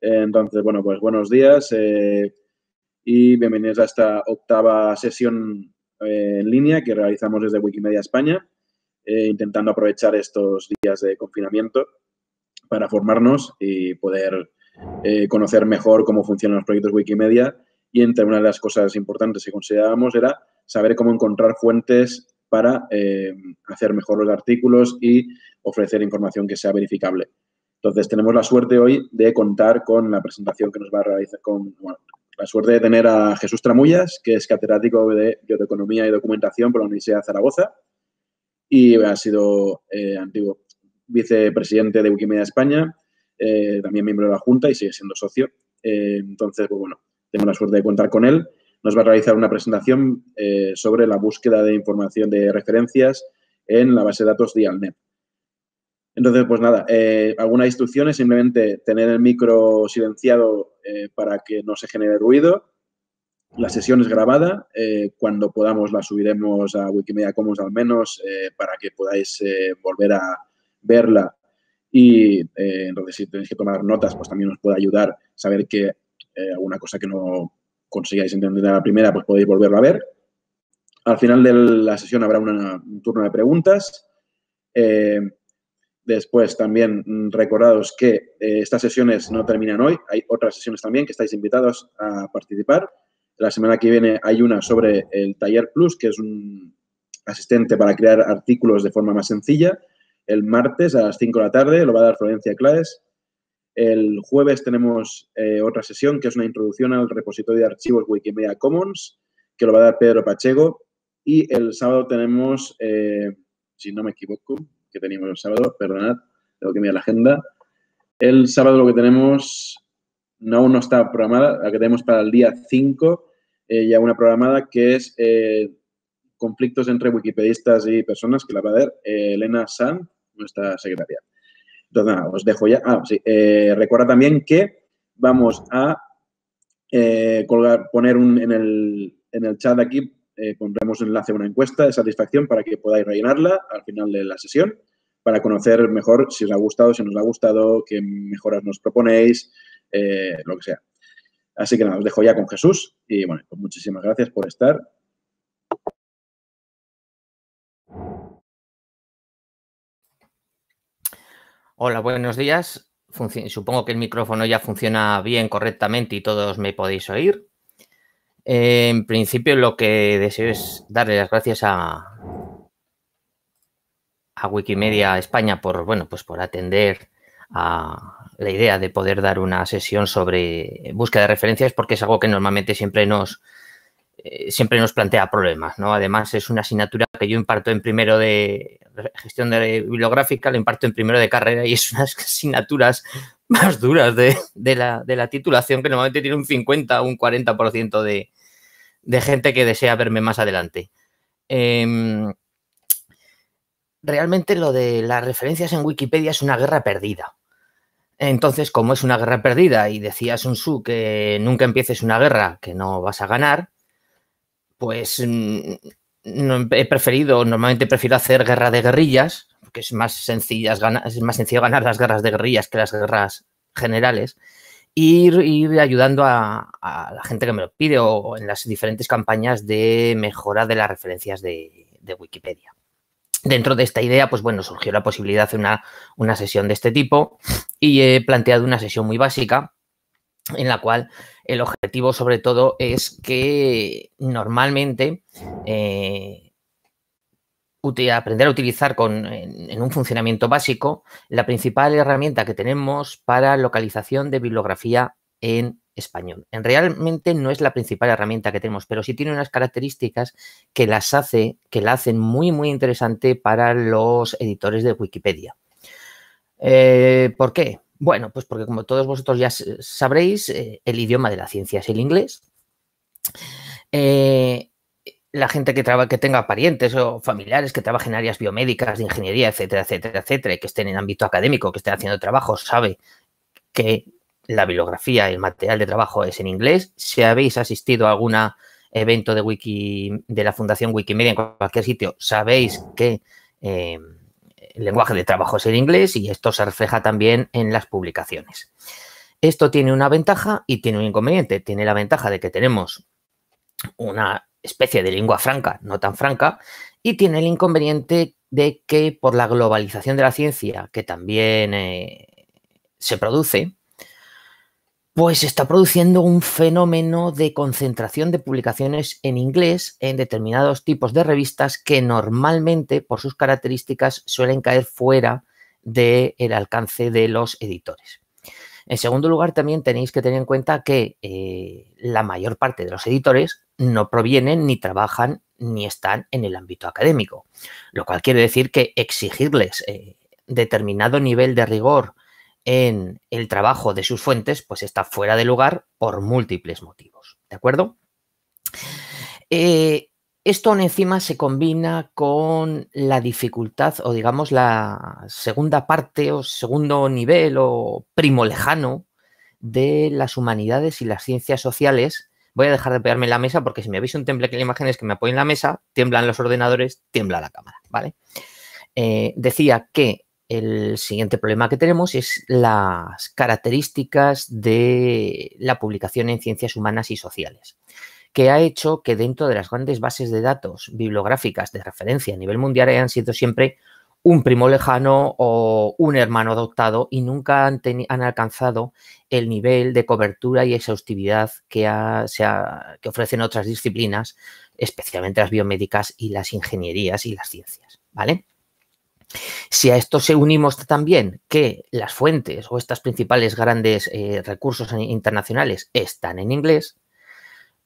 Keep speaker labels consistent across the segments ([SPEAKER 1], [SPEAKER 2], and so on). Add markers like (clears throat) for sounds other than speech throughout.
[SPEAKER 1] Entonces, bueno, pues buenos días eh, y bienvenidos a esta octava sesión eh, en línea que realizamos desde Wikimedia España, eh, intentando aprovechar estos días de confinamiento para formarnos y poder conocer mejor cómo funcionan los proyectos Wikimedia. Y entre una de las cosas importantes que considerábamos era saber cómo encontrar fuentes para hacer mejor los artículos y ofrecer información que sea verificable. Entonces, tenemos la suerte hoy de contar con la presentación que nos va a realizar, con la suerte de tener a Jesús Tramullas, que es catedrático de Bioteconomía y Documentación por la Universidad de Zaragoza y ha sido eh, antiguo vicepresidente de Wikimedia España, eh, también miembro de la Junta y sigue siendo socio. Eh, entonces, pues bueno, tenemos la suerte de contar con él. Nos va a realizar una presentación sobre la búsqueda de información de referencias en la base de datos DialNet. Entonces, pues nada, eh, algunas instrucciones, simplemente tener el micro silenciado eh, para que no se genere ruido. La sesión es grabada, eh, cuando podamos la subiremos a Wikimedia Commons al menos eh, para que podáis volver a verla y entonces si tenéis que tomar notas, pues también os puede ayudar saber que alguna cosa que no consigáis entender a la primera, pues podéis volverla a ver. Al final de la sesión habrá un turno de preguntas. Después también mm, recordados que eh, estas sesiones no terminan hoy, hay otras sesiones también que estáis invitados a participar. La semana que viene hay una sobre el Taller Plus, que es un asistente para crear artículos de forma más sencilla. El martes a las 5 de la tarde lo va a dar Florencia Claes. El jueves tenemos eh, otra sesión que es una introducción al repositorio de archivos Wikimedia Commons, que lo va a dar Pedro Pacheco. Y el sábado tenemos, eh, si no me equivoco, que teníamos el sábado, perdonad, tengo que mirar la agenda. El sábado lo que tenemos no aún no está programada, la que tenemos para el día 5, eh, ya una programada que es eh, conflictos entre wikipedistas y personas, que la va a ver eh, Elena San, nuestra secretaria. Entonces, nada, os dejo ya. Ah, sí, recuerda también que vamos a colgar, poner un, en, el, en el chat de aquí, eh, pondremos un enlace a una encuesta de satisfacción para que podáis rellenarla al final de la sesión para conocer mejor si os ha gustado, si nos ha gustado, qué mejoras nos proponéis, eh, lo que sea. Así que nada, os dejo ya con Jesús y bueno, pues muchísimas gracias por estar
[SPEAKER 2] Hola, buenos días. Supongo que el micrófono ya funciona bien, correctamente y todos me podéis oír. Eh, en principio lo que deseo es darle las gracias a, a Wikimedia España por, bueno, pues por atender a la idea de poder dar una sesión sobre búsqueda de referencias porque es algo que normalmente siempre nos, eh, siempre nos plantea problemas, ¿no? Además es una asignatura que yo imparto en primero de gestión bibliográfica, la imparto en primero de carrera y es unas asignaturas más duras de, la, de la titulación que normalmente tiene un 50 o un 40% de, de gente que desea verme más adelante. Em, realmente lo de las referencias en Wikipedia es una guerra perdida. Entonces, como es una guerra perdida y decía Sun Tzu que nunca empieces una guerra que no vas a ganar, pues mm, he preferido, normalmente prefiero hacer guerra de guerrillas, porque es más, sencillas, es más sencillo ganar las guerras de guerrillas que las guerras generales ir, ayudando a, la gente que me lo pide o en las diferentes campañas de mejora de las referencias de, Wikipedia. Dentro de esta idea, pues bueno, surgió la posibilidad de hacer una, una sesión de este tipo y he planteado una sesión muy básica en la cual el objetivo sobre todo es que normalmente eh, aprender a utilizar con, en, un funcionamiento básico la principal herramienta que tenemos para localización de bibliografía en español. En realmente no es la principal herramienta que tenemos, pero sí tiene unas características que las hace, que la hacen muy, muy interesante para los editores de Wikipedia. Eh, ¿Por qué? Bueno, pues porque como todos vosotros ya sabréis, eh, el idioma de la ciencia es el inglés. Eh, la gente que, que tenga parientes o familiares que trabajen en áreas biomédicas, de ingeniería, etcétera, etcétera, etcétera, que estén en ámbito académico, que estén haciendo trabajo, sabe que la bibliografía, el material de trabajo es en inglés. Si habéis asistido a algún evento de, Wiki, de la Fundación Wikimedia en cualquier sitio, sabéis que eh, el lenguaje de trabajo es en inglés y esto se refleja también en las publicaciones. Esto tiene una ventaja y tiene un inconveniente. Tiene la ventaja de que tenemos una especie de lengua franca, no tan franca, y tiene el inconveniente de que por la globalización de la ciencia, que también eh, se produce, pues está produciendo un fenómeno de concentración de publicaciones en inglés en determinados tipos de revistas que normalmente, por sus características, suelen caer fuera del el alcance de los editores. En segundo lugar, también tenéis que tener en cuenta que eh, la mayor parte de los editores no provienen, ni trabajan, ni están en el ámbito académico. Lo cual quiere decir que exigirles eh, determinado nivel de rigor en el trabajo de sus fuentes, pues está fuera de lugar por múltiples motivos. ¿De acuerdo? Eh, esto encima se combina con la dificultad o digamos la segunda parte o segundo nivel o primo lejano de las humanidades y las ciencias sociales. Voy a dejar de pegarme en la mesa porque si me veis un temple que la imagen es que me apoyen en la mesa, tiemblan los ordenadores, tiembla la cámara, ¿vale? Eh, decía que el siguiente problema que tenemos es las características de la publicación en ciencias humanas y sociales que ha hecho que dentro de las grandes bases de datos bibliográficas de referencia a nivel mundial hayan sido siempre un primo lejano o un hermano adoptado y nunca han, alcanzado el nivel de cobertura y exhaustividad que, ofrecen otras disciplinas, especialmente las biomédicas y las ingenierías y las ciencias, ¿vale? Si a esto se unimos también que las fuentes o estas principales grandes eh, recursos internacionales están en inglés,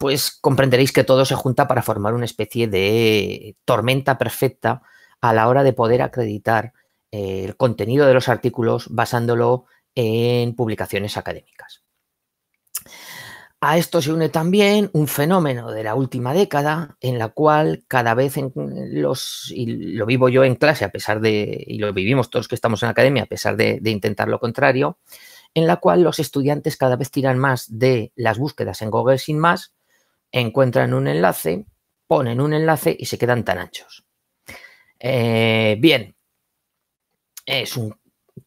[SPEAKER 2] pues comprenderéis que todo se junta para formar una especie de tormenta perfecta a la hora de poder acreditar eh, el contenido de los artículos basándolo en publicaciones académicas. A esto se une también un fenómeno de la última década en la cual cada vez en los, y lo vivo yo en clase a pesar de, y lo vivimos todos que estamos en academia a pesar de intentar lo contrario, en la cual los estudiantes cada vez tiran más de las búsquedas en Google sin más encuentran un enlace, ponen un enlace y se quedan tan anchos. Eh, bien, es un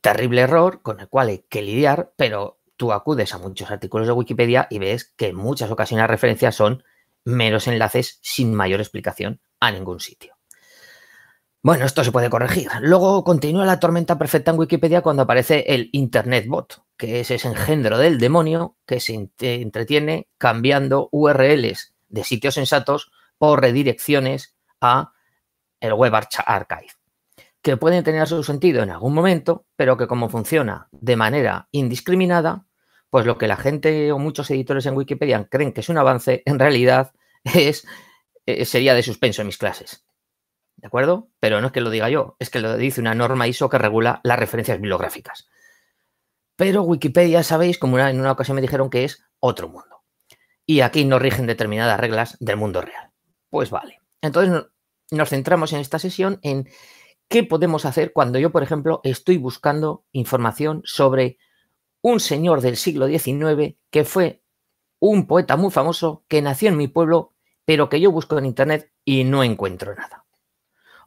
[SPEAKER 2] terrible error con el cual hay que lidiar, pero tú acudes a muchos artículos de Wikipedia y ves que en muchas ocasiones las referencias son meros enlaces sin mayor explicación a ningún sitio. Bueno, esto se puede corregir. Luego continúa la tormenta perfecta en Wikipedia cuando aparece el Internet bot, que es ese engendro del demonio que se eh, entretiene cambiando URLs de sitios sensatos por redirecciones a el Web Archive, que pueden tener su sentido en algún momento, pero que como funciona de manera indiscriminada, pues lo que la gente o muchos editores en Wikipedia creen que es un avance, en realidad es, eh, sería de suspenso en mis clases. ¿De acuerdo? Pero no es que lo diga yo, es que lo dice una norma ISO que regula las referencias bibliográficas. Pero Wikipedia, sabéis, como en una ocasión me dijeron que es otro mundo. Y aquí no rigen determinadas reglas del mundo real. Pues vale. Entonces nos centramos en esta sesión en qué podemos hacer cuando yo, por ejemplo, estoy buscando información sobre un señor del siglo XIX que fue un poeta muy famoso que nació en mi pueblo, pero que yo busco en Internet y no encuentro nada.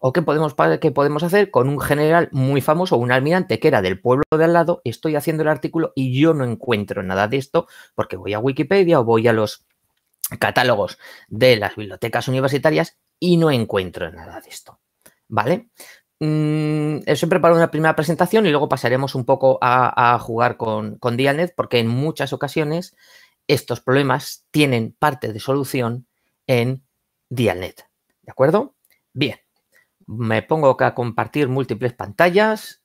[SPEAKER 2] ¿O qué podemos, hacer con un general muy famoso, un almirante que era del pueblo de al lado? Estoy haciendo el artículo y yo no encuentro nada de esto porque voy a Wikipedia o voy a los catálogos de las bibliotecas universitarias y no encuentro nada de esto. ¿Vale? Mm, eso he preparado una primera presentación y luego pasaremos un poco a, jugar con Dialnet porque en muchas ocasiones estos problemas tienen parte de solución en Dialnet. ¿De acuerdo? Bien. Me pongo a compartir múltiples pantallas.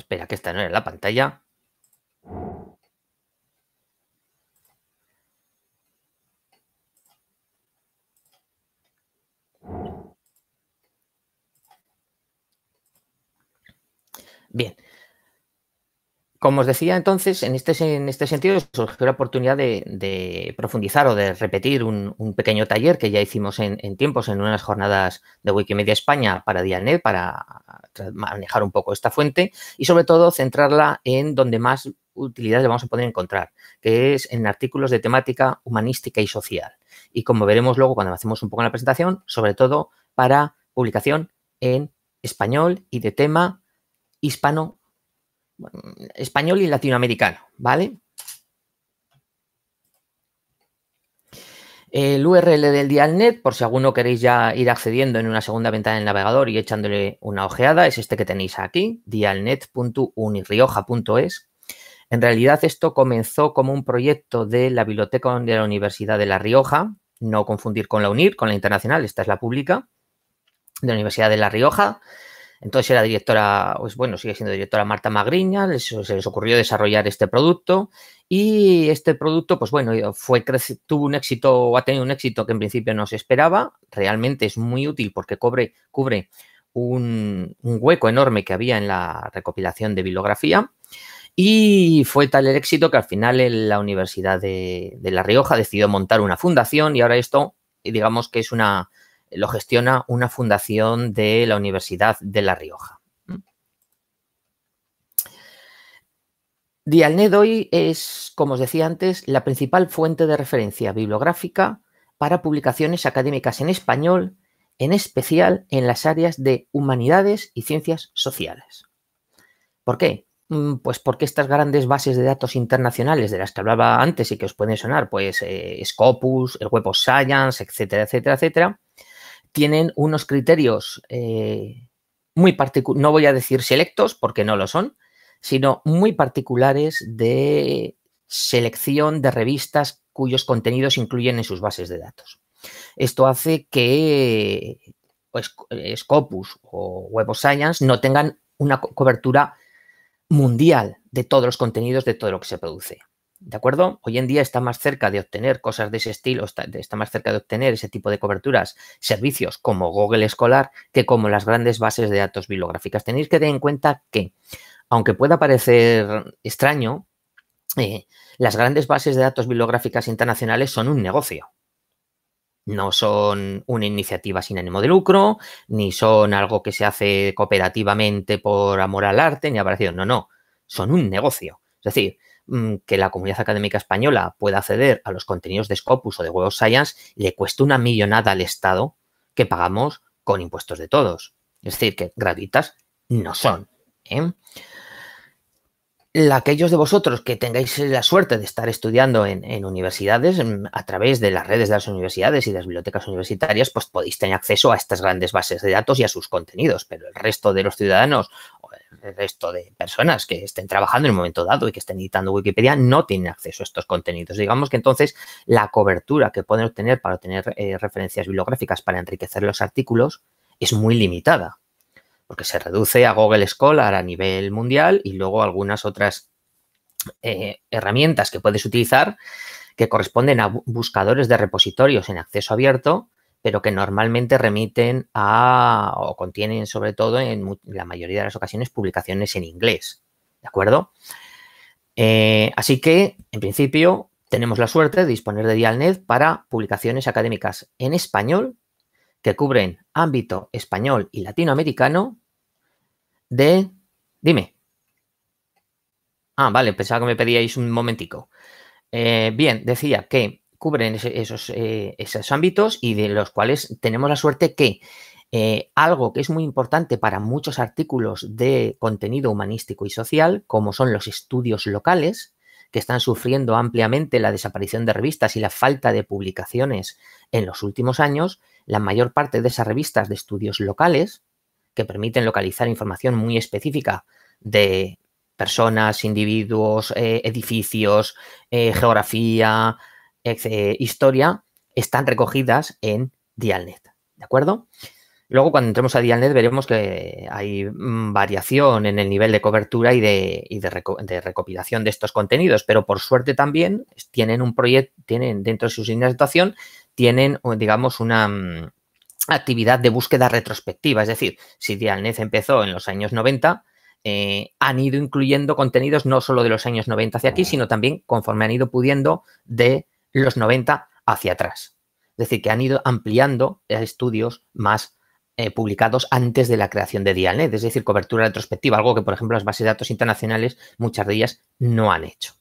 [SPEAKER 2] Espera, que esta no era la pantalla. Bien. Como os decía entonces, en este, en este sentido surgió la oportunidad de, profundizar o de repetir un, pequeño taller que ya hicimos en, tiempos en unas jornadas de Wikimedia España para Dianet, para manejar un poco esta fuente y sobre todo centrarla en donde más utilidad le vamos a poder encontrar, que es en artículos de temática humanística y social. Y como veremos luego cuando hacemos un poco la presentación, sobre todo para publicación en español y de tema hispano español y latinoamericano, ¿vale? El URL del dialnet, por si alguno queréis ya ir accediendo en una segunda ventana del navegador y echándole una ojeada, es este que tenéis aquí, dialnet.unirioja.es. En realidad esto comenzó como un proyecto de la Biblioteca de la Universidad de La Rioja, no confundir con la UNIR, con la internacional, esta es la pública, de la Universidad de La Rioja, entonces era directora, pues bueno, sigue siendo directora Marta Magriña, se les ocurrió desarrollar este producto y este producto, pues bueno, fue, tuvo un éxito o ha tenido un éxito que en principio no se esperaba, realmente es muy útil porque cubre un, hueco enorme que había en la recopilación de bibliografía. Y fue tal el éxito que al final la Universidad de La Rioja decidió montar una fundación y ahora esto, digamos que es una, lo gestiona una fundación de la Universidad de La Rioja. hoy es, como os decía antes, la principal fuente de referencia bibliográfica para publicaciones académicas en español, en especial en las áreas de humanidades y ciencias sociales. ¿Por qué? Mm, pues porque estas grandes bases de datos internacionales de las que hablaba antes y que os pueden sonar, pues eh, Scopus, el Web of Science, etcétera, etcétera, etcétera, tienen unos criterios eh, muy particulares, no voy a decir selectos porque no lo son, sino muy particulares de selección de revistas cuyos contenidos incluyen en sus bases de datos. Esto hace que pues, Scopus o Web of Science no tengan una cobertura mundial de todos los contenidos de todo lo que se produce. ¿De acuerdo? Hoy en día está más cerca de obtener cosas de ese estilo, está, más cerca de obtener ese tipo de coberturas, servicios como Google Escolar, que como las grandes bases de datos bibliográficas. Tenéis que tener en cuenta que, aunque pueda parecer extraño, eh, las grandes bases de datos bibliográficas internacionales son un negocio. No son una iniciativa sin ánimo de lucro, ni son algo que se hace cooperativamente por amor al arte, ni aparecido. No, no. Son un negocio. Es decir, Mm, que la comunidad académica española pueda acceder a los contenidos de Scopus o de Web of Science le cuesta una millonada al Estado que pagamos con impuestos de todos. Es decir, que gratuitas no son. ¿eh? aquellos de vosotros que tengáis la suerte de estar estudiando en, universidades, mm, a través de las redes de las universidades y de las bibliotecas universitarias, pues podéis tener acceso a estas grandes bases de datos y a sus contenidos, pero el resto de los ciudadanos el resto de personas que estén trabajando en un momento dado y que estén editando Wikipedia no tienen acceso a estos contenidos. Digamos que entonces la cobertura que pueden obtener para obtener eh, referencias bibliográficas para enriquecer los artículos es muy limitada, porque se reduce a Google Scholar a nivel mundial y luego algunas otras eh, herramientas que puedes utilizar que corresponden a buscadores de repositorios en acceso abierto pero que normalmente remiten a o contienen sobre todo en la mayoría de las ocasiones publicaciones en inglés. ¿De acuerdo? Eh, así que, en principio, tenemos la suerte de disponer de Dialnet para publicaciones académicas en español que cubren ámbito español y latinoamericano de... Dime. Ah, vale, pensaba que me pedíais un momentico. Eh, bien, decía que cubren esos, eh, esos ámbitos y de los cuales tenemos la suerte que eh, algo que es muy importante para muchos artículos de contenido humanístico y social, como son los estudios locales, que están sufriendo ampliamente la desaparición de revistas y la falta de publicaciones en los últimos años, la mayor parte de esas revistas de estudios locales, que permiten localizar información muy específica de personas, individuos, eh, edificios, geografía, eh, historia están recogidas en Dialnet. ¿De acuerdo? Luego, cuando entremos a Dialnet, veremos que hay mm, variación en el nivel de cobertura y, de, recopilación de estos contenidos, pero por suerte también tienen un proyecto, tienen dentro de sus líneas de actuación, tienen, digamos, una mm, actividad de búsqueda retrospectiva. Es decir, si Dialnet empezó en los años 90, eh, han ido incluyendo contenidos no solo de los años 90 hacia aquí, sino también conforme han ido pudiendo de los 90 hacia atrás. Es decir, que han ido ampliando estudios más eh, publicados antes de la creación de Dialnet, es decir, cobertura retrospectiva, algo que, por ejemplo, las bases de datos internacionales, muchas de ellas no han hecho.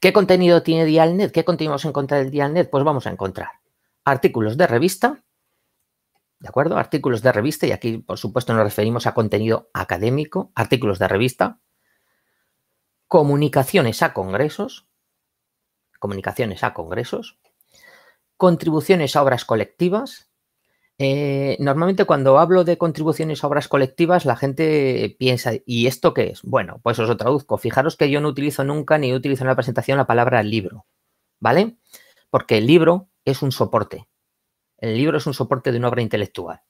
[SPEAKER 2] ¿Qué contenido tiene Dialnet? ¿Qué contenido vamos a encontrar en Dialnet? Pues vamos a encontrar artículos de revista, ¿de acuerdo? Artículos de revista, y aquí, por supuesto, nos referimos a contenido académico, artículos de revista, comunicaciones a congresos, comunicaciones a congresos, contribuciones a obras colectivas. Eh, normalmente cuando hablo de contribuciones a obras colectivas la gente piensa, ¿y esto qué es? Bueno, pues os lo traduzco. Fijaros que yo no utilizo nunca ni utilizo en la presentación la palabra libro, ¿vale? Porque el libro es un soporte. El libro es un soporte de una obra intelectual.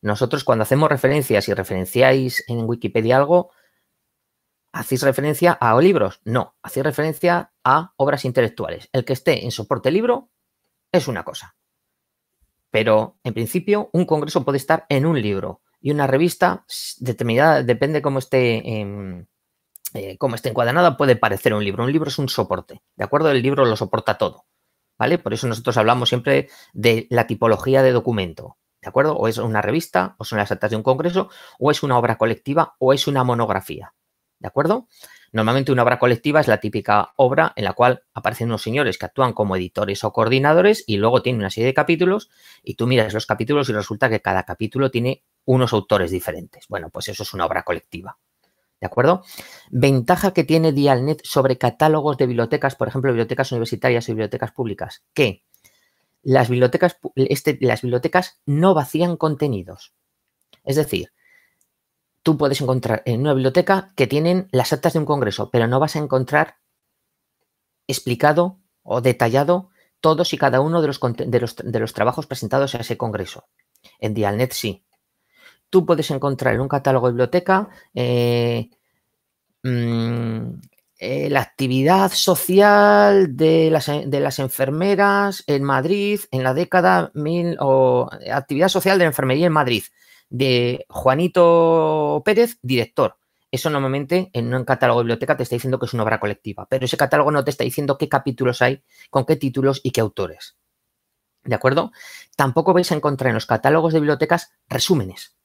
[SPEAKER 2] Nosotros cuando hacemos referencias y referenciáis en Wikipedia algo, ¿Hacéis referencia a libros? No, hacéis referencia a obras intelectuales. El que esté en soporte libro es una cosa. Pero, en principio, un congreso puede estar en un libro y una revista determinada, depende cómo esté, em, eh, cómo esté encuadernada, puede parecer un libro. Un libro es un soporte, ¿de acuerdo? El libro lo soporta todo, ¿vale? Por eso nosotros hablamos siempre de la tipología de documento, ¿de acuerdo? O es una revista, o son las actas de un congreso, o es una obra colectiva, o es una monografía. ¿de acuerdo? Normalmente una obra colectiva es la típica obra en la cual aparecen unos señores que actúan como editores o coordinadores y luego tienen una serie de capítulos y tú miras los capítulos y resulta que cada capítulo tiene unos autores diferentes. Bueno, pues eso es una obra colectiva. ¿De acuerdo? Ventaja que tiene Dialnet sobre catálogos de bibliotecas, por ejemplo, bibliotecas universitarias y bibliotecas públicas, que las bibliotecas, este, las bibliotecas no vacían contenidos. Es decir, tú puedes encontrar en una biblioteca que tienen las actas de un congreso, pero no vas a encontrar explicado o detallado todos y cada uno de los, de los, trabajos presentados en ese congreso. En Dialnet sí. Tú puedes encontrar en un catálogo de biblioteca eh, mm, eh, la actividad social de las, de las, enfermeras en Madrid en la década mil, o actividad social de la enfermería en Madrid de Juanito Pérez, director. Eso normalmente en un catálogo de biblioteca te está diciendo que es una obra colectiva, pero ese catálogo no te está diciendo qué capítulos hay, con qué títulos y qué autores. ¿De acuerdo? Tampoco vais a encontrar en los catálogos de bibliotecas resúmenes.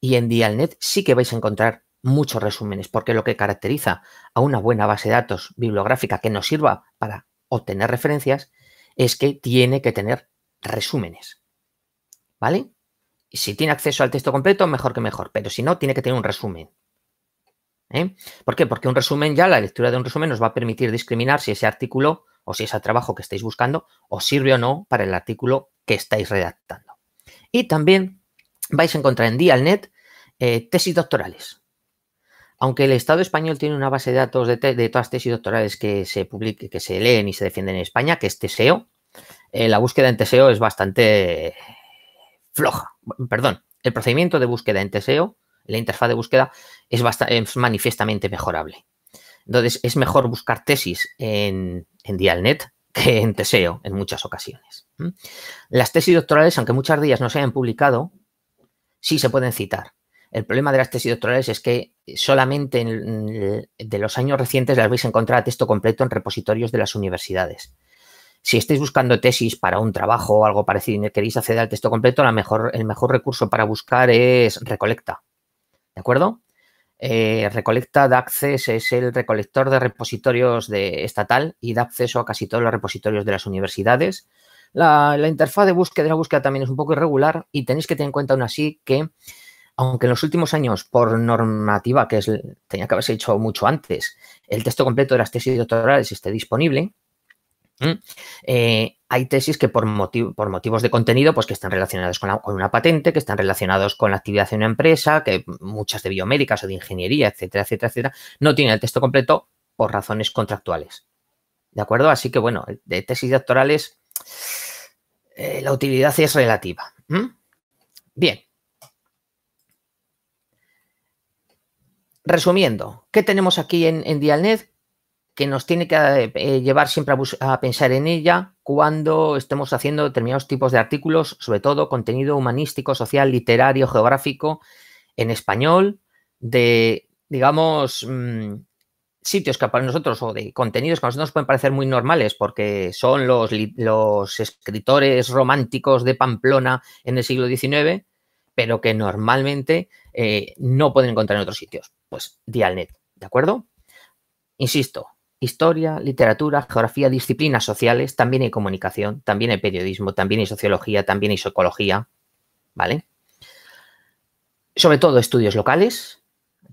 [SPEAKER 2] Y en Dialnet sí que vais a encontrar muchos resúmenes, porque lo que caracteriza a una buena base de datos bibliográfica que nos sirva para obtener referencias es que tiene que tener resúmenes. ¿Vale? si tiene acceso al texto completo, mejor que mejor, pero si no, tiene que tener un resumen. ¿Eh? ¿Por qué? Porque un resumen ya, la lectura de un resumen nos va a permitir discriminar si ese artículo o si ese trabajo que estáis buscando os sirve o no para el artículo que estáis redactando. Y también vais a encontrar en Dialnet eh, tesis doctorales. Aunque el Estado español tiene una base de datos de, todas tesis doctorales que se publique, que se leen y se defienden en España, que es Teseo, eh, la búsqueda en Teseo es bastante floja. Perdón, el procedimiento de búsqueda en Teseo, la interfaz de búsqueda, es, manifiestamente mejorable. Entonces, es mejor buscar tesis en, Dialnet que en Teseo en muchas ocasiones. Las tesis doctorales, aunque muchas de ellas no se hayan publicado, sí se pueden citar. El problema de las tesis doctorales es que solamente de los años recientes las vais a encontrar a texto completo en repositorios de las universidades. Si estáis buscando tesis para un trabajo o algo parecido y queréis acceder al texto completo, la mejor, el mejor recurso para buscar es Recolecta. ¿De acuerdo? Eh, Recolecta da acceso, es el recolector de repositorios de, estatal y da acceso a casi todos los repositorios de las universidades. La, interfaz de búsqueda de la búsqueda también es un poco irregular y tenéis que tener en cuenta aún así que, aunque en los últimos años, por normativa, que es, tenía que haberse hecho mucho antes, el texto completo de las tesis doctorales esté disponible, Mm. Eh, hay tesis que por, motivos de contenido, pues que están relacionados con, una patente, que están relacionados con la actividad de una empresa, que muchas de biomédicas o de ingeniería, etcétera, etcétera, etcétera, no tienen el texto completo por razones contractuales. ¿De acuerdo? Así que bueno, de tesis doctorales eh, la utilidad es relativa. ¿Mm? Bien. Resumiendo, ¿qué tenemos aquí en Dialnet? que nos tiene que eh, eh, llevar siempre a, pensar en ella cuando estemos haciendo determinados tipos de artículos, sobre todo contenido humanístico, social, literario, geográfico, en español, de, digamos, mm, sitios que para nosotros o de contenidos que a nosotros pueden parecer muy normales porque son los, escritores románticos de Pamplona en el siglo XIX, pero que normalmente eh, no pueden encontrar en otros sitios. Pues Dialnet, ¿de acuerdo? Insisto, historia, literatura, geografía, disciplinas sociales, también hay comunicación, también hay periodismo, también hay sociología, también hay psicología, ¿vale? Sobre todo estudios locales,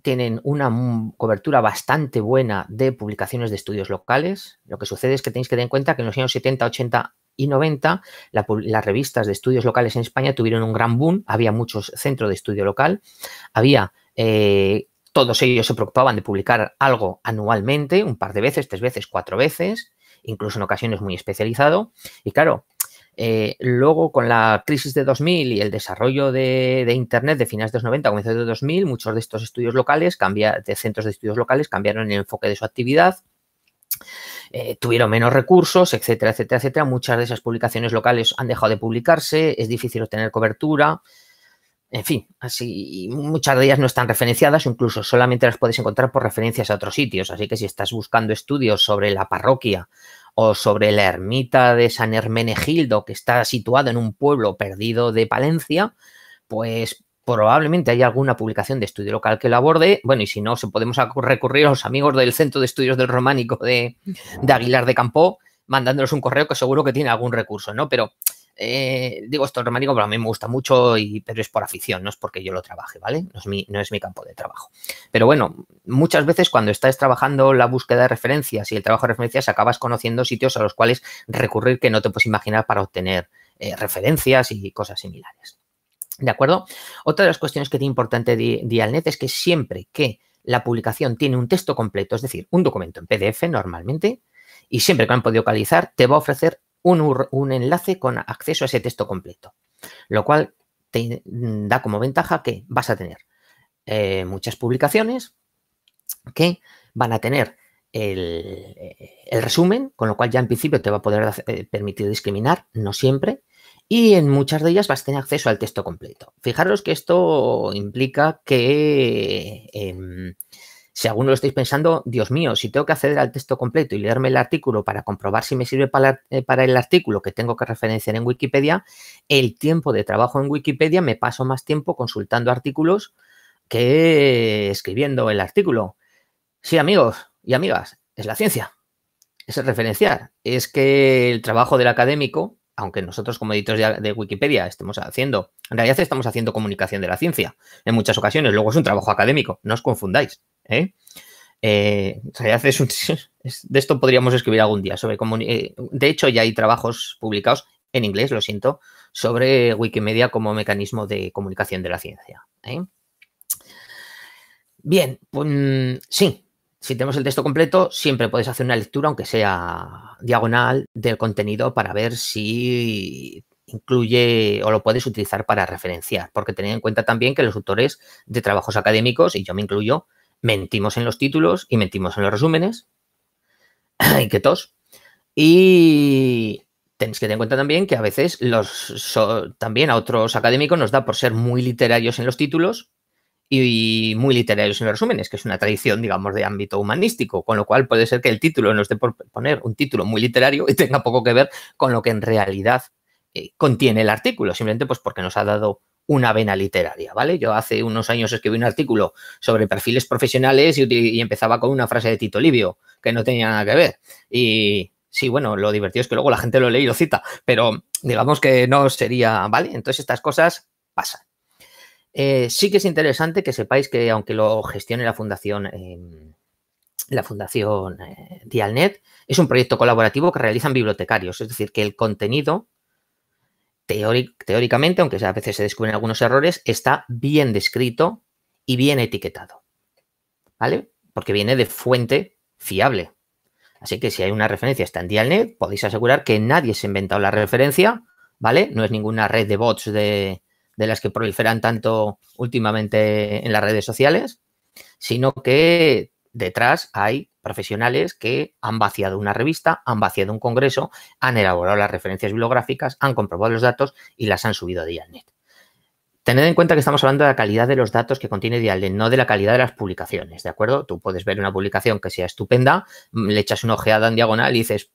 [SPEAKER 2] tienen una cobertura bastante buena de publicaciones de estudios locales. Lo que sucede es que tenéis que tener en cuenta que en los años 70, 80 y 90 las revistas de estudios locales en España tuvieron un gran boom, había muchos centros de estudio local, había eh, todos ellos se preocupaban de publicar algo anualmente, un par de veces, tres veces, cuatro veces, incluso en ocasiones muy especializado. Y claro, eh, luego con la crisis de 2000 y el desarrollo de, Internet de finales de los 90, a comienzos de 2000, muchos de estos estudios locales, cambia, de centros de estudios locales, cambiaron el enfoque de su actividad. Eh, tuvieron menos recursos, etcétera, etcétera, etcétera. Muchas de esas publicaciones locales han dejado de publicarse, es difícil obtener cobertura, en fin, así muchas de ellas no están referenciadas, incluso solamente las puedes encontrar por referencias a otros sitios. Así que si estás buscando estudios sobre la parroquia o sobre la ermita de San Hermenegildo, que está situada en un pueblo perdido de Palencia, pues probablemente haya alguna publicación de estudio local que lo aborde. Bueno, y si no, se podemos recurrir a los amigos del Centro de Estudios del Románico de, Aguilar de Campo, mandándoles un correo que seguro que tiene algún recurso, ¿no? Pero eh, digo esto románico, pero a mí me gusta mucho, y, pero es por afición, no es porque yo lo trabaje, ¿vale? No es, mi, campo de trabajo. Pero bueno, muchas veces cuando estás trabajando la búsqueda de referencias y el trabajo de referencias, acabas conociendo sitios a los cuales recurrir que no te puedes imaginar para obtener eh, referencias y cosas similares. ¿De acuerdo? Otra de las cuestiones que tiene importante Dialnet es que siempre que la publicación tiene un texto completo, es decir, un documento en PDF normalmente, y siempre que lo han podido localizar, te va a ofrecer un, enlace con acceso a ese texto completo, lo cual te mm, da como ventaja que vas a tener eh, muchas publicaciones que van a tener eh, el, resumen, con lo cual ya en principio te va a poder eh, permitir discriminar, no siempre, y en muchas de ellas vas a tener acceso al texto completo. Fijaros que esto implica que... Em, si alguno lo estáis pensando, Dios mío, si tengo que acceder al texto completo y leerme el artículo para comprobar si me sirve eh, para, el artículo que tengo que referenciar en Wikipedia, el tiempo de trabajo en Wikipedia me paso más tiempo consultando artículos que escribiendo el artículo. Sí, amigos y amigas, es la ciencia. Es referenciar. Es que el trabajo del académico, aunque nosotros como editores de, Wikipedia estemos haciendo, en realidad estamos haciendo comunicación de la ciencia en muchas ocasiones. Luego es un trabajo académico, no os confundáis. ¿eh? Eh, (laughs) de esto podríamos escribir algún día. sobre eh, De hecho, ya hay trabajos publicados en inglés, lo siento, sobre Wikimedia como mecanismo de comunicación de la ciencia. Bien, pues, mm, sí, si tenemos el texto completo, siempre puedes hacer una lectura, aunque sea diagonal, del contenido para ver si incluye o lo puedes utilizar para referenciar, porque ten en cuenta también que los autores de trabajos académicos, y yo me incluyo, mentimos en los títulos y mentimos en los resúmenes. (clears throat) y que tos. Y tenéis que tener en cuenta también que a veces los también a otros académicos nos da por ser muy literarios en los títulos y muy literarios en los resúmenes, que es una tradición, digamos, de ámbito humanístico, con lo cual puede ser que el título nos dé por poner un título muy literario y (laughs) tenga poco que ver con lo que en realidad eh, contiene el artículo, simplemente pues porque nos ha dado una vena literaria, ¿vale? Yo hace unos años escribí un artículo sobre perfiles profesionales y, empezaba con una frase de Tito Livio, que no tenía nada que ver. Y sí, bueno, lo divertido es que luego la gente lo lee y lo cita, pero digamos que no sería, ¿vale? Entonces estas cosas pasan. Eh, sí que es interesante que sepáis que aunque lo gestione la fundación... Em, la Fundación eh, Dialnet, es un proyecto colaborativo que realizan bibliotecarios, es decir, que el contenido teóricamente, aunque a veces se descubren algunos errores, está bien descrito y bien etiquetado. ¿Vale? Porque viene de fuente fiable. Así que si hay una referencia está en Dialnet, podéis asegurar que nadie se ha inventado la referencia, ¿vale? No es ninguna red de bots de, las que proliferan tanto últimamente en las redes sociales, sino que detrás hay profesionales que han vaciado una revista, han vaciado un congreso, han elaborado las referencias bibliográficas, han comprobado los datos y las han subido a Dialnet. Tened en cuenta que estamos hablando de la calidad de los datos que contiene Dialnet, no de la calidad de las publicaciones, ¿de acuerdo? Tú puedes ver una publicación que sea estupenda, mm, le echas una ojeada en diagonal y dices,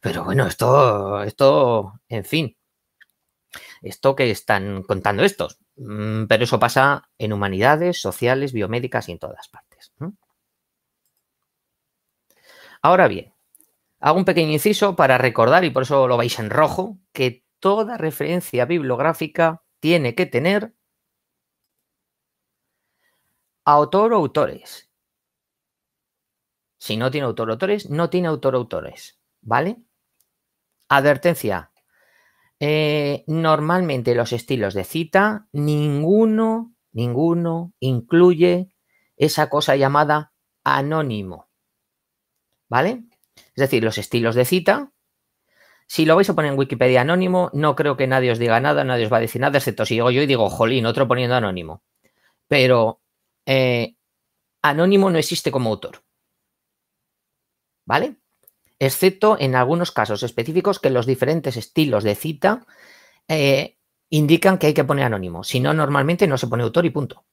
[SPEAKER 2] pero bueno, esto, esto, en fin, esto que están contando estos. Mm, pero eso pasa en humanidades, sociales, biomédicas y en todas partes. Ahora bien, hago un pequeño inciso para recordar, y por eso lo veis en rojo, que toda referencia bibliográfica tiene que tener autor o autores. Si no tiene autor o autores, no tiene autor o autores. ¿Vale? Advertencia, eh, normalmente los estilos de cita, ninguno, ninguno incluye esa cosa llamada anónimo. ¿Vale? Es decir, los estilos de cita. Si lo vais a poner en Wikipedia anónimo, no creo que nadie os diga nada, nadie os va a decir nada, excepto si yo, yo digo, jolín, otro poniendo anónimo. Pero eh, anónimo no existe como autor. ¿Vale? excepto en algunos casos específicos que los diferentes estilos de cita eh, indican que hay que poner anónimo. Si no, normalmente no se pone autor y punto.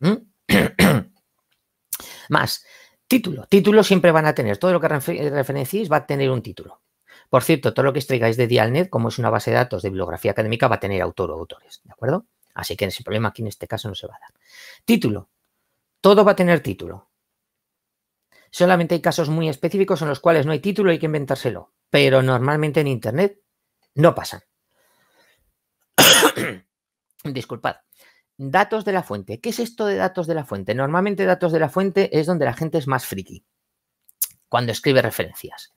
[SPEAKER 2] ¿Mm?
[SPEAKER 3] (clears throat)
[SPEAKER 2] Más, título. Título siempre van a tener. Todo lo que referencéis va a tener un título. Por cierto, todo lo que extraigáis de Dialnet, como es una base de datos de bibliografía académica, va a tener autor o autores. ¿De acuerdo? Así que ese problema aquí en este caso no se va a dar. Título. Todo va a tener título. Solamente hay casos muy específicos en los cuales no hay título, hay que inventárselo. Pero normalmente en Internet no pasan.
[SPEAKER 1] (coughs)
[SPEAKER 2] Disculpad. Datos de la fuente. ¿Qué es esto de datos de la fuente? Normalmente datos de la fuente es donde la gente es más friki cuando escribe referencias.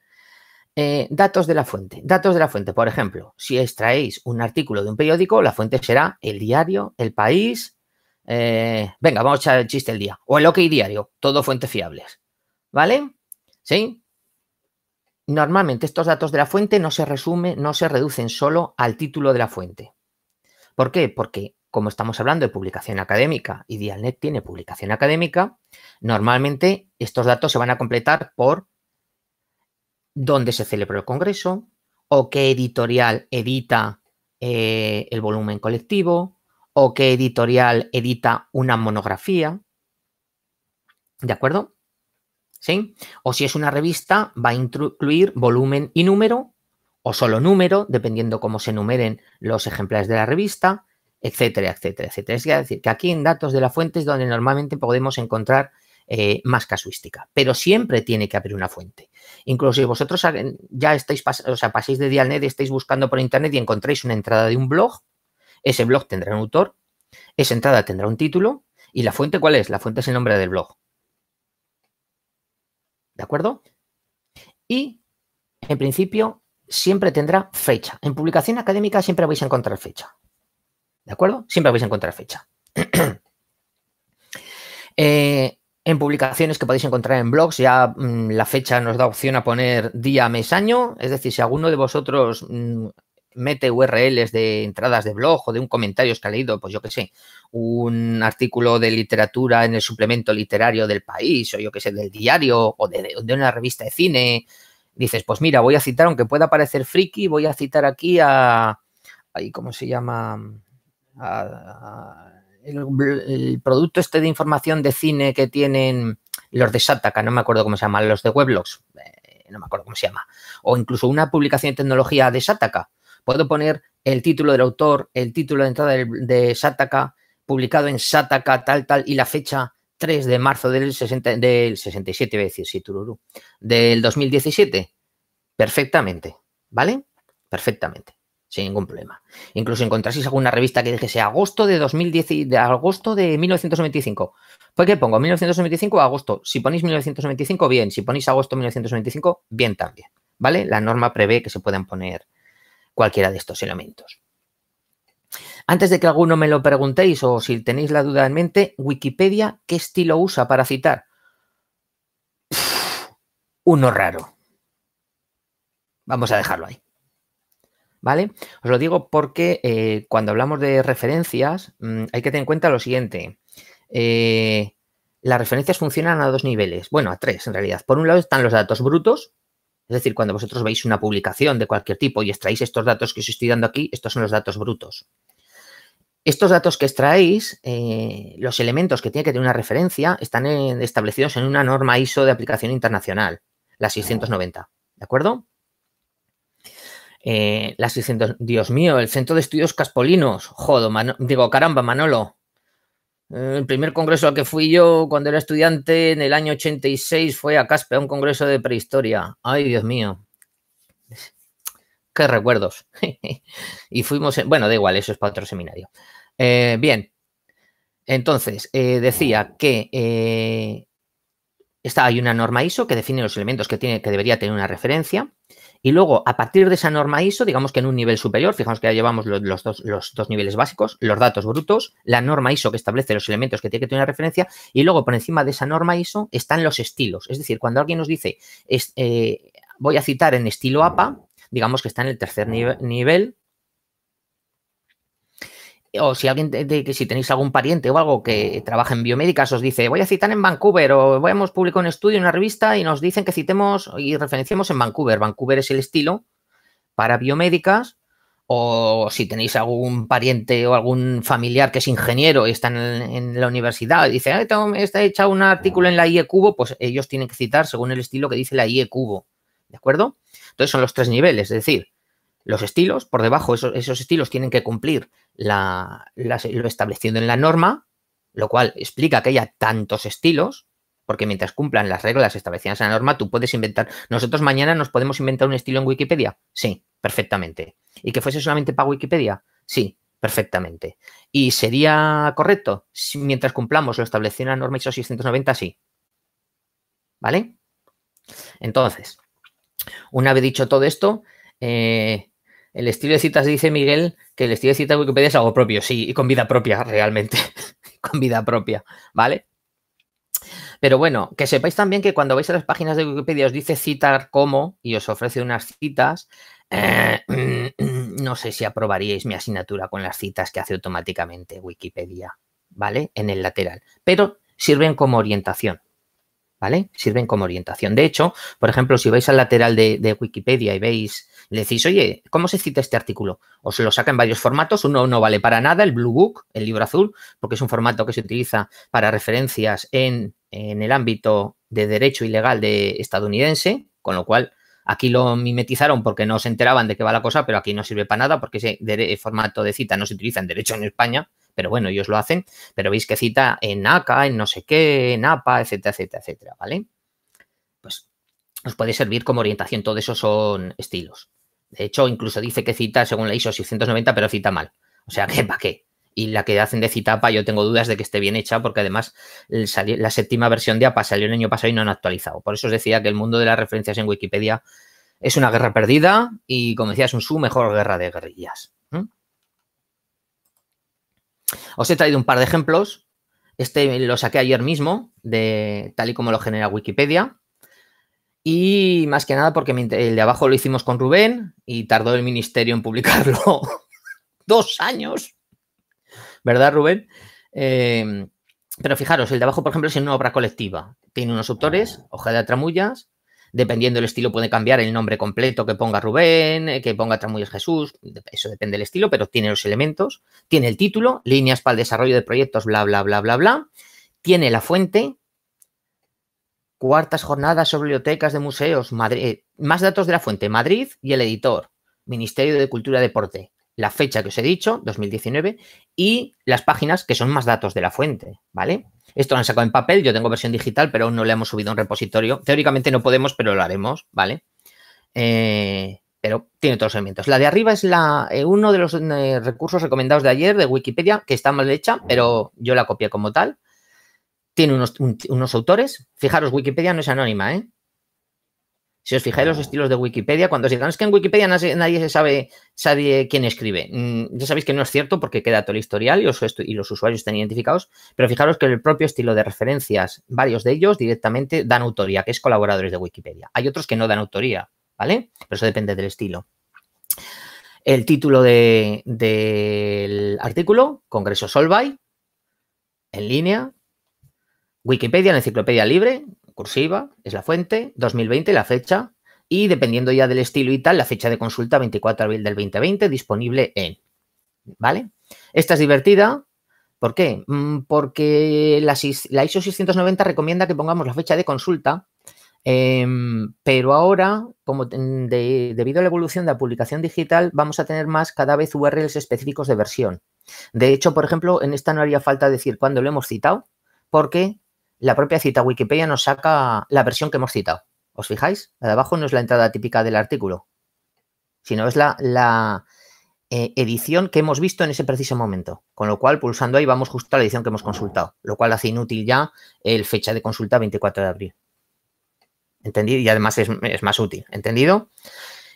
[SPEAKER 2] Eh, datos de la fuente. Datos de la fuente, por ejemplo, si extraéis un artículo de un periódico, la fuente será el diario, el país. Eh, venga, vamos a echar el chiste el día. O el OK diario, todo fuentes fiables. ¿Vale? ¿Sí? Normalmente estos datos de la fuente no se resumen, no se reducen solo al título de la fuente. ¿Por qué? Porque como estamos hablando de publicación académica y Dialnet tiene publicación académica, normalmente estos datos se van a completar por dónde se celebró el congreso o qué editorial edita eh, el volumen colectivo o qué editorial edita una monografía. ¿De acuerdo? O si es una revista, va a incluir volumen y número, o solo número, dependiendo cómo se numeren los ejemplares de la revista, etcétera, etcétera, etcétera. Es decir, que aquí en datos de la fuente es donde normalmente podemos encontrar eh, más casuística, pero siempre tiene que abrir una fuente. Incluso si vosotros ya estáis, o sea, paséis de Dialnet, estáis buscando por internet y encontráis una entrada de un blog, ese blog tendrá un autor, esa entrada tendrá un título, y la fuente, ¿cuál es? La fuente es el nombre del blog. ¿De acuerdo? Y, en principio, siempre tendrá fecha. En publicación académica siempre vais a encontrar fecha. ¿De acuerdo? Siempre vais a encontrar fecha. (clears throat) Eh, en publicaciones que podéis encontrar en blogs, ya mm, la fecha nos da opción a poner día, mes, año. Es decir, si alguno de vosotros mm, mete URLs de entradas de blog o de un comentario que ha leído, pues yo qué sé, un artículo de literatura en el suplemento literario del país o yo qué sé, del diario o de, una revista de cine, dices, pues mira, voy a citar, aunque pueda parecer friki, voy a citar aquí a, ¿cómo se llama? el, producto este de información de cine que tienen los de Sataka, no me acuerdo cómo se llaman, los de Weblogs, eh, no me acuerdo cómo se llama, o incluso una publicación de tecnología de Sataka, Puedo poner el título del autor, el título de entrada de, Sataka, publicado en Sataka, tal, tal, y la fecha 3 de marzo del, 67, voy a decir, sí, tururú, del 2017. Perfectamente, ¿vale? Perfectamente, sin ningún problema. Incluso encontrásis alguna revista que dijese agosto de 2010, de agosto de 1995. ¿Por pues, ¿qué pongo? 1995 agosto. Si ponéis 1995, bien. Si ponéis agosto 1995, bien también, ¿vale? La norma prevé que se puedan poner cualquiera de estos elementos. Antes de que alguno me lo preguntéis o si tenéis la duda en mente, Wikipedia, ¿qué estilo usa para citar? uno raro. Vamos a dejarlo ahí. ¿Vale? Os lo digo porque eh, cuando hablamos de referencias mm, hay que tener en cuenta lo siguiente. Eh, las referencias funcionan a dos niveles, bueno, a tres en realidad. Por un lado están los datos brutos, es decir, cuando vosotros veis una publicación de cualquier tipo y extraéis estos datos que os estoy dando aquí, estos son los datos brutos. Estos datos que extraéis, eh, los elementos que tiene que tener una referencia, están establecidos en una norma ISO de aplicación internacional, la 690. ¿De acuerdo? Eh, la 600, Dios mío, el Centro de Estudios Caspolinos. Jodo, digo, caramba, Manolo. El primer congreso al que fui yo cuando era estudiante en el año 86 fue a Caspe, a un congreso de prehistoria. Ay, Dios mío. Qué recuerdos. (laughs) y fuimos, bueno, da igual, eso es para otro seminario. Eh, bien, entonces, eh, decía que eh, hay una norma ISO que define los elementos que, tiene, que debería tener una referencia. Y luego, a partir de esa norma ISO, digamos que en un nivel superior, fijamos que ya llevamos los, dos, niveles básicos, los datos brutos, la norma ISO que establece los elementos que tiene que tener una referencia, y luego por encima de esa norma ISO están los estilos. Es decir, cuando alguien nos dice, eh, voy a citar en estilo APA, digamos que está en el tercer nivel, o si alguien, si tenéis algún pariente o algo que trabaja en biomédicas, os dice, voy a citar en Vancouver o hemos publicado un estudio en una revista y nos dicen que citemos y referenciemos en Vancouver. Vancouver es el estilo para biomédicas. O si tenéis algún pariente o algún familiar que es ingeniero y está en, la universidad y dice, está hecha un artículo en la IE Cubo, pues ellos tienen que citar según el estilo que dice la IE Cubo. ¿De acuerdo? Entonces son los tres niveles, es decir, los estilos, por debajo esos estilos tienen que cumplir la, lo estableciendo en la norma, lo cual explica que haya tantos estilos, porque mientras cumplan las reglas establecidas en la norma, tú puedes inventar. Nosotros mañana nos podemos inventar un estilo en Wikipedia. Sí, perfectamente. ¿Y que fuese solamente para Wikipedia? Sí, perfectamente. ¿Y sería correcto? Si mientras cumplamos lo establecido en la norma ISO 690, sí. ¿Vale? Entonces, una vez dicho todo esto, eh, el estilo de citas dice Miguel que el estilo de citas de Wikipedia es algo propio, sí, y con vida propia, realmente. (laughs) con vida propia, ¿vale? Pero bueno, que sepáis también que cuando vais a las páginas de Wikipedia os dice citar como y os ofrece unas citas. Eh, (clears throat) no sé si aprobaríais mi asignatura con las citas que hace automáticamente Wikipedia, ¿vale? En el lateral. Pero sirven como orientación, ¿vale? Sirven como orientación. De hecho, por ejemplo, si vais al lateral de Wikipedia y veis le decís, oye, ¿cómo se cita este artículo? Os lo saca en varios formatos. Uno no vale para nada, el Blue Book, el libro azul, porque es un formato que se utiliza para referencias en, el ámbito de derecho ilegal de estadounidense, con lo cual Aquí lo mimetizaron porque no se enteraban de qué va la cosa, pero aquí no sirve para nada porque ese formato de cita no se utiliza en derecho en España, pero bueno, ellos lo hacen, pero veis que cita en ACA, en no sé qué, en APA, etcétera, etcétera, etcétera, ¿vale? Pues os puede servir como orientación, Todos esos son estilos. De hecho, incluso dice que cita según la ISO 690, pero cita mal. O sea, qué para qué? Y la que hacen de Citapa, yo tengo dudas de que esté bien hecha, porque además eh, la séptima versión de APA salió el año pasado y no han actualizado. Por eso os decía que el mundo de las referencias en Wikipedia es una guerra perdida y, como decía es un su mejor guerra de guerrillas. Os he traído un par de ejemplos. Este lo saqué ayer mismo, de tal y como lo genera Wikipedia. Y más que nada porque el de abajo lo hicimos con Rubén y tardó el ministerio en publicarlo (laughs) dos años. ¿Verdad, Rubén? Em, pero fijaros, el de abajo, por ejemplo, es una obra colectiva. Tiene unos autores, ah. hoja de Tramullas. Dependiendo del estilo, puede cambiar el nombre completo que ponga Rubén, eh, que ponga Tramullas Jesús. Eso depende del estilo, pero tiene los elementos. Tiene el título, líneas para el desarrollo de proyectos, bla, bla, bla, bla, bla. Tiene la fuente, Cuartas jornadas sobre bibliotecas de museos. Eh, más datos de la fuente. Madrid y el editor. Ministerio de Cultura y Deporte. La fecha que os he dicho, 2019, y las páginas que son más datos de la fuente, ¿vale? Esto lo han sacado en papel, yo tengo versión digital, pero aún no le hemos subido a un repositorio. Teóricamente no podemos, pero lo haremos, ¿vale? Eh, pero tiene todos los elementos. La de arriba es la, eh, uno de los recursos recomendados de ayer de Wikipedia, que está mal hecha, pero yo la copié como tal tiene unos, autores. Fijaros, Wikipedia no es anónima, ¿eh? Si os fijáis los estilos de Wikipedia, cuando os digan es que en Wikipedia nadie se sabe, sabe quién escribe. Mm, ya sabéis que no es cierto porque queda todo el historial y los, usuarios están identificados, pero fijaros que el propio estilo de referencias, varios de ellos directamente dan autoría, que es colaboradores de Wikipedia. Hay otros que no dan autoría, ¿vale? Pero eso depende del estilo. El título del artículo, Congreso Solvay, en línea, Wikipedia, la enciclopedia libre, cursiva, es la fuente, 2020 la fecha, y dependiendo ya del estilo y tal, la fecha de consulta 24 de abril del 2020 disponible en. ¿Vale? Esta es divertida. ¿Por qué? Mm, porque la, ISO 690 recomienda que pongamos la fecha de consulta, em, pero ahora, como debido a la evolución de la publicación digital, vamos a tener más cada vez URLs específicos de versión. De hecho, por ejemplo, en esta no haría falta decir cuándo lo hemos citado, porque la propia cita Wikipedia nos saca la versión que hemos citado. ¿Os fijáis? La de abajo no es la entrada típica del artículo, sino es la, eh, edición que hemos visto en ese preciso momento. Con lo cual, pulsando ahí, vamos justo a la edición que hemos consultado, lo cual hace inútil ya el fecha de consulta 24 de abril. ¿Entendido? Y además es, más útil. ¿Entendido?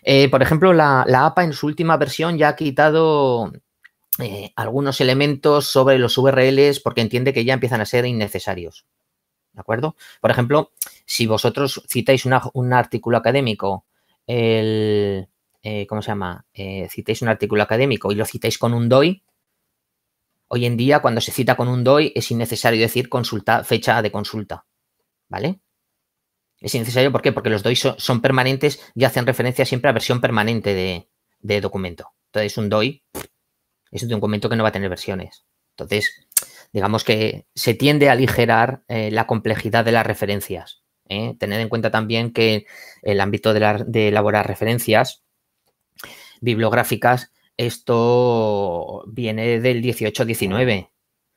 [SPEAKER 2] Eh, por ejemplo, la, APA en su última versión ya ha quitado eh, algunos elementos sobre los URLs porque entiende que ya empiezan a ser innecesarios. ¿de acuerdo? Por ejemplo, si vosotros citáis un artículo académico, el, eh, ¿cómo se llama? Eh, un artículo académico y lo citáis con un DOI, hoy en día cuando se cita con un DOI es innecesario decir consulta, fecha de consulta, ¿vale? Es innecesario, ¿por Porque los DOI son, permanentes y hacen referencia siempre a versión permanente de, de documento. Entonces, un DOI es un documento que no va a tener versiones. Entonces, digamos que se tiende a aligerar eh, la complejidad de las referencias. ¿eh? Tened en cuenta también que el ámbito de, elaborar referencias bibliográficas, esto viene del 18-19.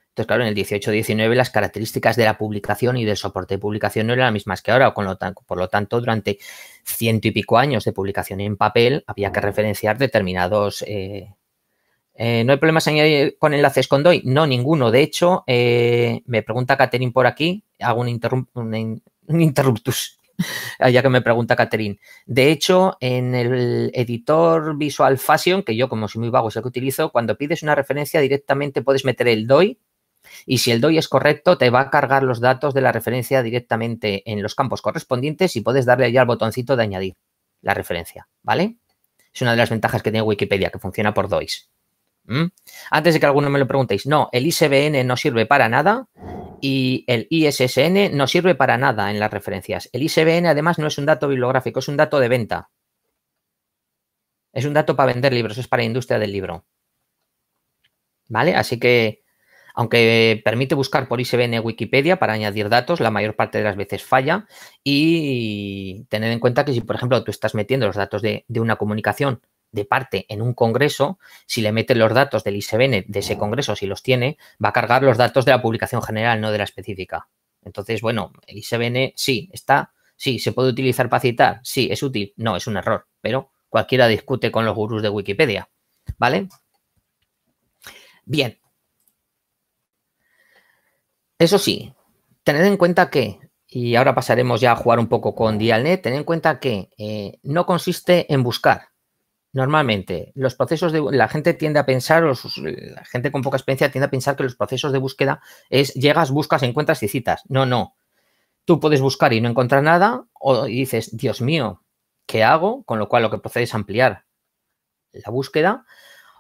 [SPEAKER 2] Entonces, claro, en el 18-19 las características de la publicación y del soporte de publicación no eran las mismas que ahora, con lo por lo tanto, durante ciento y pico años de publicación en papel había que referenciar determinados eh, eh, ¿No hay problemas con enlaces con DOI? No, ninguno. De hecho, eh, me pregunta Catherine por aquí, hago un, interruptus, ya (laughs) que me pregunta Catherine. De hecho, en el editor Visual Fashion, que yo como soy muy vago es que utilizo, cuando pides una referencia directamente puedes meter el DOI y si el DOI es correcto, te va a cargar los datos de la referencia directamente en los campos correspondientes y puedes darle ya al botoncito de añadir la referencia, ¿vale? Es una de las ventajas que tiene Wikipedia, que funciona por DOIs. ¿Mm? Antes de que alguno me lo preguntéis, no, el ISBN no sirve para nada y el ISSN no sirve para nada en las referencias. El ISBN además no es un dato bibliográfico, es un dato de venta. Es un dato para vender libros, es para la industria del libro. ¿Vale? Así que, aunque permite buscar por ISBN Wikipedia para añadir datos, la mayor parte de las veces falla. Y tener en cuenta que si, por ejemplo, tú estás metiendo los datos de una comunicación de parte en un congreso, si le mete los datos del ISBN de ese congreso, si los tiene, va a cargar los datos de la publicación general, no de la específica. Entonces, bueno, el ISBN sí, está, sí, se puede utilizar para citar, sí, es útil, no, es un error, pero cualquiera discute con los gurús de Wikipedia, ¿vale? Bien. Eso sí, tened en cuenta que y ahora pasaremos ya a jugar un poco con Dialnet, tened en cuenta que eh, no consiste en buscar, Normalmente, los procesos de la gente tiende a pensar, o la gente con poca experiencia tiende a pensar que los procesos de búsqueda es llegas, buscas, encuentras y citas. No, no. Tú puedes buscar y no encontrar nada, o dices, Dios mío, ¿qué hago? Con lo cual lo que procede es ampliar la búsqueda,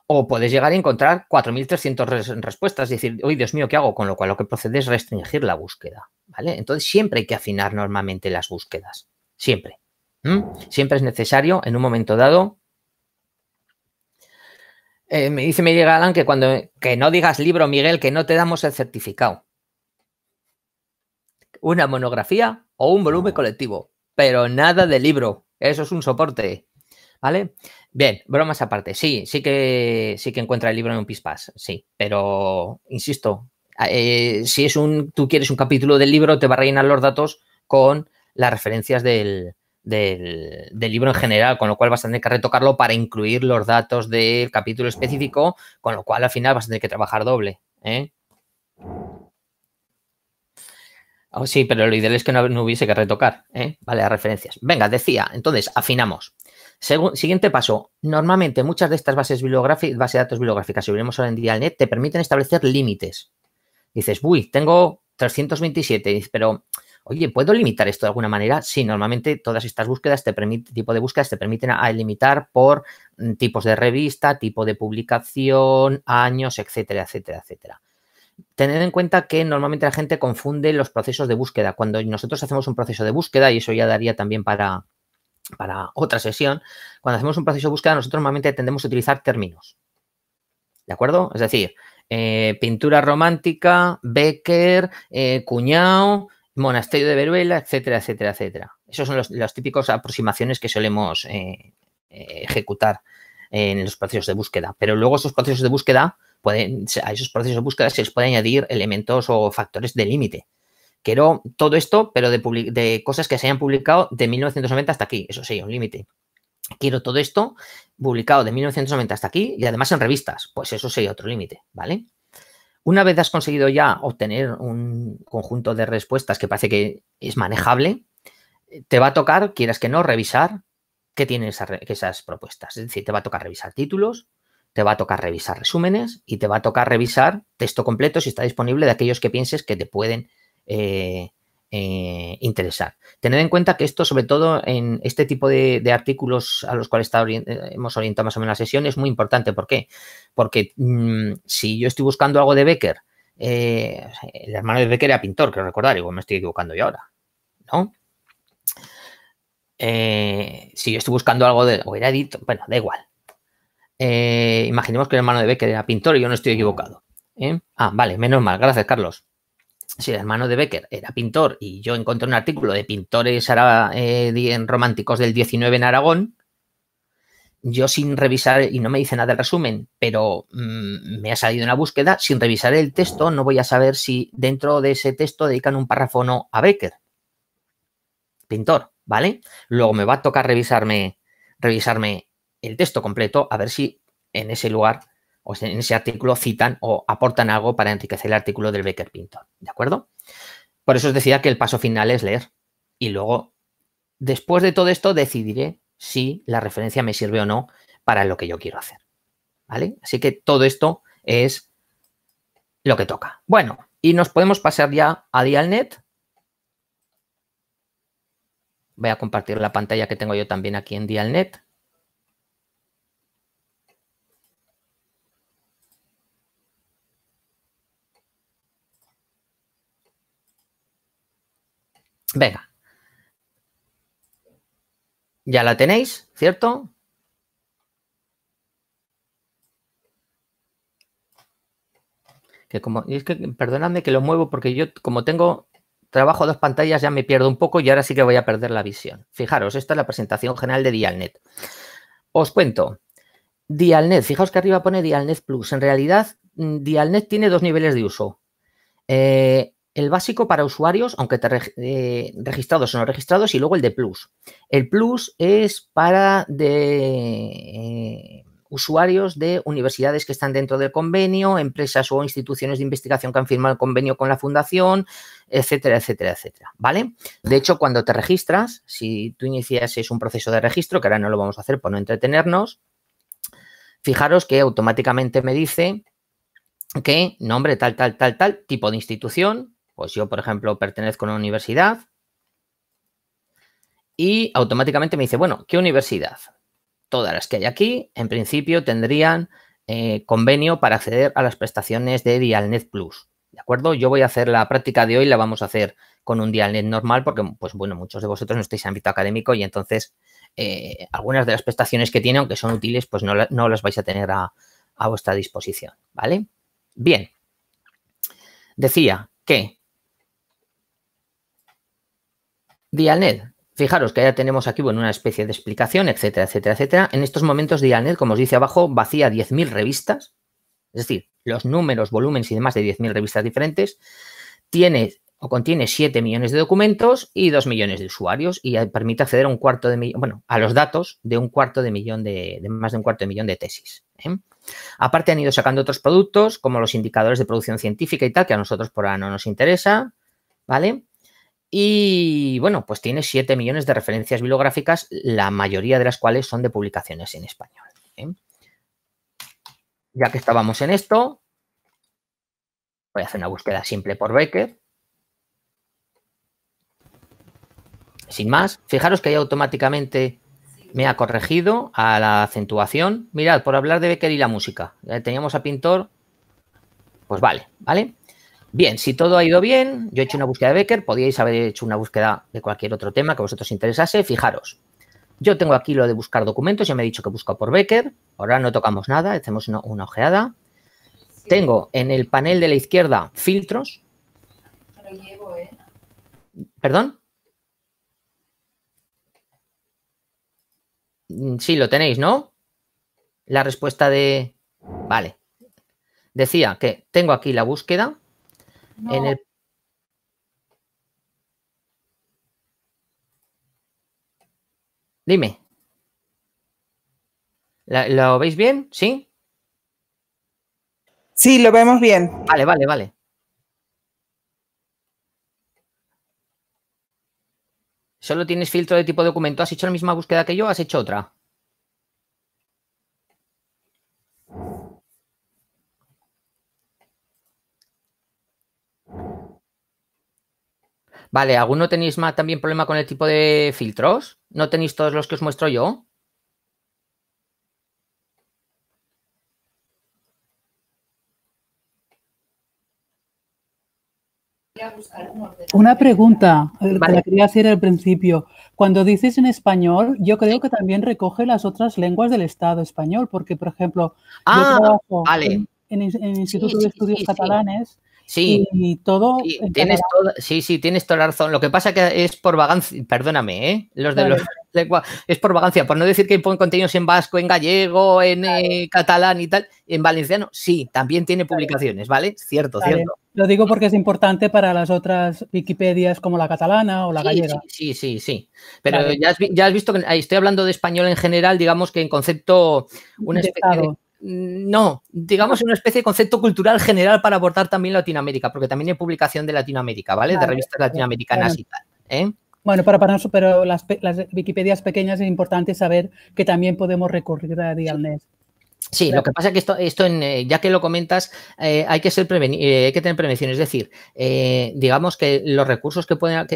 [SPEAKER 2] o puedes llegar a encontrar 4.300 respuestas, y decir, uy, Dios mío, ¿qué hago? Con lo cual lo que procede es restringir la búsqueda. ¿Vale? Entonces siempre hay que afinar normalmente las búsquedas. Siempre. Siempre es necesario en un momento dado eh, me dice Miguel Galán que cuando que no digas libro, Miguel, que no te damos el certificado. Una monografía o un volumen colectivo, pero nada de libro. Eso es un soporte. ¿Vale? Bien, bromas aparte. Sí, sí que sí que encuentra el libro en un pispas, sí. Pero insisto, eh, si es un, tú quieres un capítulo del libro, te va a rellenar los datos con las referencias del, del, libro en general, con lo cual vas a tener que retocarlo para incluir los datos del capítulo específico, con lo cual al final vas a tener que trabajar doble. ¿eh? Oh, sí, pero lo ideal es que no, hubiese que retocar, ¿eh? Vale, las referencias. Venga, decía, entonces, afinamos. siguiente paso. Normalmente muchas de estas bases, bibliográficas, bases de datos bibliográficas, si volvemos ahora en Dial.net, te permiten establecer límites. Dices, uy, tengo 327, pero oye, ¿puedo limitar esto de alguna manera? Sí, normalmente todas estas búsquedas, te permite, este tipo de búsquedas, te permiten a, limitar por mm, tipos de revista, tipo de publicación, años, etcétera, etcétera, etcétera. Tened en cuenta que normalmente la gente confunde los procesos de búsqueda. Cuando nosotros hacemos un proceso de búsqueda, y eso ya daría también para, otra sesión, cuando hacemos un proceso de búsqueda, nosotros normalmente tendemos a utilizar términos. ¿De acuerdo? Es decir, eh, pintura romántica, Becker, eh, cuñado, monasterio de Veruela, etcétera, etcétera, etcétera. Esos son los, las típicas aproximaciones que solemos eh, eh, ejecutar en los procesos de búsqueda. Pero luego esos procesos de búsqueda, pueden, a esos procesos de búsqueda se les puede añadir elementos o factores de límite. Quiero todo esto, pero de, cosas que se hayan publicado de 1990 hasta aquí. Eso sería un límite. Quiero todo esto publicado de 1990 hasta aquí y además en revistas. Pues eso sería otro límite, ¿vale? Una vez has conseguido ya obtener un conjunto de respuestas que parece que es manejable, eh, te va a tocar, quieras que no, revisar qué tienen esas, propuestas. Es decir, te va a tocar revisar títulos, te va a tocar revisar resúmenes y te va a tocar revisar texto completo si está disponible de aquellos que pienses que te pueden eh, eh, interesar. tener en cuenta que esto, sobre todo en este tipo de, artículos a los cuales eh, hemos orientado más o menos la sesión, es muy importante. ¿Por qué? Porque mm, si yo estoy buscando algo de Becker, eh, el hermano de Becker era pintor, creo recordar, igual me estoy equivocando yo ahora, eh, si yo estoy buscando algo de. O bueno, da igual. imaginemos que el hermano de Becker era pintor y yo no estoy equivocado. Ah, vale, menos mal, gracias, Carlos si el hermano de Becker era pintor y yo encontré un artículo de pintores eh, románticos del 19 en Aragón, yo sin revisar, y no me dice nada el resumen, pero mm, me ha salido una búsqueda, sin revisar el texto no voy a saber si dentro de ese texto dedican un párrafo no a Becker. Pintor, ¿vale? Luego me va a tocar revisarme, revisarme el texto completo a ver si en ese lugar o en ese artículo citan o aportan algo para enriquecer el artículo del Baker pinto ¿De acuerdo? Por eso os decía que el paso final es leer. Y luego, después de todo esto, decidiré si la referencia me sirve o no para lo que yo quiero hacer. ¿Vale? Así que todo esto es lo que toca. Bueno, y nos podemos pasar ya a Dialnet. Voy a compartir la pantalla que tengo yo también aquí en Dialnet. Venga. Ya la tenéis, ¿cierto? Que como, es que perdonadme que lo muevo porque yo como tengo trabajo dos pantallas ya me pierdo un poco y ahora sí que voy a perder la visión. Fijaros, esta es la presentación general de Dialnet. Os cuento, Dialnet, fijaos que arriba pone Dialnet Plus. En realidad, mm, Dialnet tiene dos niveles de uso. Eh, el básico para usuarios, aunque eh, registrados o no registrados, y luego el de Plus. El Plus es para de, eh, usuarios de universidades que están dentro del convenio, empresas o instituciones de investigación que han firmado el convenio con la fundación, etcétera, etcétera, etcétera. ¿Vale? De hecho, cuando te registras, si tú es un proceso de registro, que ahora no lo vamos a hacer por no entretenernos, fijaros que automáticamente me dice que nombre tal, tal, tal, tal, tipo de institución, pues yo, por ejemplo, pertenezco a una universidad y automáticamente me dice, bueno, ¿qué universidad? Todas las que hay aquí, en principio, tendrían eh, convenio para acceder a las prestaciones de Dialnet Plus. ¿De acuerdo? Yo voy a hacer la práctica de hoy, la vamos a hacer con un Dialnet normal, porque, pues bueno, muchos de vosotros no estáis en ámbito académico y entonces eh, algunas de las prestaciones que tiene, aunque son útiles, pues no, las vais a tener a, a vuestra disposición, ¿vale? Bien. Decía que Dialnet. Fijaros que ya tenemos aquí bueno, una especie de explicación, etcétera, etcétera, etcétera. En estos momentos Dialnet, como os dice abajo, vacía 10.000 revistas, es decir, los números, volúmenes y demás de 10.000 revistas diferentes. Tiene o contiene 7 millones de documentos y 2 millones de usuarios y permite acceder a un cuarto de millón, bueno, a los datos de un cuarto de millón de, más de un cuarto de millón de tesis. ¿eh? Aparte han ido sacando otros productos como los indicadores de producción científica y tal, que a nosotros por ahora no nos interesa, ¿vale? Y bueno, pues tiene 7 millones de referencias bibliográficas, la mayoría de las cuales son de publicaciones en español. ¿eh? Ya que estábamos en esto, voy a hacer una búsqueda simple por Becker. Sin más, fijaros que ya automáticamente me ha corregido a la acentuación. Mirad, por hablar de Becker y la música. Eh, teníamos a Pintor. Pues vale, ¿vale? Bien, si todo ha ido bien, yo he hecho una búsqueda de Becker, podíais haber hecho una búsqueda de cualquier otro tema que a vosotros interesase. Fijaros, yo tengo aquí lo de buscar documentos, ya me he dicho que busco por Becker, ahora no tocamos nada, hacemos una, ojeada. Tengo en el panel de la izquierda filtros.
[SPEAKER 1] ¿eh?
[SPEAKER 2] ¿Perdón? Mm, sí, lo tenéis, ¿no? La respuesta de... Vale. Decía que tengo aquí la búsqueda Dime. ¿Lo veis bien? ¿Sí? Sí, lo vemos bien. Vale, vale, vale. ¿Solo tienes filtro de tipo documento? ¿Has hecho la misma búsqueda que yo? ¿Has hecho otra? Vale, ¿alguno tenéis más también problema con el tipo de filtros? ¿No tenéis todos los que os muestro yo?
[SPEAKER 4] Una
[SPEAKER 3] pregunta eh, la quería hacer al principio. Cuando dices en español, yo creo que también recoge las otras lenguas del Estado español, porque, por ejemplo, ah, en, el Instituto de Estudios Catalanes Sí, todo. Sí, tienes
[SPEAKER 2] toda, sí, tienes toda la razón. Lo que pasa que es por vagancia, perdóname, ¿eh? los de los es por vagancia, por no decir que ponen contenidos en vasco, en gallego, en eh, catalán y tal, en valenciano, sí, también tiene publicaciones, ¿vale? Cierto, cierto.
[SPEAKER 3] Lo digo porque es importante para las otras Wikipedias como la catalana o la gallega.
[SPEAKER 2] Sí, sí, sí, Pero ya, has, visto que eh, estoy hablando de español en general, digamos que en concepto, una no, digamos una especie de concepto cultural general para abordar también Latinoamérica, porque también hay publicación de Latinoamérica, ¿vale? de revistas latinoamericanas y tal. ¿eh?
[SPEAKER 3] Bueno, para, para nosotros, pero las, las, Wikipedias pequeñas es importante saber que también podemos recurrir a Dialnet.
[SPEAKER 2] Sí, lo que pasa es que esto, esto en, eh, ya que lo comentas, eh, hay, que ser eh, que tener prevención. Es decir, digamos que los recursos que pueden.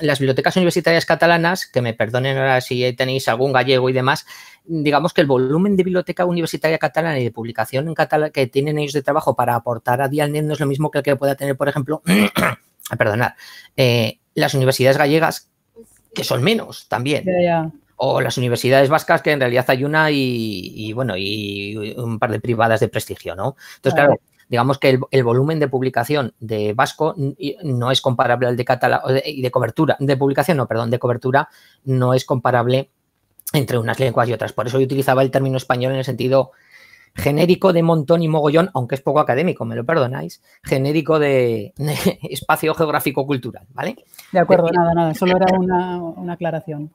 [SPEAKER 2] las bibliotecas universitarias catalanas, que me perdonen ahora si tenéis algún gallego y demás, digamos que el volumen de biblioteca universitaria catalana y de publicación en catalán que tienen ellos de trabajo para aportar a Dialnet no es lo mismo que el que pueda tener, por ejemplo, (clears throat) perdonar, las universidades gallegas, que son menos también o las universidades vascas, que en realidad hay una y, bueno, y un par de privadas de prestigio, ¿no? Entonces, claro, digamos que el, volumen de publicación de vasco no es comparable al de catalán, y de, cobertura, de publicación, no, perdón, de cobertura, no es comparable entre unas lenguas y otras. Por eso yo utilizaba el término español en el sentido genérico de montón y mogollón, aunque es poco académico, me lo perdonáis, genérico de, (laughs) espacio geográfico cultural, ¿vale?
[SPEAKER 3] De acuerdo, nada, nada, solo era una, una aclaración.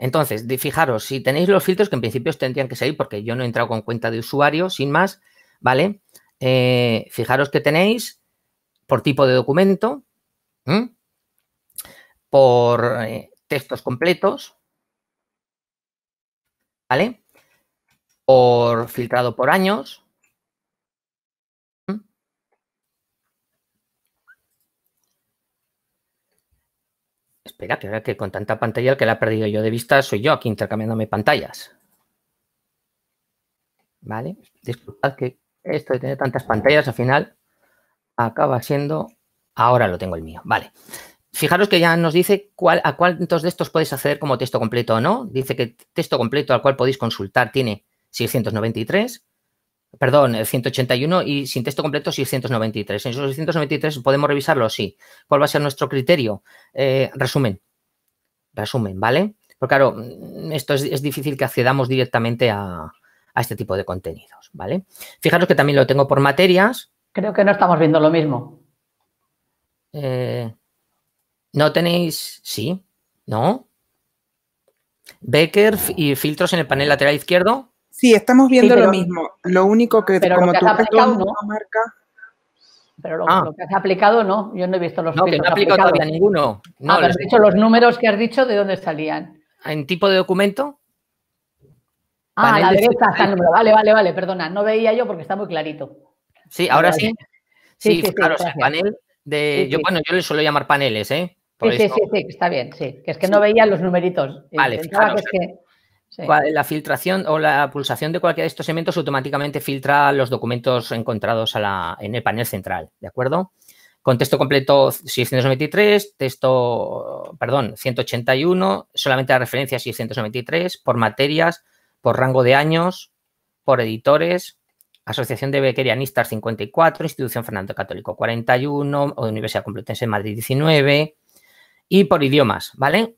[SPEAKER 2] Entonces, fijaros, si tenéis los filtros que en principio tendrían que salir porque yo no he entrado con cuenta de usuario, sin más, ¿vale? Eh, fijaros que tenéis por tipo de documento, por eh, textos completos, ¿vale? Por filtrado por años, espera, que ahora que con tanta pantalla el que la he perdido yo de vista soy yo aquí intercambiándome pantallas. Vale, disculpad que esto de tener tantas pantallas al final acaba siendo... Ahora lo tengo el mío, vale. Fijaros que ya nos dice cuál, a cuántos de estos podéis acceder como texto completo o no. Dice que texto completo al cual podéis consultar tiene 693 Perdón, 181 y sin texto completo 693. En esos 693 podemos revisarlo, sí. ¿Cuál va a ser nuestro criterio? Eh, resumen. Resumen, ¿vale? Porque claro, mm, esto es, difícil que accedamos directamente a, este tipo de contenidos, ¿vale? Fijaros que también lo tengo por materias. Creo que no estamos viendo lo mismo. Eh, no tenéis, sí, ¿no? Becker y filtros en el panel lateral izquierdo. Sí,
[SPEAKER 5] estamos viendo lo mismo.
[SPEAKER 2] Lo único que, pero como lo tú has aplicado, no.
[SPEAKER 5] marca.
[SPEAKER 3] Pero ah. lo, que has aplicado no, yo no he visto los No, que no he aplicado todavía ninguno. No, ah, pero has dicho los números que has dicho, ¿de dónde salían? ¿En tipo de documento? Ah, a la derecha está el número. Vale, vale, vale, perdona. No veía yo porque está muy clarito.
[SPEAKER 2] Sí, ahora sí.
[SPEAKER 3] Sí, claro, panel
[SPEAKER 2] de. yo, Bueno, yo le suelo llamar paneles, ¿eh? sí, sí, sí,
[SPEAKER 3] está bien, sí. Que es que no veía los numeritos. Vale, fijaros, que es que
[SPEAKER 2] la filtración o la pulsación de cualquiera de estos elementos automáticamente filtra los documentos encontrados en el panel central, ¿de acuerdo? Con texto completo 693, texto, perdón, 181, solamente la referencia 693, por materias, por rango de años, por editores, Asociación de Bequerianistas 54, Institución Fernando Católico 41, Universidad Complutense de Madrid 19, y por idiomas, ¿vale?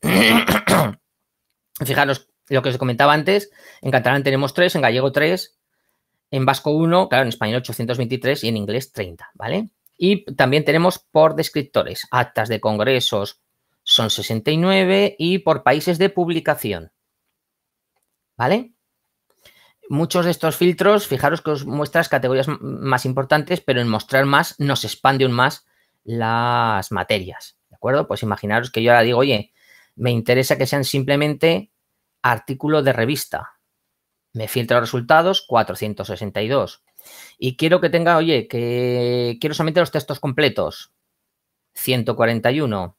[SPEAKER 2] (clears throat) Fijaros lo que os comentaba antes, en catalán tenemos 3, en gallego 3, en vasco 1, claro, en español 823 y en inglés 30, ¿vale? Y también tenemos por descriptores, actas de congresos son 69 y por países de publicación, ¿vale? Muchos de estos filtros, fijaros que os muestra las categorías más importantes, pero en mostrar más nos expande aún más las materias, ¿de acuerdo? Pues imaginaros que yo ahora digo, oye, me interesa que sean simplemente artículo de revista. Me filtra los resultados, 462. Y quiero que tenga, oye, que quiero solamente los textos completos, 141.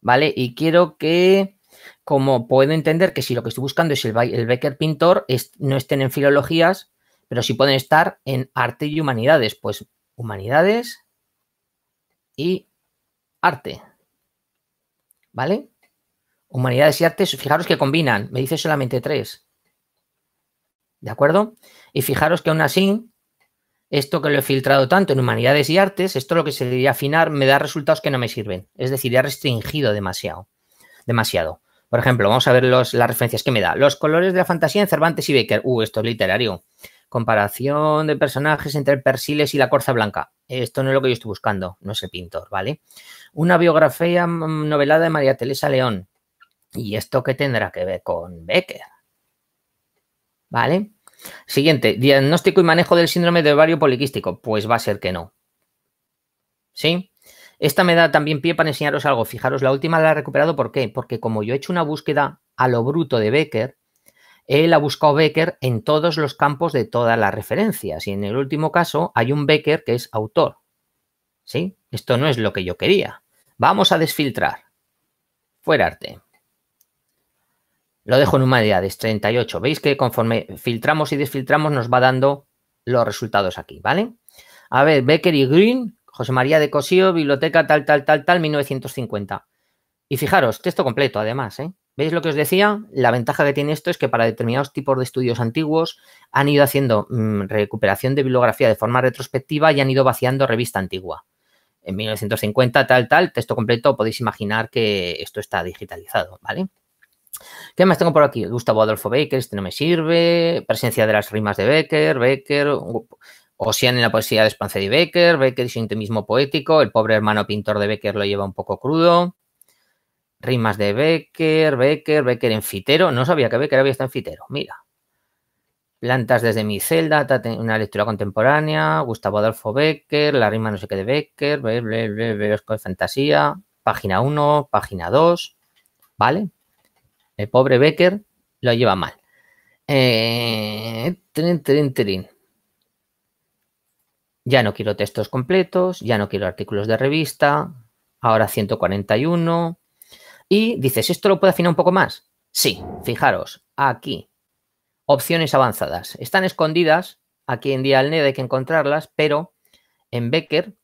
[SPEAKER 2] ¿Vale? Y quiero que, como puedo entender que si lo que estoy buscando es el, Becker Pintor, no estén en filologías, pero sí pueden estar en arte y humanidades. Pues humanidades y arte. ¿Vale? Humanidades y artes, fijaros que combinan, me dice solamente tres. ¿De acuerdo? Y fijaros que aún así, esto que lo he filtrado tanto en humanidades y artes, esto lo que se diría afinar, me da resultados que no me sirven. Es decir, he restringido demasiado. Demasiado. Por ejemplo, vamos a ver los, las referencias que me da. Los colores de la fantasía en Cervantes y Baker. Uh, esto es literario. Comparación de personajes entre Persiles y la Corza Blanca. Esto no es lo que yo estoy buscando, no es el pintor, ¿vale? Una biografía mm, novelada de María Teresa León. ¿Y esto qué tendrá que ver con Becker? ¿Vale? Siguiente, diagnóstico y manejo del síndrome de ovario poliquístico. Pues va a ser que no. ¿Sí? Esta me da también pie para enseñaros algo. Fijaros, la última la he recuperado. ¿Por qué? Porque como yo he hecho una búsqueda a lo bruto de Becker, él ha buscado Becker en todos los campos de todas las referencias. Y en el último caso hay un Becker que es autor. ¿Sí? Esto no es lo que yo quería. Vamos a desfiltrar. Fuera arte. Lo dejo en humanidades, 38. Veis que conforme filtramos y desfiltramos nos va dando los resultados aquí, ¿vale? A ver, Becker y Green, José María de Cosío, biblioteca tal, tal, tal, tal, 1950. Y fijaros, texto completo además, ¿eh? ¿Veis lo que os decía? La ventaja que tiene esto es que para determinados tipos de estudios antiguos han ido haciendo mm, recuperación de bibliografía de forma retrospectiva y han ido vaciando revista antigua. En 1950, tal, tal, texto completo, podéis imaginar que esto está digitalizado, ¿vale? ¿Qué más tengo por aquí? Gustavo Adolfo Becker, este no me sirve. Presencia de las rimas de Becker, Becker. sea en la poesía de Spence y Becker, Becker y poético, el pobre hermano pintor de Becker lo lleva un poco crudo. Rimas de Becker, Becker, Becker Fitero. No sabía que Becker había estado enfitero, mira. Plantas desde mi celda, una lectura contemporánea, Gustavo Adolfo Becker, la rima no sé qué de Becker, de fantasía, página 1, página 2, ¿vale? El pobre Becker lo lleva mal. Eh, trin, trin, Ya no quiero textos completos, ya no quiero artículos de revista, ahora 141. Y dices, ¿esto lo puedo afinar un poco más? Sí, fijaros, aquí, opciones avanzadas. Están escondidas, aquí en Dialnet hay que encontrarlas, pero en Becker,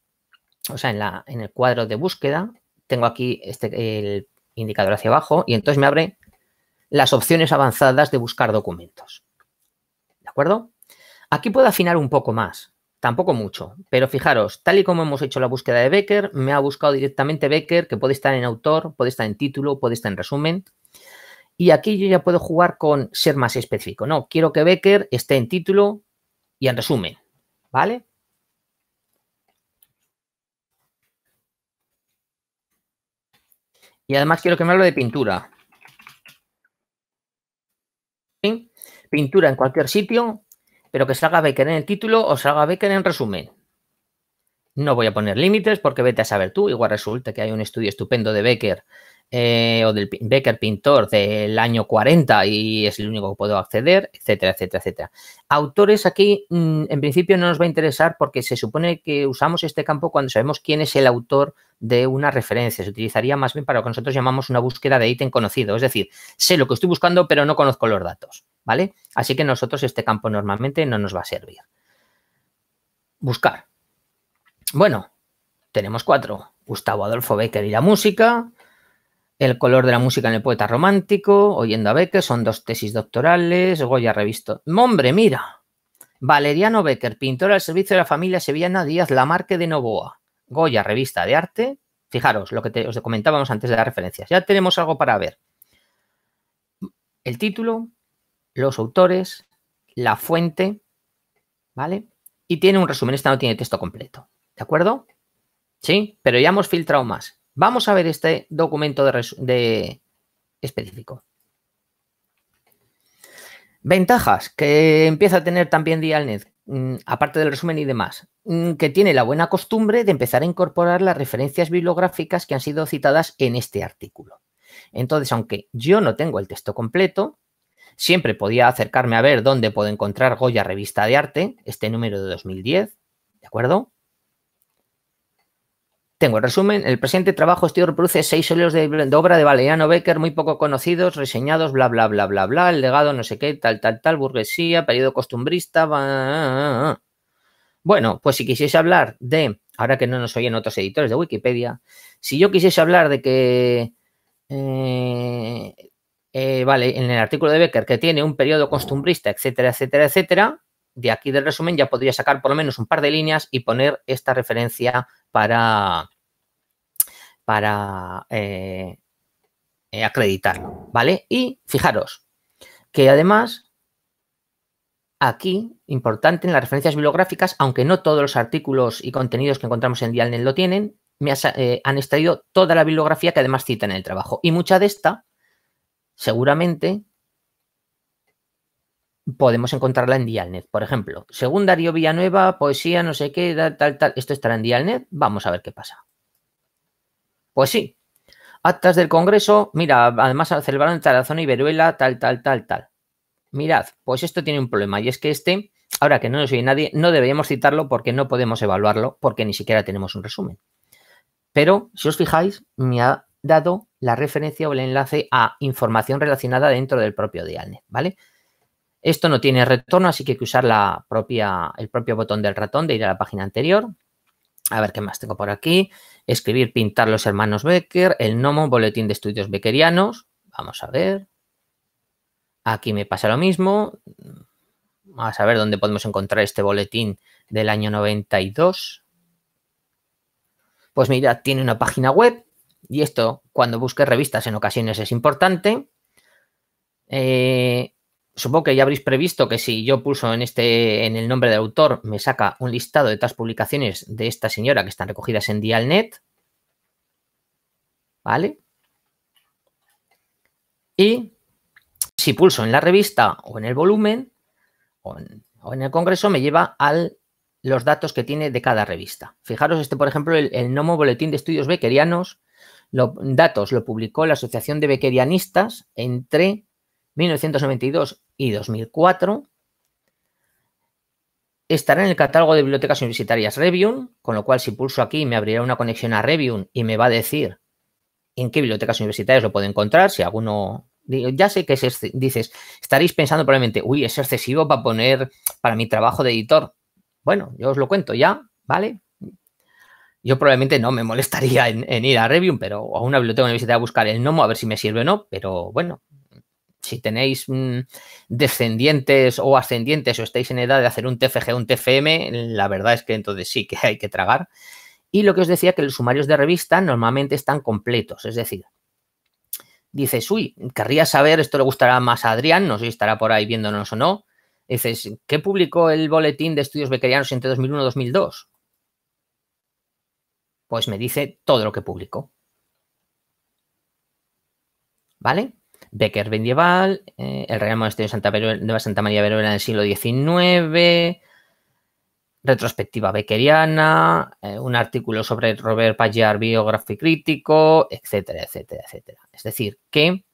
[SPEAKER 2] o sea, en, la, en el cuadro de búsqueda, tengo aquí este, el indicador hacia abajo y entonces me abre las opciones avanzadas de buscar documentos. ¿De acuerdo? Aquí puedo afinar un poco más, tampoco mucho, pero fijaros, tal y como hemos hecho la búsqueda de Becker, me ha buscado directamente Becker, que puede estar en autor, puede estar en título, puede estar en resumen. Y aquí yo ya puedo jugar con ser más específico. No, quiero que Becker esté en título y en resumen, ¿vale? Y además quiero que me hable de pintura. Pintura en cualquier sitio, pero que salga Becker en el título o salga Becker en resumen. No voy a poner límites porque vete a saber tú, igual resulta que hay un estudio estupendo de Becker eh, o del Becker pintor del año 40 y es el único que puedo acceder, etcétera, etcétera, etcétera. Autores aquí mm, en principio no nos va a interesar porque se supone que usamos este campo cuando sabemos quién es el autor de una referencia. Se utilizaría más bien para lo que nosotros llamamos una búsqueda de ítem conocido. Es decir, sé lo que estoy buscando pero no conozco los datos, ¿vale? Así que nosotros este campo normalmente no nos va a servir. Buscar. Bueno, tenemos cuatro. Gustavo Adolfo Becker y la música, el color de la música en el poeta romántico, oyendo a Becker, son dos tesis doctorales, Goya revisto. ¡Hombre, mira! Valeriano Becker, pintor al servicio de la familia sevillana Díaz Lamarque de Novoa. Goya, revista de arte. Fijaros lo que os comentábamos antes de las referencias. Ya tenemos algo para ver. El título, los autores, la fuente, ¿vale? Y tiene un resumen, esta no tiene texto completo, ¿de acuerdo? Sí, pero ya hemos filtrado más. Vamos a ver este documento de, específico. Ventajas que empieza a tener también Dialnet, mm, aparte del resumen y demás, mm, que tiene la buena costumbre de empezar a incorporar las referencias bibliográficas que han sido citadas en este artículo. Entonces, aunque yo no tengo el texto completo, siempre podía acercarme a ver dónde puedo encontrar Goya Revista de Arte, este número de 2010, ¿de acuerdo? Tengo el resumen. El presente trabajo estudio reproduce seis óleos de, obra de Valeriano Becker, muy poco conocidos, reseñados, bla, bla, bla, bla, bla. El legado, no sé qué, tal, tal, tal, burguesía, periodo costumbrista. Ah, ah, ah. Bueno, pues si quisiese hablar de, ahora que no nos oyen otros editores de Wikipedia, si yo quisiese hablar de que, eh, eh, vale, en el artículo de Becker, que tiene un periodo costumbrista, etcétera, etcétera, etcétera, de aquí del resumen ya podría sacar por lo menos un par de líneas y poner esta referencia para, para eh, eh, acreditarlo, ¿vale? Y fijaros que además aquí, importante en las referencias bibliográficas, aunque no todos los artículos y contenidos que encontramos en Dialnet lo tienen, me eh, han extraído toda la bibliografía que además cita en el trabajo. Y mucha de esta, seguramente, podemos encontrarla en Dialnet, por ejemplo. Segundario Villanueva, poesía, no sé qué, tal, tal, esto estará en Dialnet, vamos a ver qué pasa. Pues sí. Actas del Congreso, mira, además celebraron en Tarazona y Veruela, tal, tal, tal, tal. Mirad, pues esto tiene un problema y es que este, ahora que no nos oye nadie, no deberíamos citarlo porque no podemos evaluarlo porque ni siquiera tenemos un resumen. Pero, si os fijáis, me ha dado la referencia o el enlace a información relacionada dentro del propio Dialnet, ¿vale? Esto no tiene retorno, así que hay que usar la propia, el propio botón del ratón de ir a la página anterior. A ver qué más tengo por aquí. Escribir, pintar los hermanos Becker, el Nomo, boletín de estudios beckerianos. Vamos a ver. Aquí me pasa lo mismo. Vamos a ver dónde podemos encontrar este boletín del año 92. Pues mira, tiene una página web y esto cuando busques revistas en ocasiones es importante. Eh, supongo que ya habréis previsto que si yo pulso en este en el nombre del autor me saca un listado de estas publicaciones de esta señora que están recogidas en Dialnet. ¿Vale? Y si pulso en la revista o en el volumen o en, el congreso me lleva a los datos que tiene de cada revista. Fijaros, este por ejemplo, el, Nomo Boletín de Estudios Bequerianos, los datos lo publicó la Asociación de Bequerianistas entre 1992 y 2004. Estará en el catálogo de bibliotecas universitarias Revium, con lo cual si pulso aquí me abrirá una conexión a Revium y me va a decir en qué bibliotecas universitarias lo puedo encontrar, si alguno... Ya sé que dices, estaréis pensando probablemente, uy, es excesivo para poner para mi trabajo de editor. Bueno, yo os lo cuento ya, ¿vale? Yo probablemente no me molestaría en, ir a Revium, pero a una biblioteca universitaria a buscar el NOMO a ver si me sirve o no, pero bueno, si tenéis mm, descendientes o ascendientes o estáis en edad de hacer un TFG o un TFM, la verdad es que entonces sí que hay que tragar. Y lo que os decía que los sumarios de revista normalmente están completos, es decir, dices, uy, querría saber, esto le gustará más a Adrián, no sé si estará por ahí viéndonos o no. Dices, ¿qué publicó el boletín de estudios becarianos entre 2001 y 2002? Pues me dice todo lo que publicó. ¿Vale? Becker medieval, eh, el Real Monasterio de Santa, de Santa María Verona en el siglo XIX, retrospectiva beckeriana, eh, un artículo sobre Robert Pagliar, biografía y crítico, etcétera, etcétera, etcétera. Es decir, que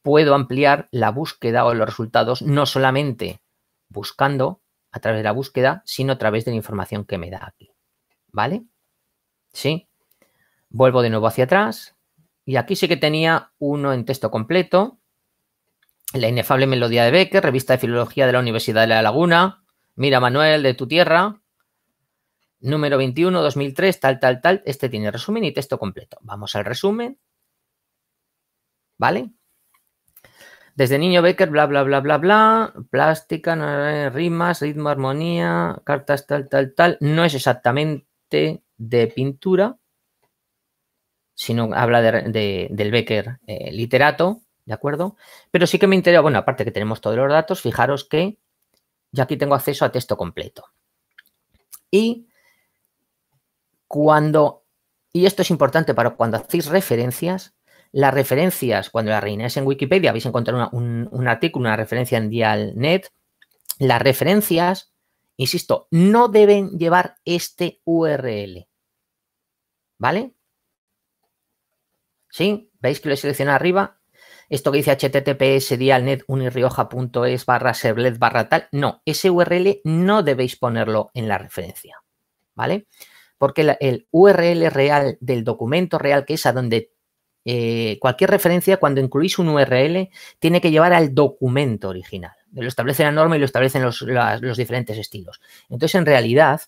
[SPEAKER 2] puedo ampliar la búsqueda o los resultados no solamente buscando a través de la búsqueda, sino a través de la información que me da aquí. ¿Vale? Sí. Vuelvo de nuevo hacia atrás. Y aquí sí que tenía uno en texto completo, la inefable melodía de Becker, revista de filología de la Universidad de La Laguna. Mira, Manuel, de tu tierra. Número 21, 2003, tal, tal, tal. Este tiene resumen y texto completo. Vamos al resumen. ¿Vale? Desde niño Becker, bla, bla, bla, bla, bla. Plástica, rimas, ritmo, armonía, cartas, tal, tal, tal. No es exactamente de pintura, sino habla de, del Becker eh, literato. ¿de acuerdo? Pero sí que me interesa, bueno, aparte que tenemos todos los datos, fijaros que ya aquí tengo acceso a texto completo. Y cuando, y esto es importante para cuando hacéis referencias, las referencias, cuando la reináis en Wikipedia, habéis encontrado una, un, un, artículo, una referencia en Dialnet, las referencias, insisto, no deben llevar este URL. ¿Vale? ¿Sí? ¿Veis que lo he seleccionado arriba? esto que dice https dialnet unirioja.es barra barra tal, no, ese URL no debéis ponerlo en la referencia, ¿vale? Porque el URL real del documento real, que es a donde eh, cualquier referencia, cuando incluís un URL, tiene que llevar al documento original. Lo establece la norma y lo establecen los diferentes estilos. Entonces, en realidad,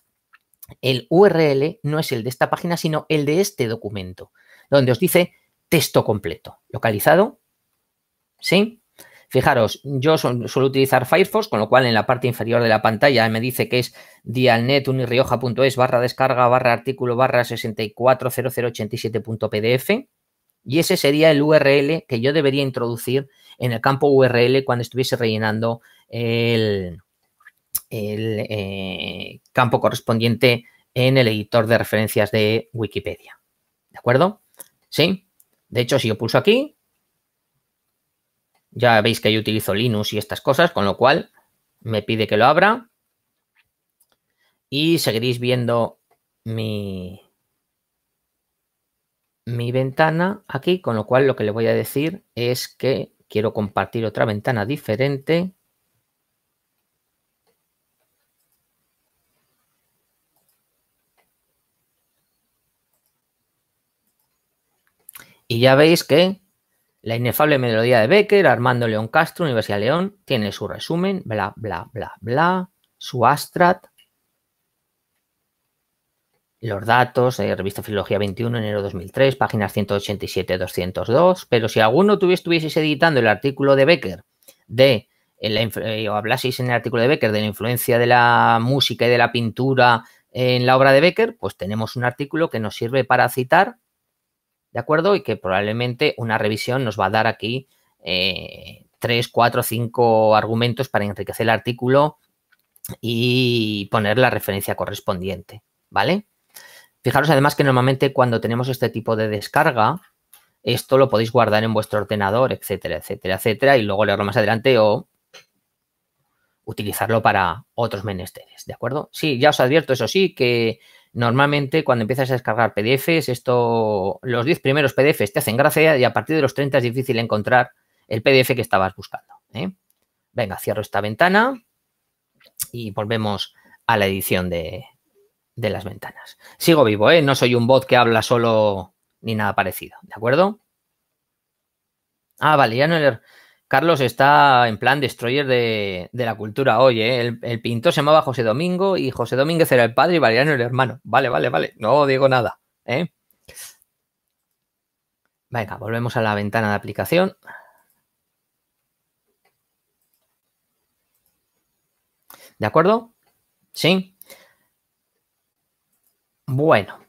[SPEAKER 2] el URL no es el de esta página, sino el de este documento, donde os dice texto completo, localizado ¿sí? Fijaros, yo suelo utilizar Firefox, con lo cual en la parte inferior de la pantalla me dice que es dialnetunirioja.es barra descarga barra artículo barra 640087.pdf y ese sería el URL que yo debería introducir en el campo URL cuando estuviese rellenando el, eh, campo correspondiente en el editor de referencias de Wikipedia. ¿De acuerdo? ¿Sí? De hecho, si yo pulso aquí, ya veis que yo utilizo Linux y estas cosas, con lo cual me pide que lo abra. Y seguiréis viendo mi, mi ventana aquí, con lo cual lo que le voy a decir es que quiero compartir otra ventana diferente. Y ya veis que la inefable melodía de Becker, Armando León Castro, Universidad de León, tiene su resumen, bla, bla, bla, bla, su Astrat, los datos, eh, revista Filología 21, enero 2003, páginas 187-202, pero si alguno estuviese editando el artículo de Becker de eh, o hablaseis en el artículo de Becker de la influencia de la música y de la pintura en la obra de Becker, pues tenemos un artículo que nos sirve para citar ¿de acuerdo? Y que probablemente una revisión nos va a dar aquí eh, tres, cuatro, cinco argumentos para enriquecer el artículo y poner la referencia correspondiente, ¿vale? Fijaros además que normalmente cuando tenemos este tipo de descarga, esto lo podéis guardar en vuestro ordenador, etcétera, etcétera, etcétera, y luego leerlo más adelante o utilizarlo para otros menesteres, ¿de acuerdo? Sí, ya os advierto, eso sí, que Normalmente cuando empiezas a descargar PDFs, esto, los 10 primeros PDFs te hacen gracia y a partir de los 30 es difícil encontrar el PDF que estabas buscando. ¿eh? Venga, cierro esta ventana y volvemos a la edición de, las ventanas. Sigo vivo, ¿eh? no soy un bot que habla solo ni nada parecido, ¿de acuerdo? Ah, vale, ya no le... Carlos está en plan destroyer de, la cultura hoy, ¿eh? el, pintor se llamaba José Domingo y José Domínguez era el padre y Valeriano el hermano. Vale, vale, vale. No digo nada. ¿eh? Venga, volvemos a la ventana de aplicación. ¿De acuerdo? ¿Sí? Bueno,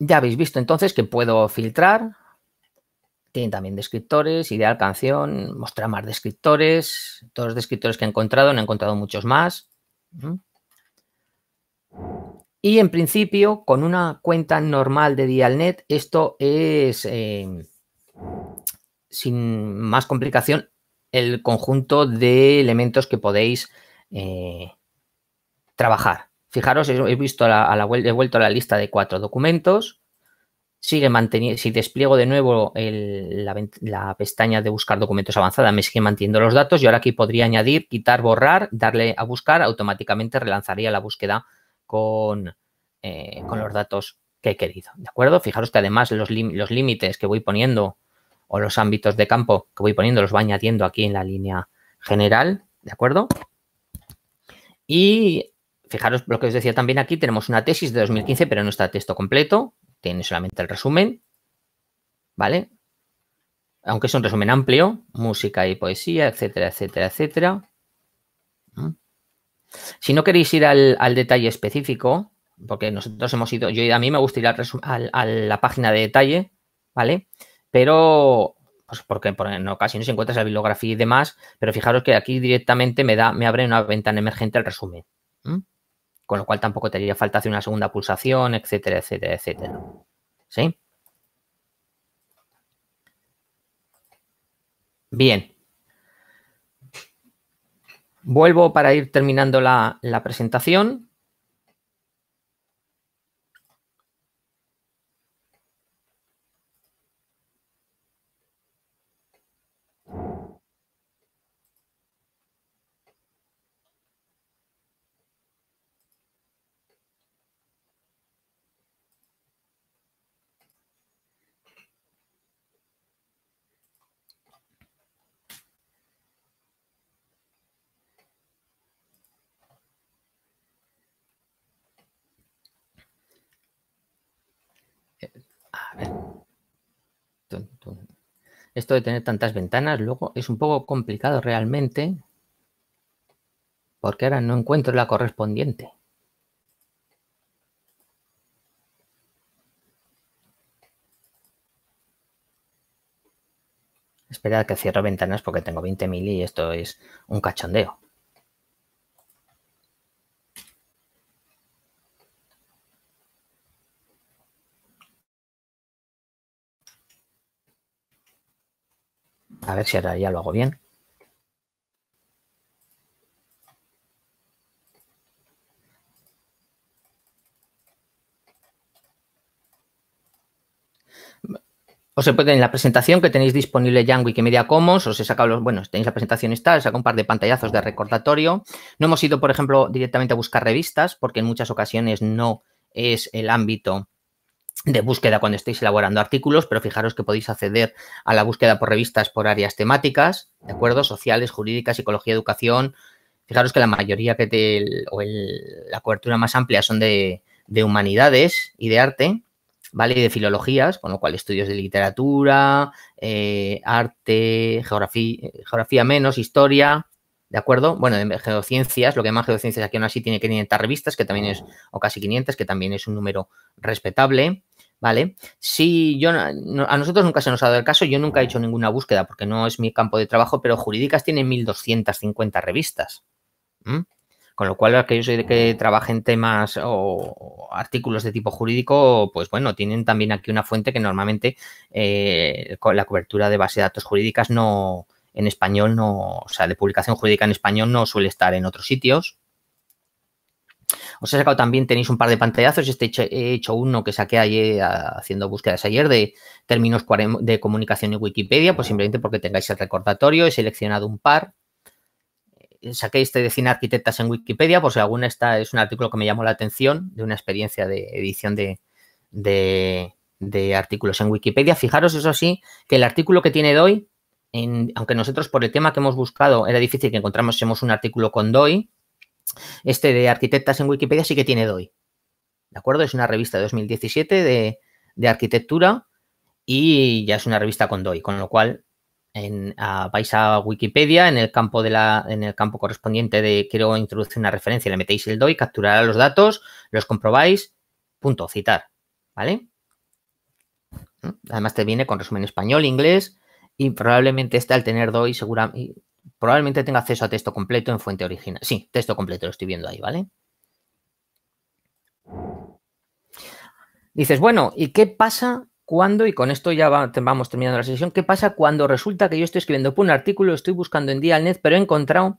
[SPEAKER 2] ya habéis visto entonces que puedo filtrar, tienen también descriptores, ideal canción, mostrar más descriptores. Todos los descriptores que he encontrado, no he encontrado muchos más. Y en principio, con una cuenta normal de Dialnet, esto es em, sin más complicación el conjunto de elementos que podéis eh, trabajar. Fijaros, he visto a la, he vuelto a la lista de cuatro documentos sigue si despliego de nuevo la, pestaña de buscar documentos avanzada, me sigue manteniendo los datos. Y ahora aquí podría añadir, quitar, borrar, darle a buscar, automáticamente relanzaría la búsqueda con, eh, los datos que he querido. ¿De acuerdo? Fijaros que además los, los límites que voy poniendo o los ámbitos de campo que voy poniendo los va añadiendo aquí en la línea general, ¿de acuerdo? Y fijaros lo que os decía también aquí, tenemos una tesis de 2015, pero no está texto completo, tiene solamente el resumen, ¿vale? Aunque es un resumen amplio, música y poesía, etcétera, etcétera, etcétera. ¿Mm? Si no queréis ir al, detalle específico, porque nosotros hemos ido, yo a mí me gusta ir al al, a la página de detalle, ¿vale? Pero, pues porque casi no se encuentra la bibliografía y demás, pero fijaros que aquí directamente me da, me abre una ventana emergente el resumen con lo cual tampoco te haría falta hacer una segunda pulsación, etcétera, etcétera, etcétera. ¿Sí? Bien. Vuelvo para ir terminando la, la presentación. Esto de tener tantas ventanas luego es un poco complicado realmente porque ahora no encuentro la correspondiente. Esperad que cierro ventanas porque tengo 20.000 y esto es un cachondeo. A ver si ahora ya lo hago bien. O se puede en la presentación que tenéis disponible ya en Wikimedia Commons, os he sacado los, bueno, tenéis la presentación está, os saco un par de pantallazos de recordatorio. No hemos ido, por ejemplo, directamente a buscar revistas, porque en muchas ocasiones no es el ámbito de búsqueda cuando estéis elaborando artículos, pero fijaros que podéis acceder a la búsqueda por revistas por áreas temáticas, ¿de acuerdo? Sociales, jurídicas, psicología, educación. Fijaros que la mayoría que te, o el, la cobertura más amplia son de, de, humanidades y de arte, ¿vale? Y de filologías, con lo cual estudios de literatura, eh, arte, geografía, geografía menos, historia, ¿De acuerdo? Bueno, en geociencias, lo que más geociencias aquí aún así tiene 500 revistas, que también es, ah. o casi 500, que también es un número respetable, ¿vale? Si yo, a nosotros nunca se nos ha dado el caso, yo nunca he hecho ah. ninguna búsqueda porque no es mi campo de trabajo, pero jurídicas tiene 1.250 revistas. Con lo cual, aquellos que trabajen temas o artículos de tipo jurídico, pues bueno, tienen también aquí una fuente que normalmente eh, con la cobertura de base de datos jurídicas no, en español no, o sea, de publicación jurídica en español no suele estar en otros sitios. Os he sacado también, tenéis un par de pantallazos, este he hecho uno que saqué ayer haciendo búsquedas ayer de términos de comunicación en Wikipedia, pues simplemente porque tengáis el recordatorio, he seleccionado un par. Eh, saqué este de cine arquitectas en Wikipedia, por si alguna está, es un artículo que me llamó la atención de una experiencia de edición de, de artículos en Wikipedia. Fijaros, eso sí, que el artículo que tiene de hoy aunque nosotros por el tema que hemos buscado era difícil que encontrásemos un artículo con DOI, este de arquitectas en Wikipedia sí que tiene DOI. ¿De acuerdo? Es una revista de 2017 de, arquitectura y ya es una revista con DOI, con lo cual en, vais a Wikipedia en el campo de la, en el campo correspondiente de quiero introducir una referencia, le metéis el DOI, capturará los datos, los comprobáis, punto, citar, ¿vale? Además te viene con resumen español, inglés, y probablemente este, al tener DOI segura, probablemente tenga acceso a texto completo en fuente original. Sí, texto completo, lo estoy viendo ahí, ¿vale? Dices, bueno, ¿y qué pasa cuando, y con esto ya vamos terminando la sesión, qué pasa cuando resulta que yo estoy escribiendo por un artículo, estoy buscando en Dialnet, pero he encontrado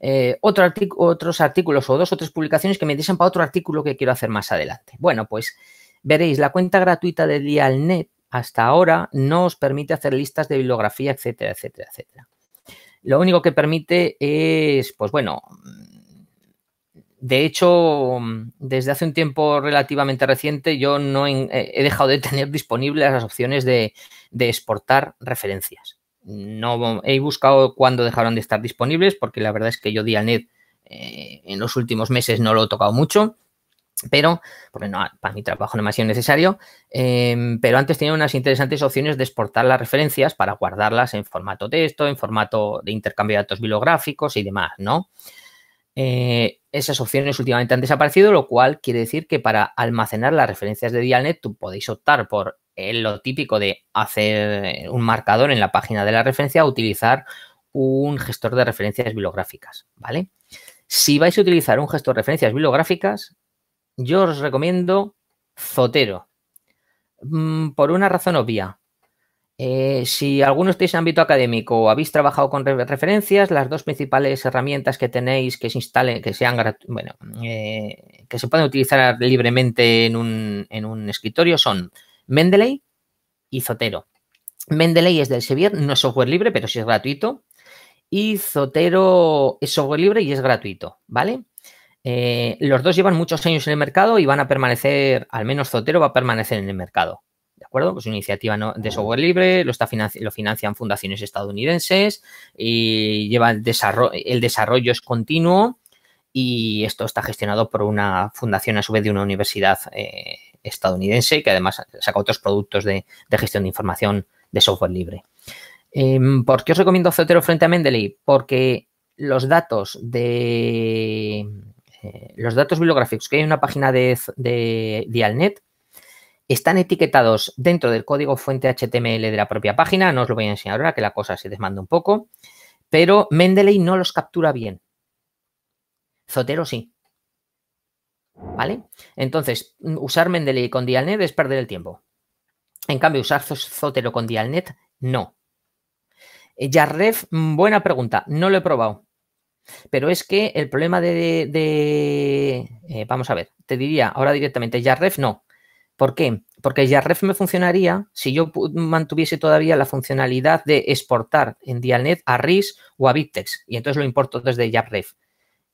[SPEAKER 2] eh, otro otros artículos o dos o tres publicaciones que me dicen para otro artículo que quiero hacer más adelante? Bueno, pues veréis, la cuenta gratuita de Dialnet hasta ahora no os permite hacer listas de bibliografía, etcétera, etcétera, etcétera. Lo único que permite es, pues bueno, de hecho, desde hace un tiempo relativamente reciente, yo no eh, he dejado de tener disponibles las opciones de, exportar referencias. No he buscado cuándo dejaron de estar disponibles, porque la verdad es que yo Dialnet eh, en los últimos meses no lo he tocado mucho pero, porque para mi trabajo no me ha sido necesario, em, pero antes tenía unas interesantes opciones de exportar las referencias para guardarlas en formato texto, en formato de intercambio de datos bibliográficos y demás, ¿no? Eh, esas opciones últimamente han desaparecido, lo cual quiere decir que para almacenar las referencias de Dialnet, tú podéis optar por eh, lo típico de hacer eh, un marcador en la página de la referencia o utilizar un gestor de referencias bibliográficas, ¿vale? Si vais a utilizar un gestor de referencias bibliográficas, yo os recomiendo Zotero. Mm, por una razón obvia. Eh, si alguno estáis en ámbito académico o habéis trabajado con referencias, las dos principales herramientas que tenéis que se instalen, que sean bueno, eh, que se pueden utilizar libremente en un, en un, escritorio son Mendeley y Zotero. Mendeley es del Sevier, no es software libre, pero sí es gratuito. Y Zotero es software libre y es gratuito, ¿vale? Eh, los dos llevan muchos años en el mercado y van a permanecer, al menos Zotero va a permanecer en el mercado. ¿De acuerdo? Pues una iniciativa de software libre, lo, está lo financian fundaciones estadounidenses y lleva el desarrollo, es continuo y esto está gestionado por una fundación a su vez de una universidad eh, estadounidense que además saca otros productos de, gestión de información de software libre. Em, ¿Por qué os recomiendo Zotero frente a Mendeley? Porque los datos de eh, los datos bibliográficos que hay en una página de, de Dialnet están etiquetados dentro del código fuente HTML de la propia página. No os lo voy a enseñar ahora, que la cosa se desmanda un poco. Pero Mendeley no los captura bien. Zotero sí. ¿Vale? Entonces, usar Mendeley con Dialnet es perder el tiempo. En cambio, usar Zotero con Dialnet, no. Eh, Yarref, mm, buena pregunta. No lo he probado. Pero es que el problema de... de, eh, vamos a ver, te diría ahora directamente, Jarref no. ¿Por qué? Porque Jarref me funcionaría si yo mantuviese todavía la funcionalidad de exportar en Dialnet a RIS o a Bitex. Y entonces lo importo desde Jarref.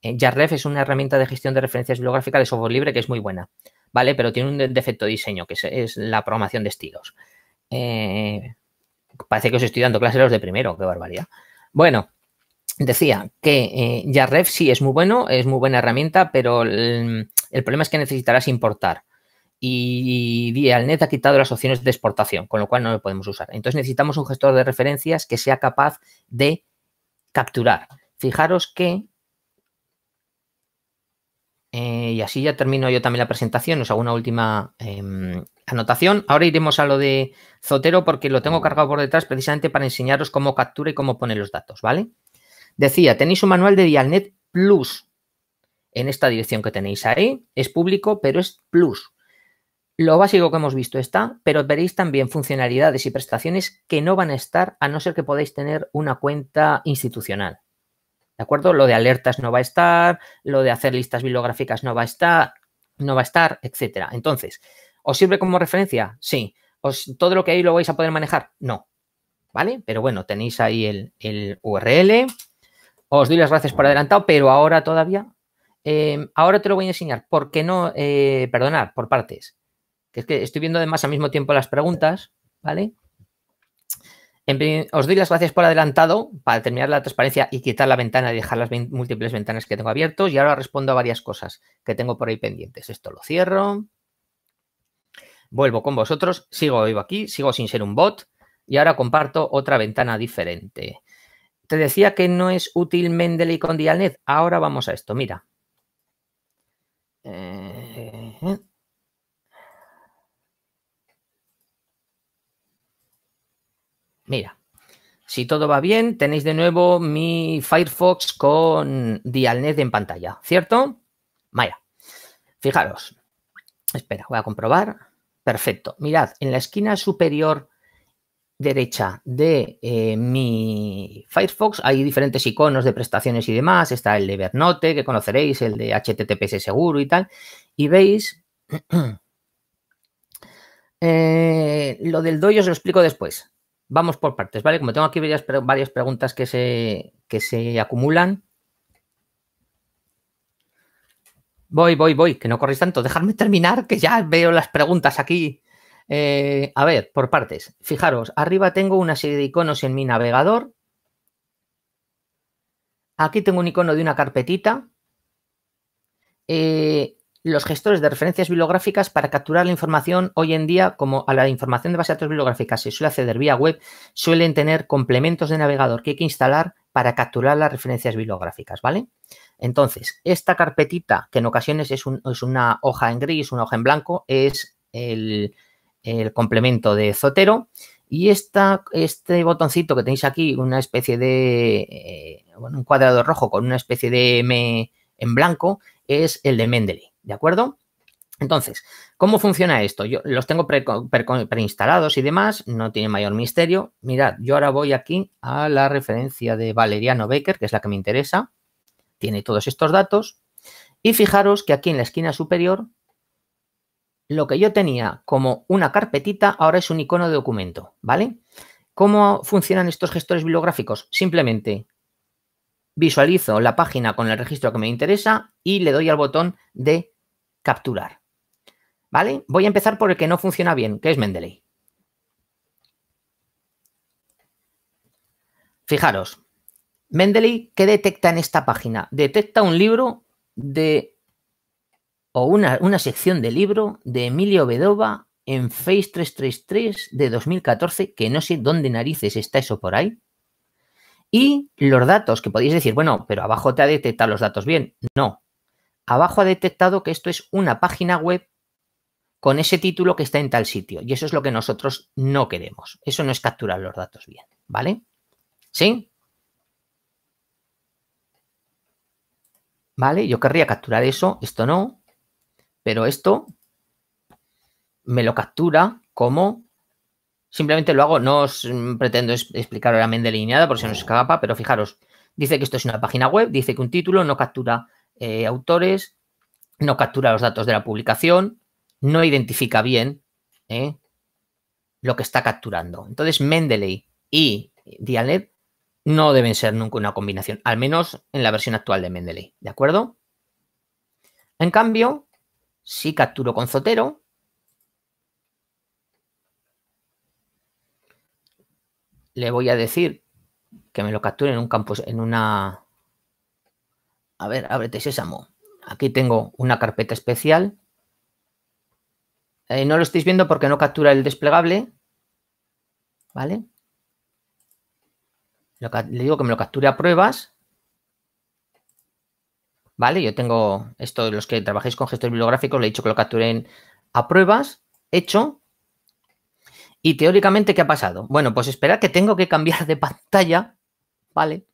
[SPEAKER 2] Eh, Jarref es una herramienta de gestión de referencias bibliográficas de software libre que es muy buena. ¿Vale? Pero tiene un defecto de diseño, que es, la programación de estilos. Eh, parece que os estoy dando clases los de primero, qué barbaridad. Bueno, Decía que ya eh, sí es muy bueno, es muy buena herramienta, pero el, problema es que necesitarás importar. Y, al ha quitado las opciones de exportación, con lo cual no lo podemos usar. Entonces necesitamos un gestor de referencias que sea capaz de capturar. Fijaros que eh, y así ya termino yo también la presentación, os hago una última em, anotación. Ahora iremos a lo de Zotero porque lo tengo cargado por detrás precisamente para enseñaros cómo captura y cómo pone los datos, ¿vale? Decía, tenéis un manual de Dialnet Plus en esta dirección que tenéis ahí. Es público, pero es Plus. Lo básico que hemos visto está, pero veréis también funcionalidades y prestaciones que no van a estar a no ser que podáis tener una cuenta institucional. ¿De acuerdo? Lo de alertas no va a estar, lo de hacer listas bibliográficas no va a estar, no va a estar, etcétera. Entonces, ¿os sirve como referencia? Sí. ¿Os, ¿Todo lo que hay lo vais a poder manejar? No. ¿Vale? Pero bueno, tenéis ahí el, el URL, os doy las gracias por adelantado, pero ahora todavía, eh, ahora te lo voy a enseñar, ¿por qué no, eh, Perdonad, perdonar, por partes. Que es que estoy viendo además al mismo tiempo las preguntas, ¿vale? os doy las gracias por adelantado para terminar la transparencia y quitar la ventana y dejar las múltiples ventanas que tengo abiertos. Y ahora respondo a varias cosas que tengo por ahí pendientes. Esto lo cierro. Vuelvo con vosotros. Sigo vivo aquí, sigo sin ser un bot. Y ahora comparto otra ventana diferente. Te decía que no es útil Mendeley con Dialnet. Ahora vamos a esto, mira. Eh, mira, si todo va bien, tenéis de nuevo mi Firefox con Dialnet en pantalla, ¿cierto? Vaya, fijaros. Espera, voy a comprobar. Perfecto. Mirad, en la esquina superior derecha de eh, mi Firefox hay diferentes iconos de prestaciones y demás. Está el de Bernote, que conoceréis, el de HTTPS seguro y tal. Y veis... (clears throat) Eh, lo del doy os lo explico después. Vamos por partes, ¿vale? Como tengo aquí varias, varias preguntas que se, que se acumulan. Voy, voy, voy, que no corréis tanto. Dejadme terminar, que ya veo las preguntas aquí. Eh, a ver, por partes. Fijaros, arriba tengo una serie de iconos en mi navegador. Aquí tengo un icono de una carpetita. Eh, los gestores de referencias bibliográficas para capturar la información hoy en día, como a la información de base de datos bibliográficas se suele acceder vía web, suelen tener complementos de navegador que hay que instalar para capturar las referencias bibliográficas, ¿vale? Entonces, esta carpetita, que en ocasiones es, es una hoja en gris, una hoja en blanco, es el, el complemento de Zotero. Y esta, este botoncito que tenéis aquí, una especie de, eh, bueno, un cuadrado rojo con una especie de M en blanco, es el de Mendeley, ¿de acuerdo? Entonces, ¿cómo funciona esto? Yo los tengo preinstalados y demás, no tiene mayor misterio. Mirad, yo ahora voy aquí a la referencia de Valeriano Baker, que es la que me interesa. Tiene todos estos datos. Y fijaros que aquí en la esquina superior lo que yo tenía como una carpetita ahora es un icono de documento, ¿vale? ¿Cómo funcionan estos gestores bibliográficos? Simplemente visualizo la página con el registro que me interesa y le doy al botón de capturar. ¿Vale? Voy a empezar por el que no funciona bien, que es Mendeley. Fijaros, Mendeley, ¿qué detecta en esta página? Detecta un libro de o una, sección de libro de Emilio Bedova en Face 333 de 2014, que no sé dónde narices está eso por ahí. Y los datos, que podéis decir, bueno, pero abajo te ha detectado los datos bien. No. Abajo ha detectado que esto es una página web con ese título que está en tal sitio. Y eso es lo que nosotros no queremos. Eso no es capturar los datos bien. ¿Vale? ¿Sí? ¿Vale? Yo querría capturar eso, esto no. Pero esto me lo captura como simplemente lo hago, no os pretendo explicar ahora ni nada por si no nos escapa, pero fijaros, dice que esto es una página web, dice que un título no captura eh, autores, no captura los datos de la publicación, no identifica bien eh, lo que está capturando. Entonces, Mendeley y Dialnet no deben ser nunca una combinación, al menos en la versión actual de Mendeley, ¿de acuerdo? En cambio, si capturo con Zotero. Le voy a decir que me lo capture en un campo, en una... A ver, ábrete sésamo. Aquí tengo una carpeta especial. Eh, no lo estáis viendo porque no captura el desplegable. ¿Vale? Le digo que me lo capture a pruebas ¿vale? Yo tengo esto, los que trabajéis con gestores bibliográficos, le he dicho que lo capturen a pruebas, hecho. Y teóricamente, ¿qué ha pasado? Bueno, pues esperad que tengo que cambiar de (laughs) pantalla, ¿vale?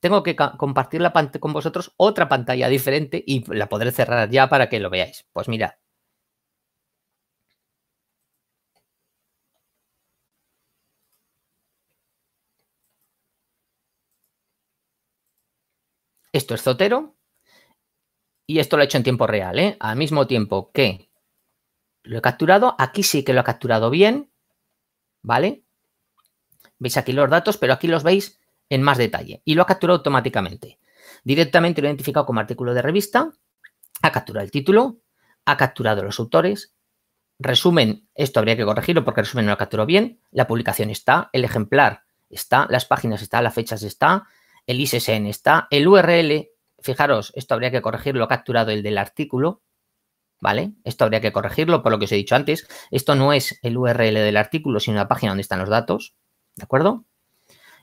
[SPEAKER 2] Tengo que compartir con vosotros otra pantalla diferente y la podré cerrar ya para que lo veáis. Pues mirad. Esto es Zotero, y esto lo he hecho en tiempo real, ¿eh? Al mismo tiempo que lo he capturado, aquí sí que lo ha capturado bien, ¿vale? Veis aquí los datos, pero aquí los veis en más detalle. Y lo ha capturado automáticamente. Directamente lo he identificado como artículo de revista, ha capturado el título, ha capturado los autores, resumen, esto habría que corregirlo porque el resumen no lo capturó bien, la publicación está, el ejemplar está, las páginas están, las fechas está, el ISSN está, el URL Fijaros, esto habría que corregirlo, capturado el del artículo, ¿vale? Esto habría que corregirlo por lo que os he dicho antes. Esto no es el URL del artículo, sino la página donde están los datos, ¿de acuerdo?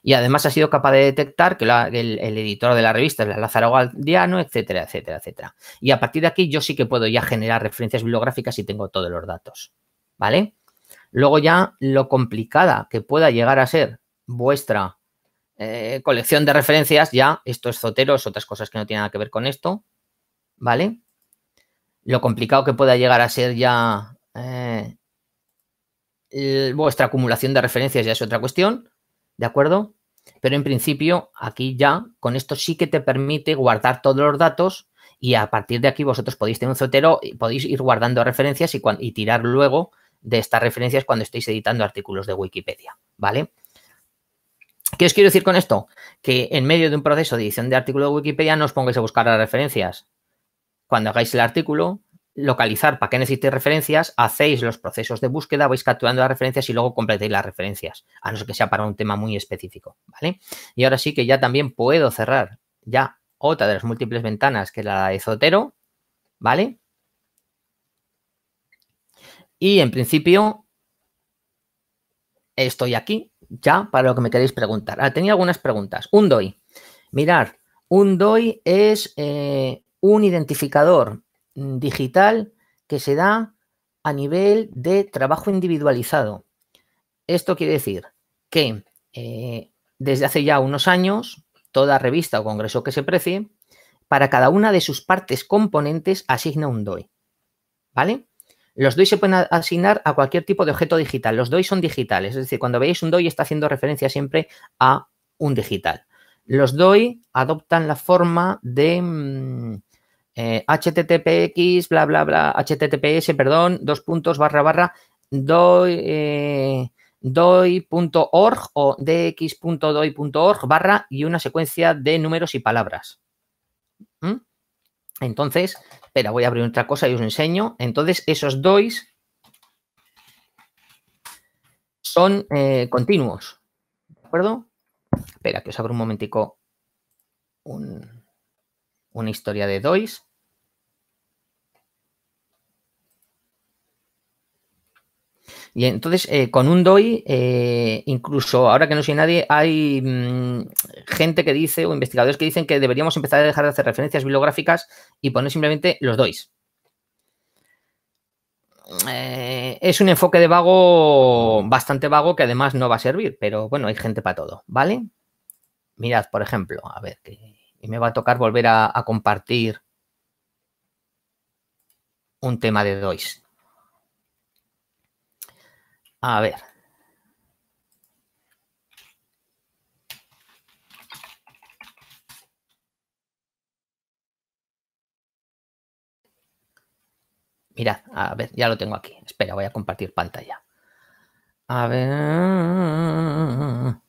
[SPEAKER 2] Y además ha sido capaz de detectar que el, editor de la revista es Lázaro Galdiano, etcétera, etcétera, etcétera. Y a partir de aquí yo sí que puedo ya generar referencias bibliográficas y tengo todos los datos, ¿vale? Luego ya lo complicada que pueda llegar a ser vuestra eh, colección de referencias, ya, esto es zotero es otras cosas que no tienen nada que ver con esto, ¿vale? Lo complicado que pueda llegar a ser ya eh, vuestra acumulación de referencias ya es otra cuestión, ¿de acuerdo? Pero en principio, aquí ya, con esto sí que te permite guardar todos los datos y a partir de aquí vosotros podéis tener un zotero, y podéis ir guardando referencias y, y tirar luego de estas referencias cuando estéis editando artículos de Wikipedia, ¿vale? ¿Qué os quiero decir con esto? Que en medio de un proceso de edición de artículo de Wikipedia no os pongáis a buscar las referencias. Cuando hagáis el artículo, localizar para qué necesitéis referencias, hacéis los procesos de búsqueda, vais capturando las referencias y luego completéis las referencias, a no ser que sea para un tema muy específico, ¿vale? Y ahora sí que ya también puedo cerrar ya otra de las múltiples ventanas que es la de Zotero, ¿vale? Y en principio estoy aquí ya para lo que me queréis preguntar. Ah, tenía algunas preguntas. Un DOI. Mirar, un DOI es eh, un identificador mm, digital que se da a nivel de trabajo individualizado. Esto quiere decir que eh, desde hace ya unos años, toda revista o congreso que se precie, para cada una de sus partes componentes asigna un DOI. ¿Vale? Los DOI se pueden asignar a cualquier tipo de objeto digital. Los DOI son digitales, es decir, cuando veis un DOI está haciendo referencia siempre a un digital. Los DOI adoptan la forma de mm, HTTPX, eh, bla, bla, bla, HTTPS, perdón, dos puntos, barra, barra, DOI. Eh, doi.org o dx.doi.org barra y una secuencia de números y palabras. ¿Mm? Entonces, espera, voy a abrir otra cosa y os enseño. Entonces, esos DOIs son eh, continuos. ¿De acuerdo? Espera, que os abro un momentico una historia de DOIs. Y entonces, eh, con un DOI, eh, incluso ahora que no soy nadie, hay mm, gente que dice, o investigadores que dicen que deberíamos empezar a dejar de hacer referencias bibliográficas y poner simplemente los DOIs. Eh, es un enfoque de vago, bastante vago, que además no va a servir, pero bueno, hay gente para todo, ¿vale? Mirad, por ejemplo, a ver, y me va a tocar volver a compartir un tema de DOIs. A ver. Mirad, a ver, ya lo tengo aquí. Espera, voy a compartir pantalla. A ver.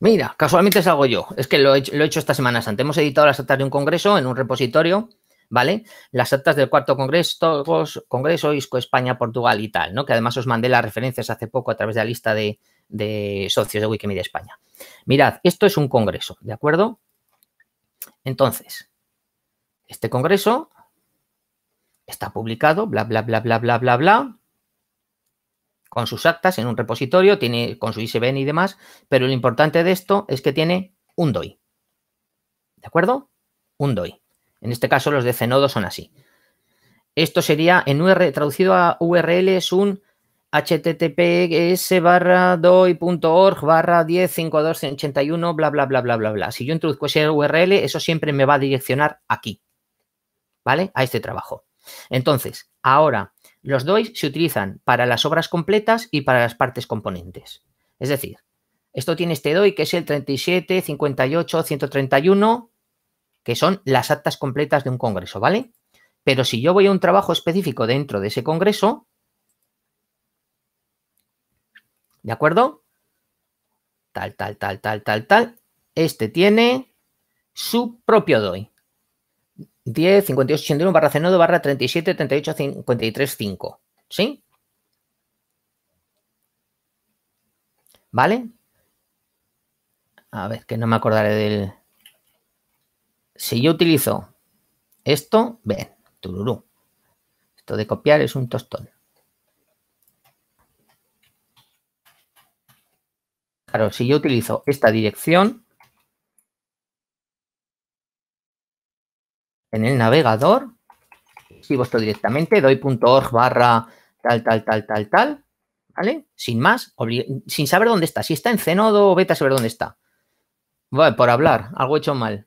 [SPEAKER 2] Mira, casualmente salgo yo. Es que lo he, hecho, esta Semana Santa. Hemos editado las actas de un congreso en un repositorio ¿vale? Las actas del cuarto congreso, congreso ISCO España, Portugal y tal, ¿no? Que además os mandé las referencias hace poco a través de la lista de, socios de Wikimedia España. Mirad, esto es un congreso, ¿de acuerdo? Entonces, este congreso está publicado, bla, bla, bla, bla, bla, bla, bla, con sus actas en un repositorio, tiene con su ISBN y demás, pero lo importante de esto es que tiene un DOI. ¿De acuerdo? Un DOI. En este caso, los de CENODO son así. Esto sería en URL, traducido a URL, es un https barra doi.org barra 105281 bla bla bla bla bla bla. Si yo introduzco ese URL, eso siempre me va a direccionar aquí, ¿vale? A este trabajo. Entonces, ahora, los DOIs se utilizan para las obras completas y para las partes componentes. Es decir, esto tiene este DOI que es el 37, 58, 131 que son las actas completas de un congreso, ¿vale? Pero si yo voy a un trabajo específico dentro de ese congreso, ¿de acuerdo? Tal, tal, tal, tal, tal, tal. Este tiene su propio DOI. 10, 58, 81 barra 0 barra 37, 38, 53, 5. ¿Sí? ¿Vale? A ver, que no me acordaré del, si yo utilizo esto, ven, tururú. Esto de copiar es un tostón. Claro, si yo utilizo esta dirección en el navegador, si esto directamente, doy barra tal, tal, tal, tal, tal, ¿vale? Sin más, sin saber dónde está. Si está en Cenodo, vete a saber dónde está. voy por hablar, algo hecho mal.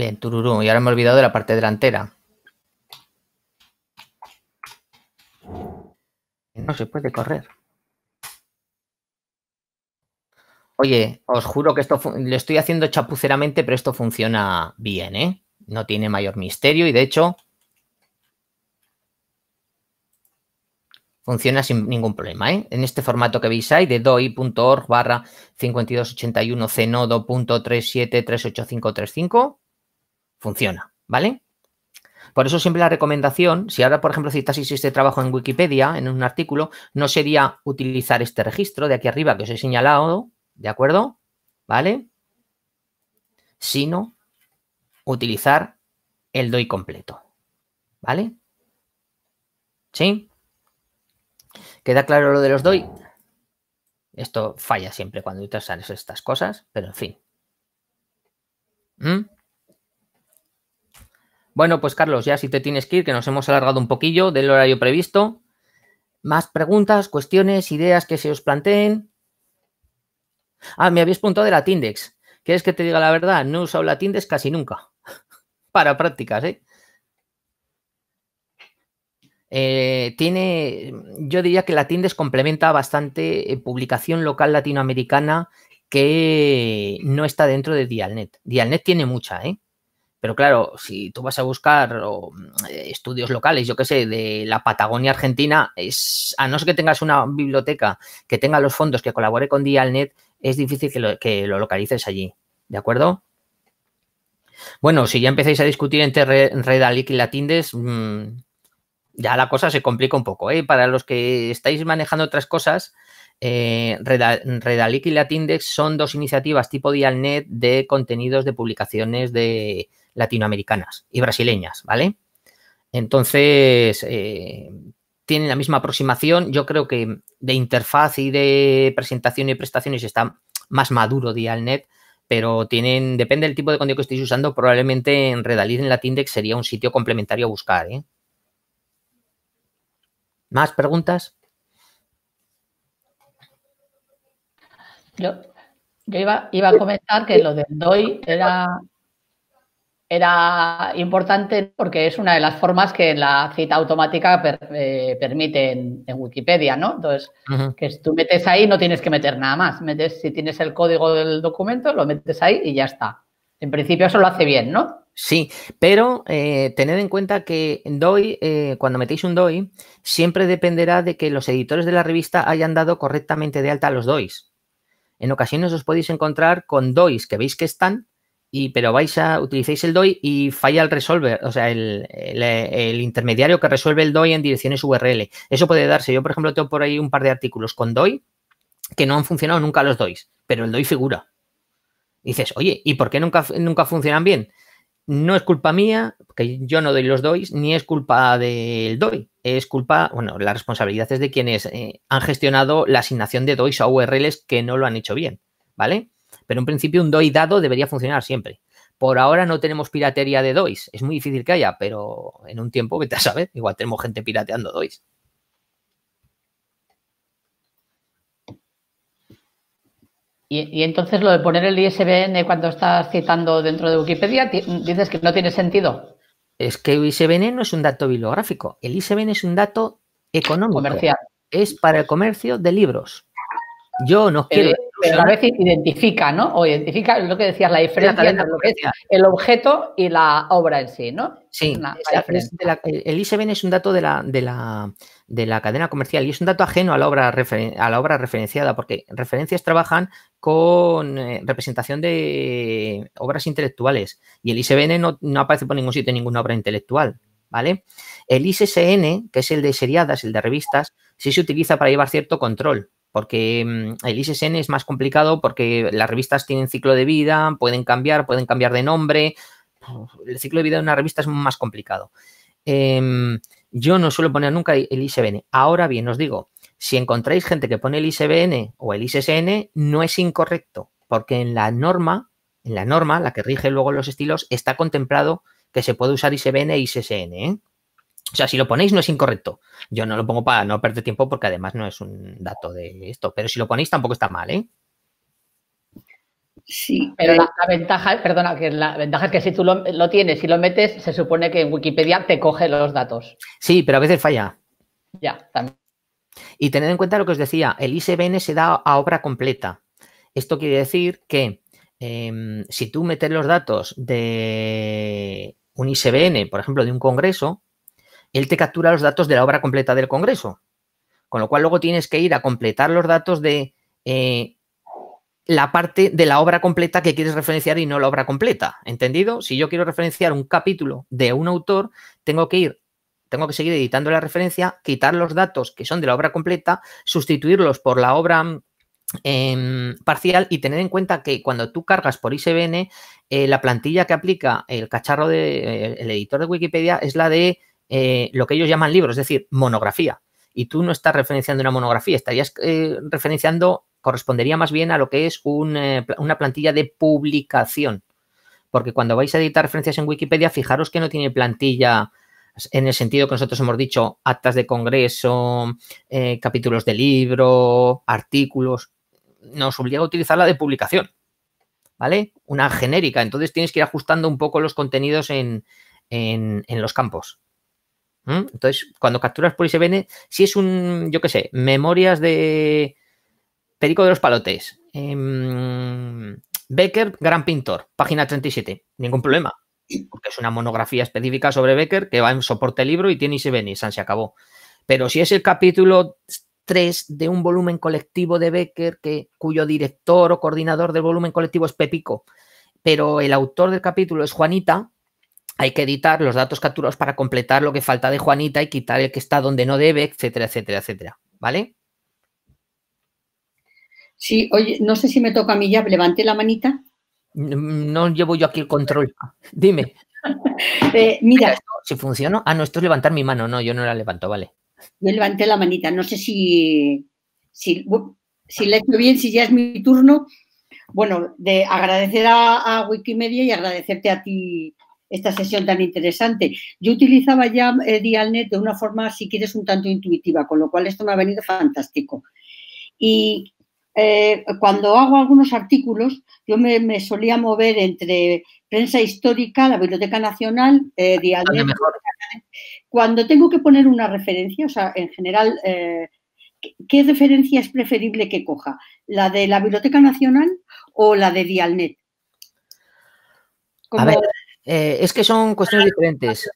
[SPEAKER 2] Bien, tururú. Y ahora me he olvidado de la parte delantera. No se puede correr. Oye, os juro que esto lo estoy haciendo chapuceramente, pero esto funciona bien, ¿eh? No tiene mayor misterio y de hecho funciona sin ningún problema, ¿eh? En este formato que veis ahí de doi.org barra 5281 cnodo.3738535 funciona, ¿vale? Por eso siempre la recomendación, si ahora, por ejemplo, citasis este trabajo en Wikipedia, en un artículo, no sería utilizar este registro de aquí arriba que os he señalado, ¿de acuerdo? ¿Vale? Sino utilizar el DOI completo, ¿vale? ¿Sí? ¿Queda claro lo de los DOI? Esto falla siempre cuando utilizas estas cosas, pero en fin. ¿Mm? Bueno, pues Carlos, ya si te tienes que ir, que nos hemos alargado un poquillo del horario previsto. Más preguntas, cuestiones, ideas que se os planteen. Ah, me habéis preguntado de la Tindex. ¿Quieres que te diga la verdad? No he usado la Tindex casi nunca. (laughs) Para prácticas, ¿eh? ¿eh? tiene, yo diría que la Tindex complementa bastante eh, publicación local latinoamericana que no está dentro de Dialnet. Dialnet tiene mucha, ¿eh? Pero claro, si tú vas a buscar mm, eh, estudios locales, yo qué sé, de la Patagonia Argentina, es, a no ser que tengas una biblioteca que tenga los fondos, que colabore con Dialnet, es difícil que lo, que lo localices allí. ¿De acuerdo? Bueno, si ya empecéis a discutir entre Redalic y Latindex, mm, ya la cosa se complica un poco. ¿eh? Para los que estáis manejando otras cosas, eh, Redalic y Latindex son dos iniciativas tipo Dialnet de contenidos de publicaciones de, latinoamericanas y brasileñas, ¿vale? Entonces, eh, tienen la misma aproximación. Yo creo que de interfaz y de presentación y prestaciones está más maduro Dialnet, pero tienen, depende del tipo de contenido que estéis usando, probablemente en Redalid en Latindex sería un sitio complementario a buscar. ¿eh? ¿Más preguntas?
[SPEAKER 3] Yo, iba, a comentar que lo del DOI era era importante porque es una de las formas que la cita automática eh, permite en, Wikipedia, ¿no? Entonces, que tú metes ahí, no tienes que meter nada más. Metes, si tienes el código del documento, lo metes ahí y ya
[SPEAKER 2] está. En principio eso lo hace bien, ¿no? Sí, pero eh, tened en cuenta que DOI, eh, cuando metéis un DOI, siempre dependerá de que los editores de la revista hayan dado correctamente de alta los DOIs. En ocasiones os podéis encontrar con DOIs que veis que están, y, pero vais a, utilicéis el DOI y falla el resolver, o sea, el, intermediario que resuelve el DOI en direcciones URL. Eso puede darse. Yo, por ejemplo, tengo por ahí un par de artículos con DOI que no han funcionado nunca los DOIs, pero el DOI figura. dices, oye, ¿y por qué nunca, nunca funcionan bien? No es culpa mía, que yo no doy los DOIs, ni es culpa del DOI. Es culpa, bueno, la responsabilidad es de quienes eh, han gestionado la asignación de DOIs a URLs que no lo han hecho bien, ¿vale? Pero en principio un DOI dado debería funcionar siempre. Por ahora no tenemos piratería de DOIs. Es muy difícil que haya, pero en un tiempo, vete a saber, igual tenemos gente pirateando DOIs.
[SPEAKER 3] Y, entonces lo de poner el ISBN cuando estás citando dentro de Wikipedia, dices que no tiene sentido.
[SPEAKER 2] Es que el ISBN no es un dato bibliográfico, el ISBN es un dato económico. Comercial. Es para el comercio de libros. Yo no eh, quiero pero a veces
[SPEAKER 3] identifica, ¿no? O identifica lo que decías, la diferencia entre lo que el objeto y la obra en sí, ¿no? Sí.
[SPEAKER 2] el ISBN es un dato de la, cadena comercial y es un dato ajeno a la obra, a la obra referenciada, porque referencias trabajan con eh, representación de obras intelectuales y el ISBN no, aparece por ningún sitio ninguna obra intelectual. ¿Vale? El ISSN, que es el de seriadas, el de revistas, sí se utiliza para llevar cierto control, porque mm, el ISSN es más complicado porque las revistas tienen ciclo de vida, pueden cambiar, pueden cambiar de nombre. El ciclo de vida de una revista es más complicado. Em, yo no suelo poner nunca el ISBN. Ahora bien, os digo, si encontráis gente que pone el ISBN o el ISSN, no es incorrecto, porque en la norma, en la norma, la que rige luego los estilos, está contemplado que se puede usar ISBN e ISSN. O sea, si lo ponéis no es incorrecto. Yo no lo pongo para no perder tiempo porque además no es un dato de esto. Pero si lo ponéis tampoco está mal, ¿eh?
[SPEAKER 3] Sí, pero eh. la, ventaja, perdona, que la ventaja es que si tú lo, tienes y lo metes, se supone que Wikipedia te coge los
[SPEAKER 2] datos. Sí, pero a veces falla. Ya, también. Y tened en cuenta lo que os decía, el ISBN se da a obra completa. Esto quiere decir que em, si tú metes los datos de un ISBN, por ejemplo, de un congreso, él te captura los datos de la obra completa del Congreso. Con lo cual luego tienes que ir a completar los datos de eh, la parte de la obra completa que quieres referenciar y no la obra completa. ¿Entendido? Si yo quiero referenciar un capítulo de un autor, tengo que ir, tengo que seguir editando la referencia, quitar los datos que son de la obra completa, sustituirlos por la obra em, parcial y tener en cuenta que cuando tú cargas por ISBN, eh, la plantilla que aplica el cacharro del eh, editor de Wikipedia es la de eh, lo que ellos llaman libro, es decir, monografía. Y tú no estás referenciando una monografía, estarías eh, referenciando, correspondería más bien a lo que es eh, una plantilla de publicación. Porque cuando vais a editar referencias en Wikipedia, fijaros que no tiene plantilla en el sentido que nosotros hemos dicho, actas de congreso, capítulos de libro, artículos. Nos obliga a utilizar la de publicación, ¿vale? Una genérica. Entonces tienes que ir ajustando un poco los contenidos en los campos. ¿Mm? Entonces, cuando capturas por ISBN, si es un, yo qué sé, memorias de Perico de los Palotes, em, Becker, gran pintor, página 37, ningún problema, porque es una monografía específica sobre Becker que va en soporte libro y tiene ISBN y San se acabó. Pero si es el capítulo 3 de un volumen colectivo de Becker que, cuyo director o coordinador del volumen colectivo es Pepico, pero el autor del capítulo es Juanita, hay que editar los datos capturados para completar lo que falta de Juanita y quitar el que está donde no debe, etcétera, etcétera, etcétera. ¿Vale?
[SPEAKER 4] Sí, oye, no sé si me toca a mí ya, levanté la manita.
[SPEAKER 2] Mm, mm, no llevo yo aquí el control. (laughs) Dime. (laughs)
[SPEAKER 4] Eh, mira.
[SPEAKER 2] si funcionó. Ah, no, esto es levantar mi mano. No, yo no la levanto, vale.
[SPEAKER 4] Yo levanté la manita. No sé si, si, he hecho bien, si ya es mi turno. Bueno, de agradecer a Wikimedia y agradecerte a ti esta sesión tan interesante. Yo utilizaba ya eh, Dialnet de una forma, si quieres, un tanto intuitiva, con lo cual esto me ha venido fantástico. Y eh, cuando hago algunos artículos, yo me, solía mover entre prensa histórica, la Biblioteca Nacional, eh, Dialnet. Cuando tengo que poner una referencia, o sea, en general, ¿qué referencia es preferible que coja? ¿La de la Biblioteca Nacional o la de Dialnet?
[SPEAKER 2] a ver, eh, es que son cuestiones diferentes.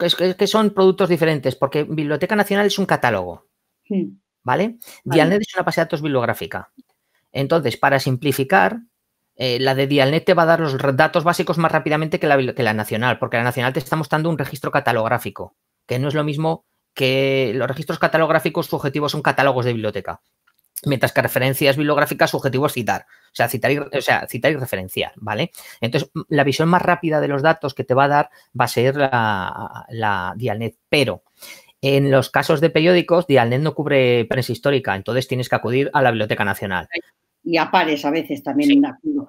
[SPEAKER 2] Es que, son productos diferentes, porque Biblioteca Nacional es un catálogo. ¿Vale? Dialnet es una base de datos bibliográfica. Entonces, para simplificar, eh, la de Dialnet te va a dar los datos básicos más rápidamente que la, que la nacional, porque la nacional te está mostrando un registro catalográfico, que no es lo mismo que los registros catalográficos, su son catálogos de biblioteca. Mientras que referencias bibliográficas, su objetivo es citar, o sea, citar y, citar y referenciar, ¿vale? Entonces, la visión más rápida de los datos que te va a dar va a ser la, Dialnet, pero en los casos de periódicos, Dialnet no cubre prensa histórica, entonces tienes que acudir a la Biblioteca Nacional.
[SPEAKER 4] Y a a veces también un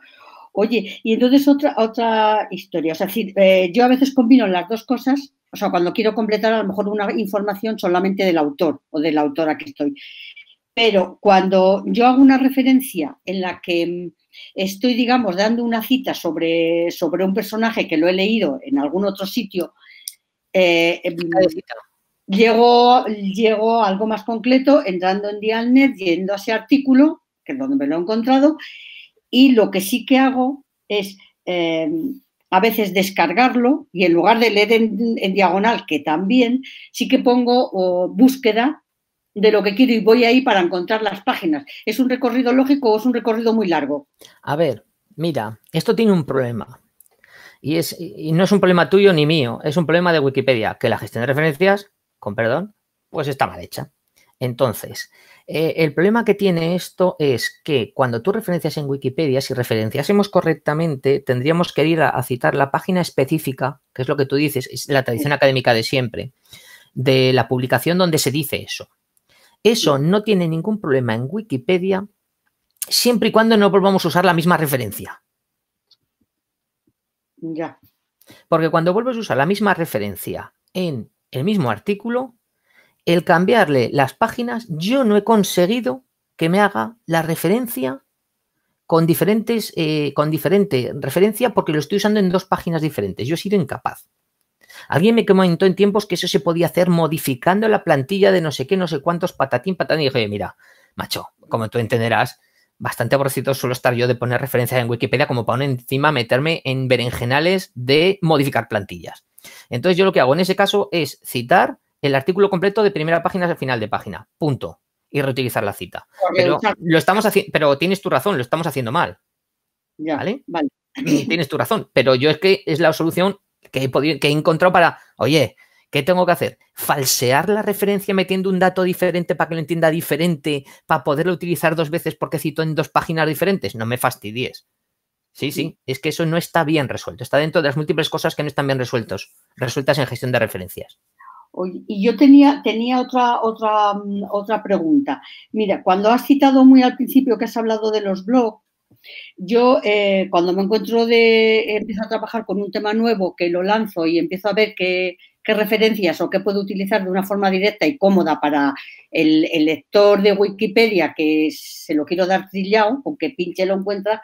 [SPEAKER 4] Oye, y entonces otra, otra historia, o sea, eh, yo a veces combino las dos cosas o sea, cuando quiero completar a lo mejor una información solamente del autor o de la autora que estoy. Pero cuando yo hago una referencia en la que estoy, digamos, dando una cita sobre, sobre un personaje que lo he leído en algún otro sitio, eh, em, llego, a algo más concreto entrando en Dialnet, yendo a ese artículo, que es donde me lo he encontrado, y lo que sí que hago es em, a veces descargarlo y en lugar de leer en, diagonal, que también, sí que pongo búsqueda de lo que quiero y voy ahí para encontrar las páginas. ¿Es un recorrido lógico o es un recorrido muy largo? A ver, mira, esto tiene un problema.
[SPEAKER 2] Y, es, y no es un problema tuyo ni mío, es un problema de Wikipedia, que la gestión de referencias, con perdón, pues está mal hecha. Entonces, eh, el problema que tiene esto es que cuando tú referencias en Wikipedia, si referenciásemos correctamente, tendríamos que ir a citar la página específica, que es lo que tú dices, es la tradición académica de siempre, de la publicación donde se dice eso. Eso no tiene ningún problema en Wikipedia, siempre y cuando no volvamos a usar la misma referencia. Ya. Porque cuando vuelves a usar la misma referencia en el mismo artículo, el cambiarle las páginas, yo no he conseguido que me haga la referencia con diferentes, eh, con diferente referencia porque lo estoy usando en dos páginas diferentes. Yo he sido incapaz. Alguien me comentó en tiempos que eso se podía hacer modificando la plantilla de no sé qué, no sé cuántos, patatín, patatín. Y dije, mira, macho, como tú entenderás, bastante aborrecido suelo estar yo de poner referencias en Wikipedia como para encima meterme en berenjenales de modificar plantillas. Entonces yo lo que hago en ese caso es citar el artículo completo de primera página al final de página, punto, y reutilizar la cita. Pero lo estamos haciendo, pero tienes tu razón, lo estamos haciendo mal.
[SPEAKER 4] ¿Vale? Vale.
[SPEAKER 2] Tienes tu razón, pero yo es que es la solución que encontró para, oye, ¿qué tengo que hacer? ¿Falsear la referencia metiendo un dato diferente para que lo entienda diferente, para poderlo utilizar dos veces porque cito en dos páginas diferentes? No me fastidies. Sí, sí, es que eso no está bien resuelto. Está dentro de las múltiples cosas que no están bien resueltos, resueltas en gestión de referencias.
[SPEAKER 4] y yo tenía, tenía otra, otra, mm, otra pregunta. Mira, cuando has citado muy al principio que has hablado de los blogs, yo eh, cuando me encuentro de, empiezo a trabajar con un tema nuevo que lo lanzo y empiezo a ver qué, referencias o qué puedo utilizar de una forma directa y cómoda para el, lector de Wikipedia que se lo quiero dar trillado, que pinche lo encuentra,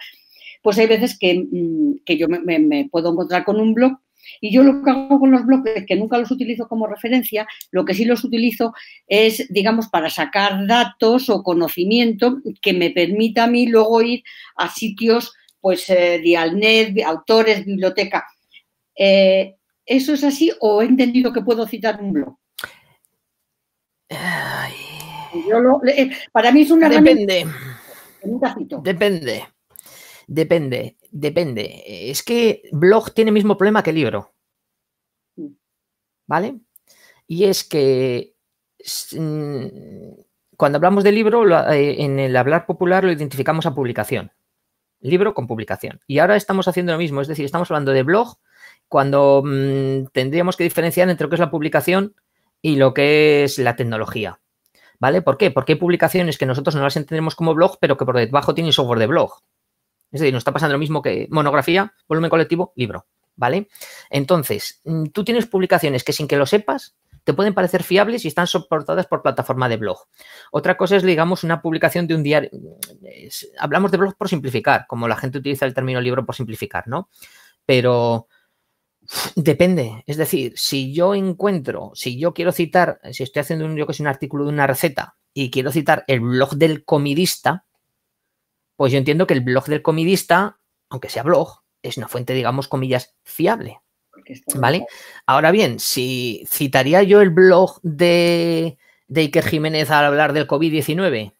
[SPEAKER 4] pues hay veces que, mm, yo me, puedo encontrar con un blog y yo lo que hago con los bloques, que nunca los utilizo como referencia, lo que sí los utilizo es, digamos, para sacar datos o conocimiento que me permita a mí luego ir a sitios, pues, eh, Dialnet, autores, biblioteca. Eh, ¿Eso es así o he entendido que puedo citar un blog? Eh, para mí
[SPEAKER 2] es una... Depende. Depende. Depende, depende. Es que blog tiene el mismo problema que libro. ¿vale? Y es que mm, cuando hablamos de libro, eh, en el hablar popular lo identificamos a publicación. Libro con publicación. Y ahora estamos haciendo lo mismo, es decir, estamos hablando de blog cuando mm, tendríamos que diferenciar entre lo que es la publicación y lo que es la tecnología. ¿Vale? ¿Por qué? Porque hay publicaciones que nosotros no las entendemos como blog, pero que por debajo tienen software de blog. Es decir, nos está pasando lo mismo que monografía, volumen colectivo, libro. ¿vale? Entonces, mm, tú tienes publicaciones que sin que lo sepas, te pueden parecer fiables y están soportadas por plataforma de blog. Otra cosa es, digamos, una publicación de un diario. Mm, hablamos de blog por simplificar, como la gente utiliza el término libro por simplificar, ¿no? Pero depende. Es decir, si yo encuentro, si yo quiero citar, si estoy haciendo un, yo que un artículo de una receta y quiero citar el blog del comidista, pues yo entiendo que el blog del comidista, aunque sea blog, es una fuente, digamos, comillas, fiable. ¿Vale? Ahora bien, si citaría yo el blog de, de Iker Jiménez al hablar del COVID-19,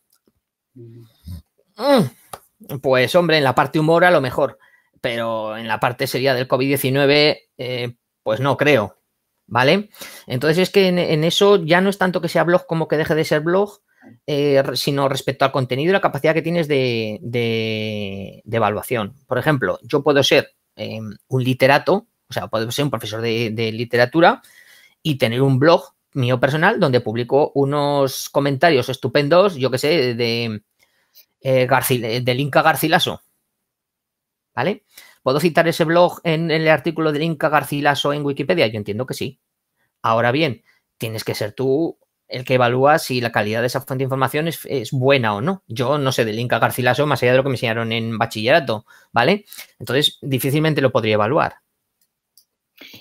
[SPEAKER 2] mm, pues hombre, en la parte humor a lo mejor, pero en la parte sería del COVID-19, eh, pues no creo. ¿Vale? Entonces es que en, eso ya no es tanto que sea blog como que deje de ser blog, eh, sino respecto al contenido y la capacidad que tienes de, evaluación. Por ejemplo, yo puedo ser eh, un literato, o sea, puedo ser un profesor de, literatura y tener un blog mío personal donde publico unos comentarios estupendos, yo qué sé, de, eh, del Inca Garcilaso. ¿Vale? ¿Puedo citar ese blog en, en, el artículo del Inca Garcilaso en Wikipedia? Yo entiendo que sí. Ahora bien, tienes que ser tú el que evalúa si la calidad de esa fuente de información es, buena o no. Yo no sé del Inca Garcilaso más allá de lo que me enseñaron en bachillerato, ¿vale? Entonces, difícilmente lo podría evaluar.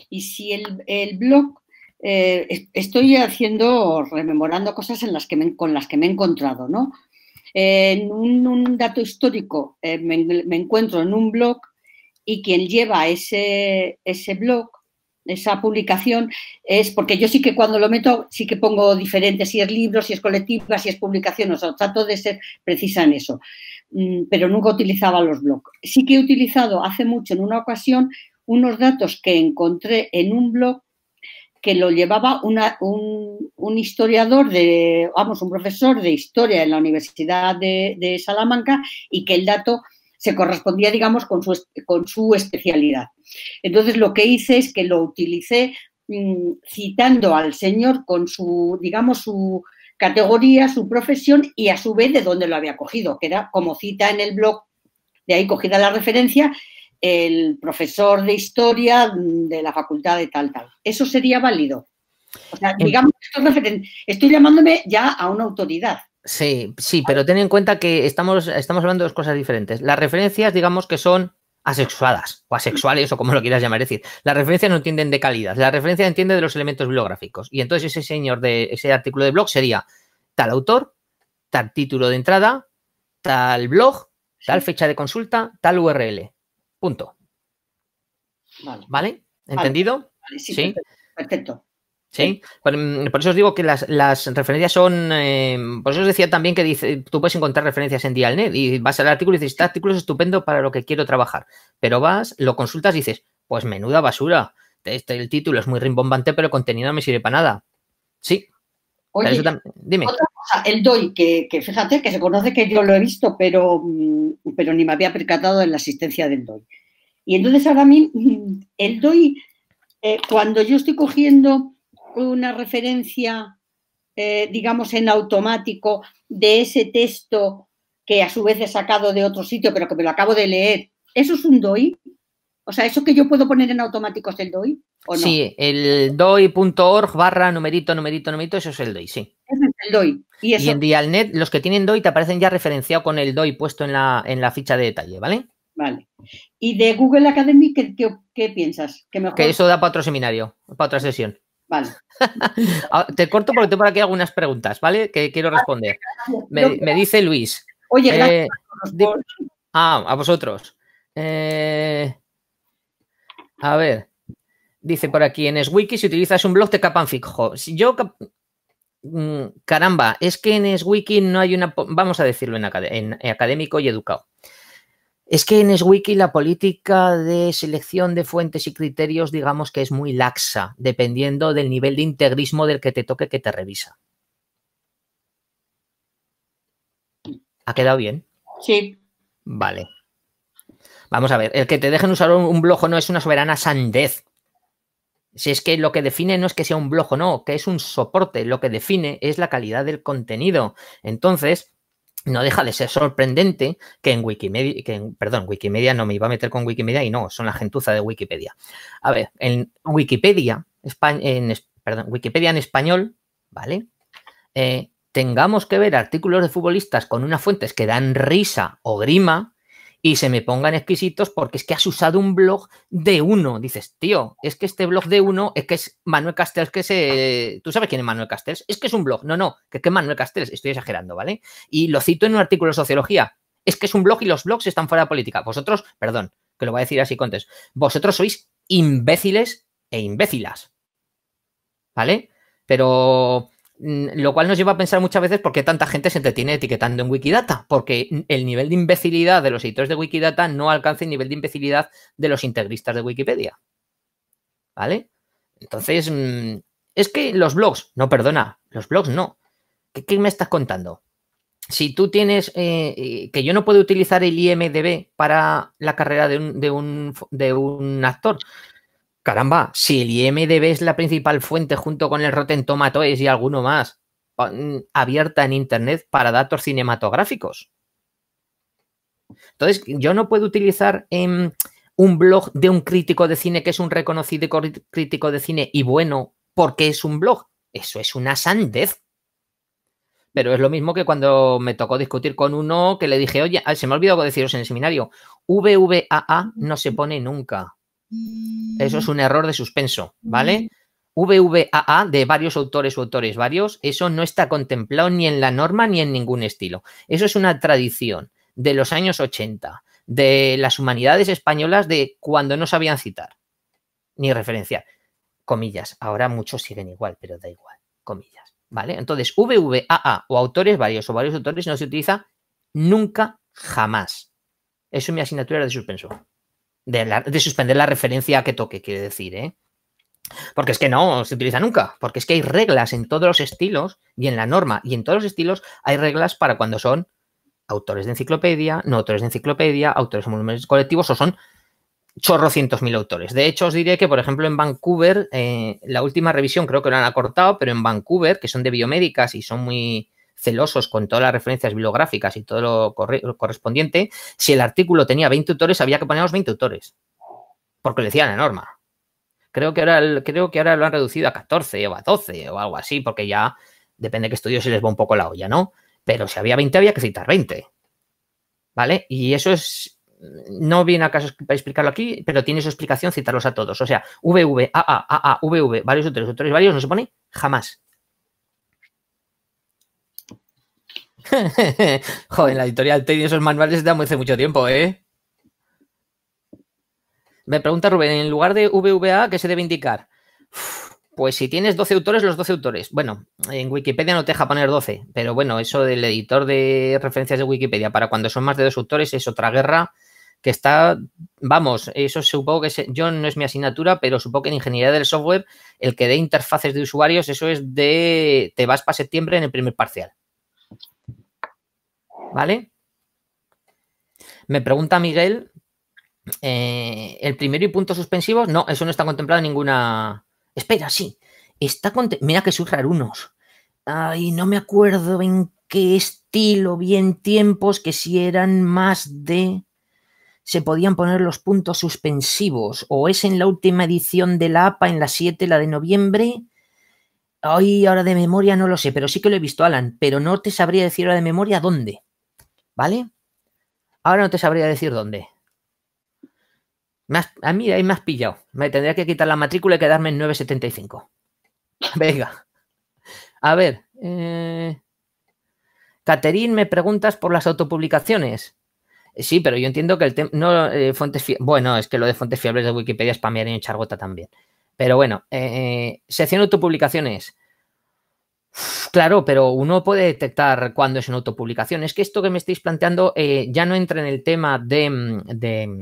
[SPEAKER 4] Y si el, blog, eh, estoy haciendo, rememorando cosas en las que con las que me he encontrado, ¿no? En un, dato histórico eh, me, encuentro en un blog y quien lleva ese, ese blog esa publicación es porque yo sí que cuando lo meto sí que pongo diferentes si es libro, si es colectiva, si es publicación, o sea, trato de ser precisa en eso, mm, pero nunca utilizaba los blogs. Sí que he utilizado hace mucho, en una ocasión, unos datos que encontré en un blog que lo llevaba un, un, historiador de, vamos, un profesor de historia en la Universidad de Salamanca y que el dato se correspondía, digamos, con su, con su especialidad. Entonces, lo que hice es que lo utilicé mm, citando al señor con su, digamos, su categoría, su profesión y a su vez de dónde lo había cogido, que era como cita en el blog, de ahí cogida la referencia, el profesor de historia mm, de la facultad de tal, tal. Eso sería válido. O sea, digamos, estoy llamándome ya a una autoridad.
[SPEAKER 2] Sí, sí, ah. pero ten en cuenta que estamos, estamos hablando de dos cosas diferentes. Las referencias, digamos que son asexuadas o asexuales o como lo quieras llamar. Es decir, las referencias no entienden de calidad, La referencia entiende de los elementos bibliográficos. Y entonces ese señor de ese artículo de blog sería tal autor, tal título de entrada, tal blog, tal fecha de consulta, tal URL. Punto. Vale. ¿Entendido? sí, Perfecto. ¿Sí? Mm, por, eso os digo que las, referencias son. Eh, por eso os decía también que dice, tú puedes encontrar referencias en Dialnet y vas al artículo y dices, este artículo es estupendo para lo que quiero trabajar. Pero vas, lo consultas y dices, pues menuda basura. Este, el título es muy rimbombante, pero el contenido no me sirve para nada. Sí. dime. Otra
[SPEAKER 4] cosa, el DOI, que, que, fíjate que se conoce que yo lo he visto, pero, mm, pero ni me había percatado de la existencia del DOI. Y entonces ahora a mí, mm, el DOI, eh, cuando yo estoy cogiendo una referencia, eh, digamos, en automático de ese texto que a su vez he sacado de otro sitio, pero que me lo acabo de leer, ¿eso es un DOI? O sea, ¿eso que yo puedo poner en automático es el DOI?
[SPEAKER 2] ¿o no? Sí, el DOI.org barra numerito, numerito, numerito, eso es el DOI, sí.
[SPEAKER 4] es el DOI.
[SPEAKER 2] ¿Y, eso? y en Dialnet, los que tienen DOI te aparecen ya referenciado con el DOI puesto en la, en la ficha de detalle, ¿vale?
[SPEAKER 4] Vale. ¿Y de Google Academy qué, qué, piensas? Que eso
[SPEAKER 2] da para otro seminario, para otra sesión.
[SPEAKER 4] (laughs)
[SPEAKER 2] Ah, te corto porque tengo por aquí algunas preguntas, ¿vale? Que quiero responder. Me, dice Luis.
[SPEAKER 1] Oye, eh,
[SPEAKER 2] ah, a vosotros. Eh, a ver. Dice por aquí, en Swiki si utilizas un blog te capan fijo. Yo, mm, caramba, es que en Swiki no hay una, vamos a decirlo en académico y educado. Es que en SWIKI la política de selección de fuentes y criterios, digamos que es muy laxa, dependiendo del nivel de integrismo del que te toque que te revisa. ¿Ha quedado bien? Sí. Vale. Vamos a ver, el que te dejen usar un blog no es una soberana sandez. Si es que lo que define no es que sea un blog o no, que es un soporte, lo que define es la calidad del contenido. Entonces, no deja de ser sorprendente que en Wikimedia, perdón, Wikimedia no me iba a meter con Wikimedia y no, son la gentuza de Wikipedia. A ver, en Wikipedia, en, español, ¿vale? Eh, tengamos que ver artículos de futbolistas con unas fuentes que dan risa o grima, y se me pongan exquisitos porque es que has usado un blog de uno. Dices, tío, es que este blog de uno es que es Manuel Castells, que se. ¿Tú sabes quién es Manuel Castells? Es que es un blog. No, no, que es Manuel Castells, estoy exagerando, ¿vale? Y lo cito en un artículo de sociología. Es que es un blog y los blogs están fuera de política. Vosotros, perdón, que lo voy a decir así contes, vosotros sois imbéciles e imbécilas. ¿Vale? Pero lo cual nos lleva a pensar muchas veces por qué tanta gente se entretiene etiquetando en Wikidata, porque el nivel de imbecilidad de los editores de Wikidata no alcanza el nivel de imbecilidad de los integristas de Wikipedia. ¿Vale? Entonces, es que los blogs, no, perdona, los blogs no. ¿Qué, me estás contando? Si tú tienes eh, eh, que yo no puedo utilizar el IMDB para la carrera de de un actor, Caramba, si el IMDB es la principal fuente junto con el Rotten Tomatoes y alguno más mm, abierta en Internet para datos cinematográficos. Entonces, yo no puedo utilizar em, un blog de un crítico de cine que es un reconocido crítico de cine y bueno, porque es un blog. Eso es una sandez. Pero es lo mismo que cuando me tocó discutir con uno que le dije, oye, ah, se me ha olvidado deciros en el seminario, VVAA no se pone nunca. Eso es un error de suspenso, ¿vale? Mm. VVAA de varios autores o autores varios, eso no está contemplado ni en la norma ni en ningún estilo. Eso es una tradición de los años 80, de las humanidades españolas de cuando no sabían citar ni referenciar. Comillas, ahora muchos siguen igual, pero da igual, comillas. ¿Vale? Entonces, VVAA o autores varios o varios autores no se utiliza nunca, jamás. Eso es mi asignatura de suspenso de, suspender la referencia a que toque, quiere decir, ¿eh? Porque es que no se utiliza nunca, porque es que hay reglas en todos los estilos y en la norma y en todos los estilos hay reglas para cuando son autores de enciclopedia, no autores de enciclopedia, autores de colectivos o son chorro mil autores. De hecho, os diré que, por ejemplo, en Vancouver, eh, la última revisión creo que lo han acortado, pero en Vancouver, que son de biomédicas y son muy, celosos con todas las referencias bibliográficas y todo lo, correspondiente, si el artículo tenía 20 autores, había que poner los 20 autores, porque le decían la norma. Creo que, ahora, creo que ahora lo han reducido a 14 o a 12 o algo así, porque ya depende de qué estudio se les va un poco la olla, ¿no? Pero si había 20, había que citar 20. ¿Vale? Y eso es. No viene acaso para explicarlo aquí, pero tiene su explicación citarlos a todos. O sea, VV, AA, AA, VV, varios autores, autores, varios, no se pone jamás. (laughs) Joder, la editorial Teddy esos manuales de hace mucho tiempo, ¿eh? Me pregunta Rubén, en lugar de VVA, ¿qué se debe indicar? pues si tienes 12 autores, los 12 autores. Bueno, en Wikipedia no te deja poner 12, pero bueno, eso del editor de referencias de Wikipedia para cuando son más de dos autores es otra guerra que está, vamos, eso supongo que yo no es mi asignatura, pero supongo que en ingeniería del software, el que dé interfaces de usuarios, eso es de, te vas para septiembre en el primer parcial. ¿vale? Me pregunta Miguel, eh, ¿el primero y puntos suspensivos? No, eso no está contemplado en ninguna... Espera, sí, está Mira que surran unos. Ay, no me acuerdo en qué estilo, bien tiempos, que si eran más de se podían poner los puntos suspensivos. O es en la última edición de la APA, en la 7, la de noviembre. Ay, ahora de memoria no lo sé, pero sí que lo he visto, Alan. Pero no te sabría decir ahora de memoria dónde. ¿Vale? Ahora no te sabría decir dónde. Más, mí mí ahí me has pillado. Me tendría que quitar la matrícula y quedarme en 975. (laughs) Venga. A ver. Eh, Catherine me preguntas por las autopublicaciones. Eh, sí, pero yo entiendo que el tema. No, eh, fuentes Bueno, es que lo de fuentes fiables de Wikipedia es para mí en chargota también. Pero bueno, eh, sección autopublicaciones. Claro, pero uno puede detectar cuando es una autopublicación. Es que esto que me estáis planteando eh, ya no entra en el tema de, mm,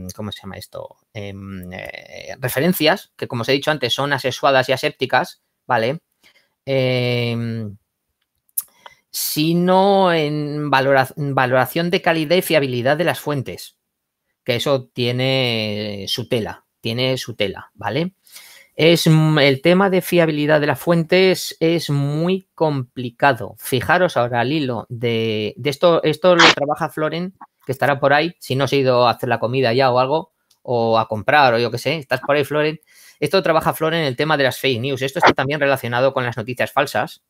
[SPEAKER 2] mm, ¿cómo se llama esto? Eh, mm, eh, referencias, que como os he dicho antes son asesuadas y asépticas, ¿vale? sino en valoración de calidad y fiabilidad de las fuentes, que eso tiene su tela, tiene su tela, ¿vale? Es, el tema de fiabilidad de las fuentes es muy complicado. Fijaros ahora al hilo de, esto, esto lo trabaja Floren, que estará por ahí, si no has ido a hacer la comida ya o algo, o a comprar, o yo qué sé, estás por ahí, Floren. Esto trabaja Floren en el tema de las fake news. Esto está también relacionado con las noticias falsas,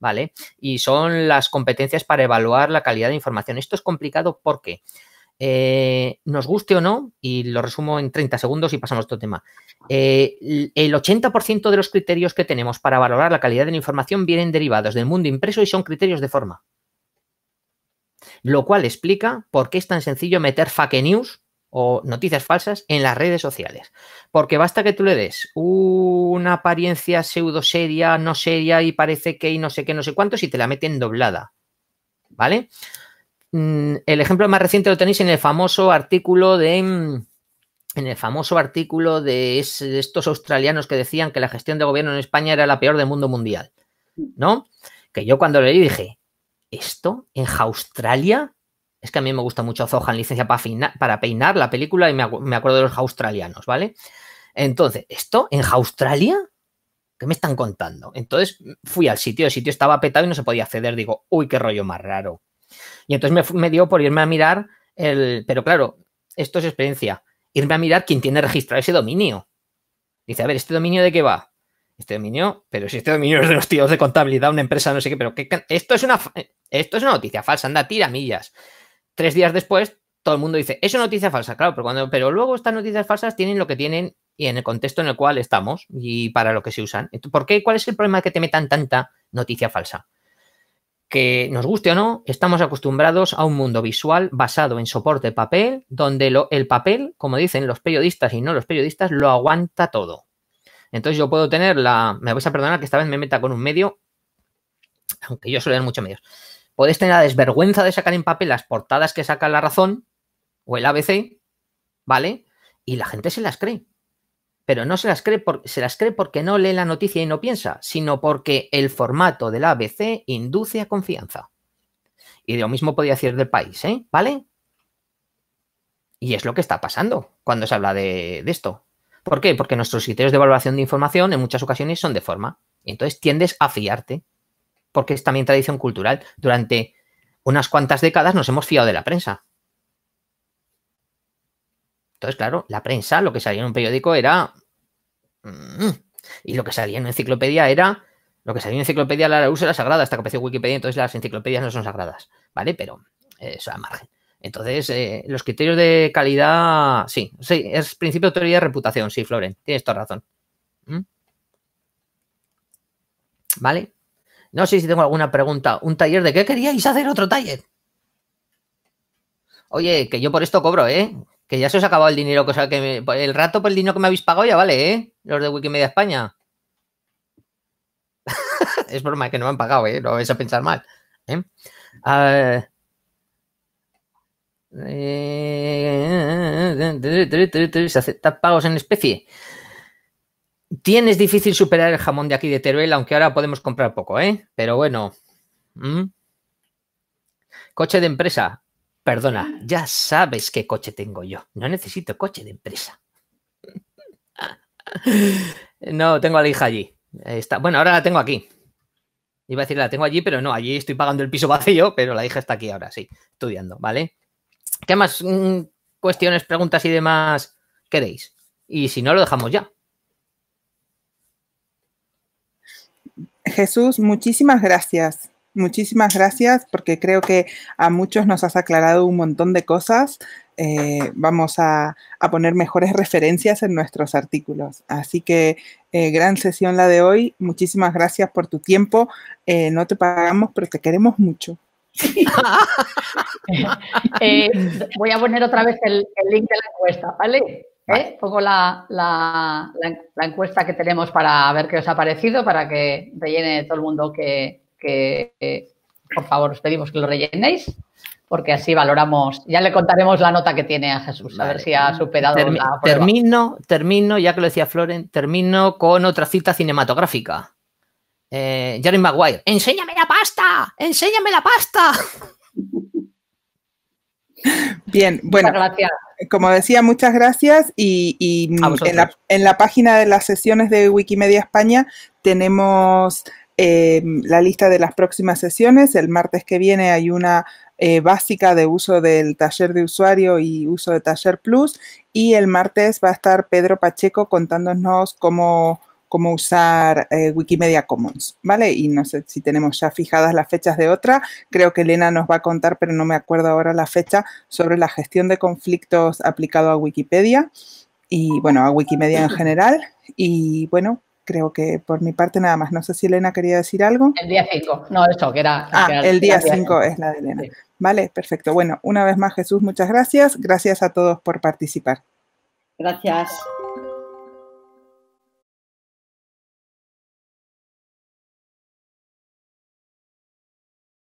[SPEAKER 2] ¿vale? Y son las competencias para evaluar la calidad de información. Esto es complicado porque eh, nos guste o no, y lo resumo en 30 segundos y pasamos a otro tema, eh, el 80% de los criterios que tenemos para valorar la calidad de la información vienen derivados del mundo impreso y son criterios de forma. Lo cual explica por qué es tan sencillo meter fake news o noticias falsas en las redes sociales. Porque basta que tú le des una apariencia pseudo seria, no seria y parece que y no sé qué, no sé cuántos y te la meten doblada. ¿Vale? Mm, el ejemplo más reciente lo tenéis en el famoso artículo de mm, en el famoso artículo de, estos australianos que decían que la gestión de gobierno en España era la peor del mundo mundial, ¿no? Que yo cuando leí dije, ¿esto en Australia? Es que a mí me gusta mucho Zohan, licencia para, para peinar la película y me, acuerdo de los australianos, ¿vale? Entonces, ¿esto en Australia? ¿Qué me están contando? Entonces fui al sitio, el sitio estaba petado y no se podía acceder. Digo, uy, qué rollo más raro. Y entonces me, dio por irme a mirar el. Pero claro, esto es experiencia. Irme a mirar quién tiene registrado ese dominio. Dice, a ver, ¿este dominio de qué va? Este dominio, pero si este dominio es de los tíos de contabilidad, una empresa, no sé qué, pero esto, es una, eh, esto es una noticia falsa, anda, tira millas. Tres días después, todo el mundo dice, es una noticia falsa, claro, pero, cuando, pero luego estas noticias falsas tienen lo que tienen y en el contexto en el cual estamos y para lo que se usan. ¿Por qué? ¿Cuál es el problema de que te metan tanta noticia falsa? que nos guste o no, estamos acostumbrados a un mundo visual basado en soporte papel, donde el papel, como dicen los periodistas y no los periodistas, lo aguanta todo. Entonces yo puedo tener la... Me vais a perdonar que esta vez me meta con un medio, aunque yo suelo leer muchos medios. Podéis tener la desvergüenza de sacar en papel las portadas que saca La Razón o el ABC, ¿vale? Y la gente se las cree pero no se las cree, porque no lee la noticia y no piensa, sino porque el formato de la ABC induce a confianza. Y lo mismo podía decir del país, ¿eh? ¿Vale? Y es lo que está pasando cuando se habla de, de esto. ¿Por qué? Porque nuestros criterios de evaluación de información en muchas ocasiones son de forma. Y entonces tiendes a fiarte, porque es también tradición cultural. Durante unas cuantas décadas nos hemos fiado de la prensa. Entonces, claro, la prensa, lo que salía en un periódico era Mm. Y lo que salía en una enciclopedia era. Lo que salía en una enciclopedia la usa era sagrada, hasta que apareció Wikipedia, entonces las enciclopedias no son sagradas, ¿vale? Pero eh, eso a margen. Entonces, eh, los criterios de calidad, sí, sí, es principio de autoridad reputación, sí, Floren, tienes toda razón. ¿Mm? ¿Vale? No sé si tengo alguna pregunta. ¿Un taller de qué queríais hacer otro taller? Oye, que yo por esto cobro, ¿eh? Que ya se os ha acabado el dinero, cosa que el rato por el dinero que me habéis pagado ya vale, ¿eh? Los de Wikimedia España. (laughs) es broma, que no me han pagado, ¿eh? No vais a pensar mal. ¿eh? Se pagos en especie. Tienes difícil superar el jamón de aquí de Teruel, aunque ahora podemos comprar poco, ¿eh? Pero bueno. Coche de empresa. Perdona, mm. ya sabes qué coche tengo yo. No necesito coche de empresa. No, tengo a la hija allí. Está, bueno, ahora la tengo aquí. Iba a decir, la tengo allí, pero no, allí estoy pagando el piso vacío, pero la hija está aquí ahora, sí, estudiando, ¿vale? ¿Qué más mm, cuestiones, preguntas y demás queréis? Y si no, lo dejamos ya.
[SPEAKER 5] Jesús, muchísimas gracias. Muchísimas gracias porque creo que a muchos nos has aclarado un montón de cosas. Eh, vamos a, poner mejores (laughs) referencias en nuestros artículos. Así que eh, gran sesión la de hoy. Muchísimas gracias por tu tiempo. Eh, no te pagamos, pero te queremos mucho.
[SPEAKER 3] (laughs) voy a poner otra vez el, link de la encuesta, ¿vale? Pongo la, encuesta que tenemos para ver qué os ha parecido, para que rellene todo el mundo que, que por favor os pedimos que lo rellenéis, porque
[SPEAKER 2] así valoramos.
[SPEAKER 3] Ya le contaremos la nota que tiene a Jesús, a ver si ha superado la
[SPEAKER 2] Termino, termino, ya que lo decía Floren, termino con otra cita cinematográfica. Eh, Jerry Maguire, enséñame la pasta, enséñame la pasta. (laughs)
[SPEAKER 5] Bien, bueno, como decía, muchas gracias y, en, la, página de las sesiones de Wikimedia España tenemos Em, la lista de las próximas sesiones. El martes que viene hay una eh, básica de uso del taller de usuario y uso de taller plus. Y el martes va a estar Pedro Pacheco contándonos cómo, cómo usar eh, Wikimedia Commons, ¿vale? Y no sé si tenemos ya fijadas las fechas de otra. Creo que Elena nos va a contar, pero no me acuerdo ahora la fecha, sobre la gestión de conflictos aplicado a Wikipedia y, bueno, a Wikimedia en general. Y, bueno, creo que por mi parte nada más. No sé si Elena quería decir algo. El
[SPEAKER 3] día 5, no, esto que era... Ah, el día 5 es la de Elena.
[SPEAKER 5] Vale, perfecto. Bueno, una vez más Jesús, muchas gracias. Gracias a todos por participar.
[SPEAKER 4] Gracias.